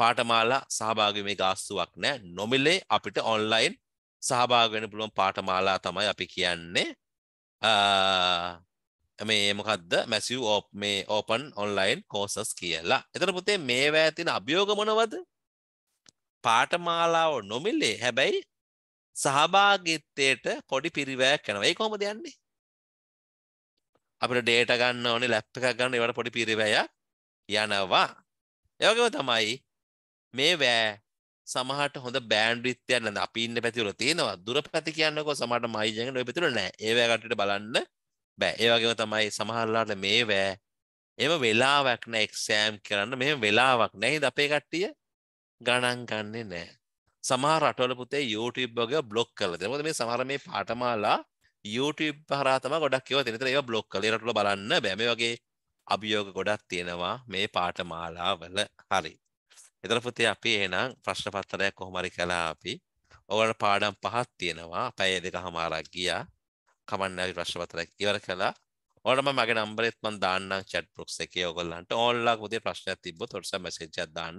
පාටමාලා සහභාගීමේ ගාස්තුවක් නෑ නොමිලේ අපිට ඔන්ලයින් සහභාග වෙන පුළුවන් පාටමාලා තමයි අපි කියන්නේ මේ මොකක්ද මැසිව් ඕප් මේ ඕපන් ඔන්ලයින් කෝසස් කියලා එතන පුතේ මේවෑ තියෙන අභියෝග මොනවද පාටමාලාව නොමිලේ හැබැයි සහභාගිත්තයට පොඩි පිරිවෑ කැනවයි කොහොමද යන්නේ අපිට ඩේට ගන්න ඕනේ ලැප් එකක් ගන්න ඒවට පොඩි පිරිවැයක් යනවා. ඒ වගේම තමයි මේ වෑ සමහරට හොඳ බෑන්ඩ් විත් යන්න අපි ඉන්න පැතිවල තියෙනවා. දුර පැති කියන්නකෝ සමහරට මයිජෙන් ඔය පැතිවල නෑ. ඒ වෑ කටට බලන්න බෑ. ඒ වගේම තමයි සමහරලාට මේ වෑ එම වෙලාවක් නෑ එක්සෑම් කරන්න මෙහෙම වෙලාවක් නෑ. ඉතින් අපේ කට්ටිය ගණන් ගන්නේ නෑ. සමහර රටවල පුතේ YouTube වගේ බ්ලොක් කරලා දෙනවා. මොකද මේ සමහර මේ පාඨමාලා YouTube හරහා තමයි ගොඩක් ඒවා තියෙන. ඒතර ඒවා බ්ලොක් කරලා ඒරටුල බලන්න බෑ. මේ වගේ අභියෝග ගොඩක් තියෙනවා මේ පාඨමාලාවල. හරි. ඒතර පුතේ අපි එහෙනම් ප්‍රශ්න පත්‍රයක් කොහොම හරි කළා අපි. ඔයාලට පාඩම් පහක් තියෙනවා. පැය දෙකමාරක් ගියා. කමන්න අපි ප්‍රශ්න පත්‍රයක් ඉවර කළා. ඔයාලට මම මගේ නම්බරෙත් මම දාන්නම් chat box එකේ ඔයගොල්ලන්ට. ඕන්ලා පොතේ ප්‍රශ්නයක් තිබ්බොත් WhatsApp message එකක් දාන්න.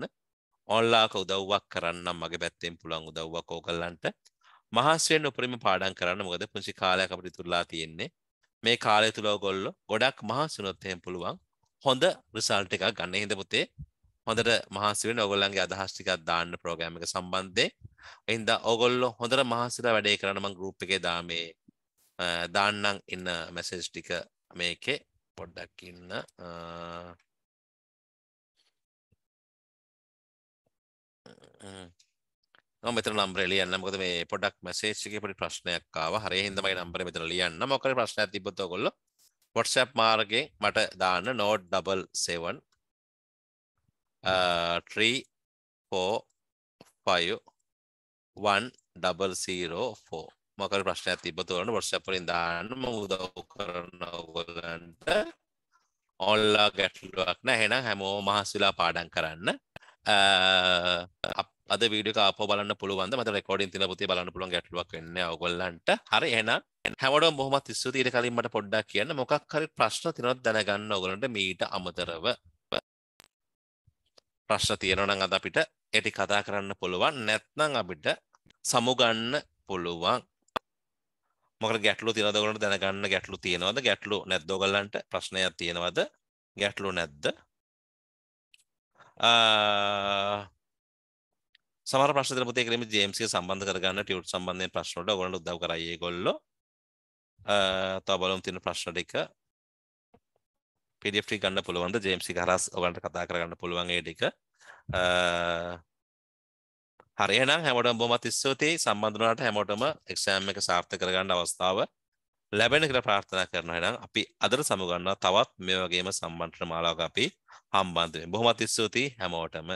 ඕන්ලාක උදව්වක් කරන්නම් මගේ පැත්තෙන් පුළුවන් උදව්වක් ඕගොල්ලන්ට. මහන්සියෙන් උපරිම පාඩම් කරන්න මොකද පුංචි කාලයක් අපිට ඉතුරුලා තියෙන්නේ මේ කාලය තුල ඔයගොල්ලෝ ගොඩක් මහන්සි වුණොත් එහෙම පුළුවන් හොඳ රිසල්ට් එකක් ගන්න. එහෙනම් පුතේ හොඳට මහන්සි වෙන්න ඔයගොල්ලන්ගේ අදහස් ටිකක් දාන්න ප්‍රෝග්‍රෑම් එක සම්බන්ධයෙන්. එහෙනම් ඔයගොල්ලෝ හොඳට මහන්සිලා වැඩේ කරන්න මම ගෲප් එකේ දා මේ දාන්නම් ඉන්න මැසේජ් ටික මේකේ පොඩ්ඩක් ඉන්න Mm-hmm. මම මෙතන නම්බරේ ලියන්න මොකද මේ පොඩක් මැසේජ් එකේ පොඩි ප්‍රශ්නයක් ආවා හරේ හින්දා මගේ නම්බරේ මෙතන ලියන්න මොකක් හරි ප්‍රශ්නයක් තිබ්බොත් ඔයගොල්ලෝ WhatsApp මාර්ගයෙන් මට දාන්න note 77 uh 3 4 5 1 0 4 මොකක් හරි ප්‍රශ්නයක් තිබ්බොත් ඔයගොල්ලෝ WhatsApp වලින් දාන්න මම උදව් කරන ඔයගොල්ලන්ට ඔන්ලා ගැටලුවක් නැහැ එහෙනම් හැමෝම මහසුලා පාඩම් කරන්න uh, අද වීඩියෝ අප බලන්න පුළුවන්ද මට රෙකෝඩින් තින පුති බලන්න පුළුවන් ගැටලුවක් වෙන්න ඔයගොල්ලන්ට හරි එහෙනම් හැමෝටම බොහොමත් ස්තුතියි ඊට කලින් මට පොඩ්ඩක් කියන්න මොකක් හරි ප්‍රශ්න තියෙනවද දැනගන්න ඔයගොල්ලන්ට මීට අමතරව ප්‍රශ්න තියෙනවා නම් අද අපිට ඒටි කතා කරන්න පුළුවන් නැත්නම් අපිට සමුගන්න පුළුවන් මොකද ගැටලු තියෙනවද ඔයගොල්ලන්ට දැනගන්න ගැටලු තියෙනවද ගැටලු නැද්ද ඔයගොල්ලන්ට ප්‍රශ්නයක් තියෙනවද ගැටලු නැද්ද ආ සමර ප්‍රශ්න තිබුණේ ඒකෙම ජේම්ස් ගේ සම්බන්ධ කරගන්න ටියුට් සම්බන්ධයෙන් ප්‍රශ්න වලට ඔයගොල්ලෝ උදව් කරයි ඒගොල්ලෝ තව බලමු තියෙන ප්‍රශ්න ටික PDF ටික ගන්න පුළුවන්ද ජේම්ස් ගේ හරස් ඔයගලන්ට කතා කරගන්න පුළුවන් ඒ ටික හරි එහෙනම් හැමෝටම බොහොමත් ස්තුතියි සම්බන්ධ වුණාට හැමෝටම එක්සෑම් එක සාර්ථක කරගන්න අවස්ථාව ලැබෙන කියලා ප්‍රාර්ථනා කරනවා එහෙනම් අපි අදට සමු ගන්නවා තවත් මේ වගේම සම්බන්ධ මාලාවක අපි හම්බන්තු වෙමු බොහොමත් ස්තුතියි හැමෝටම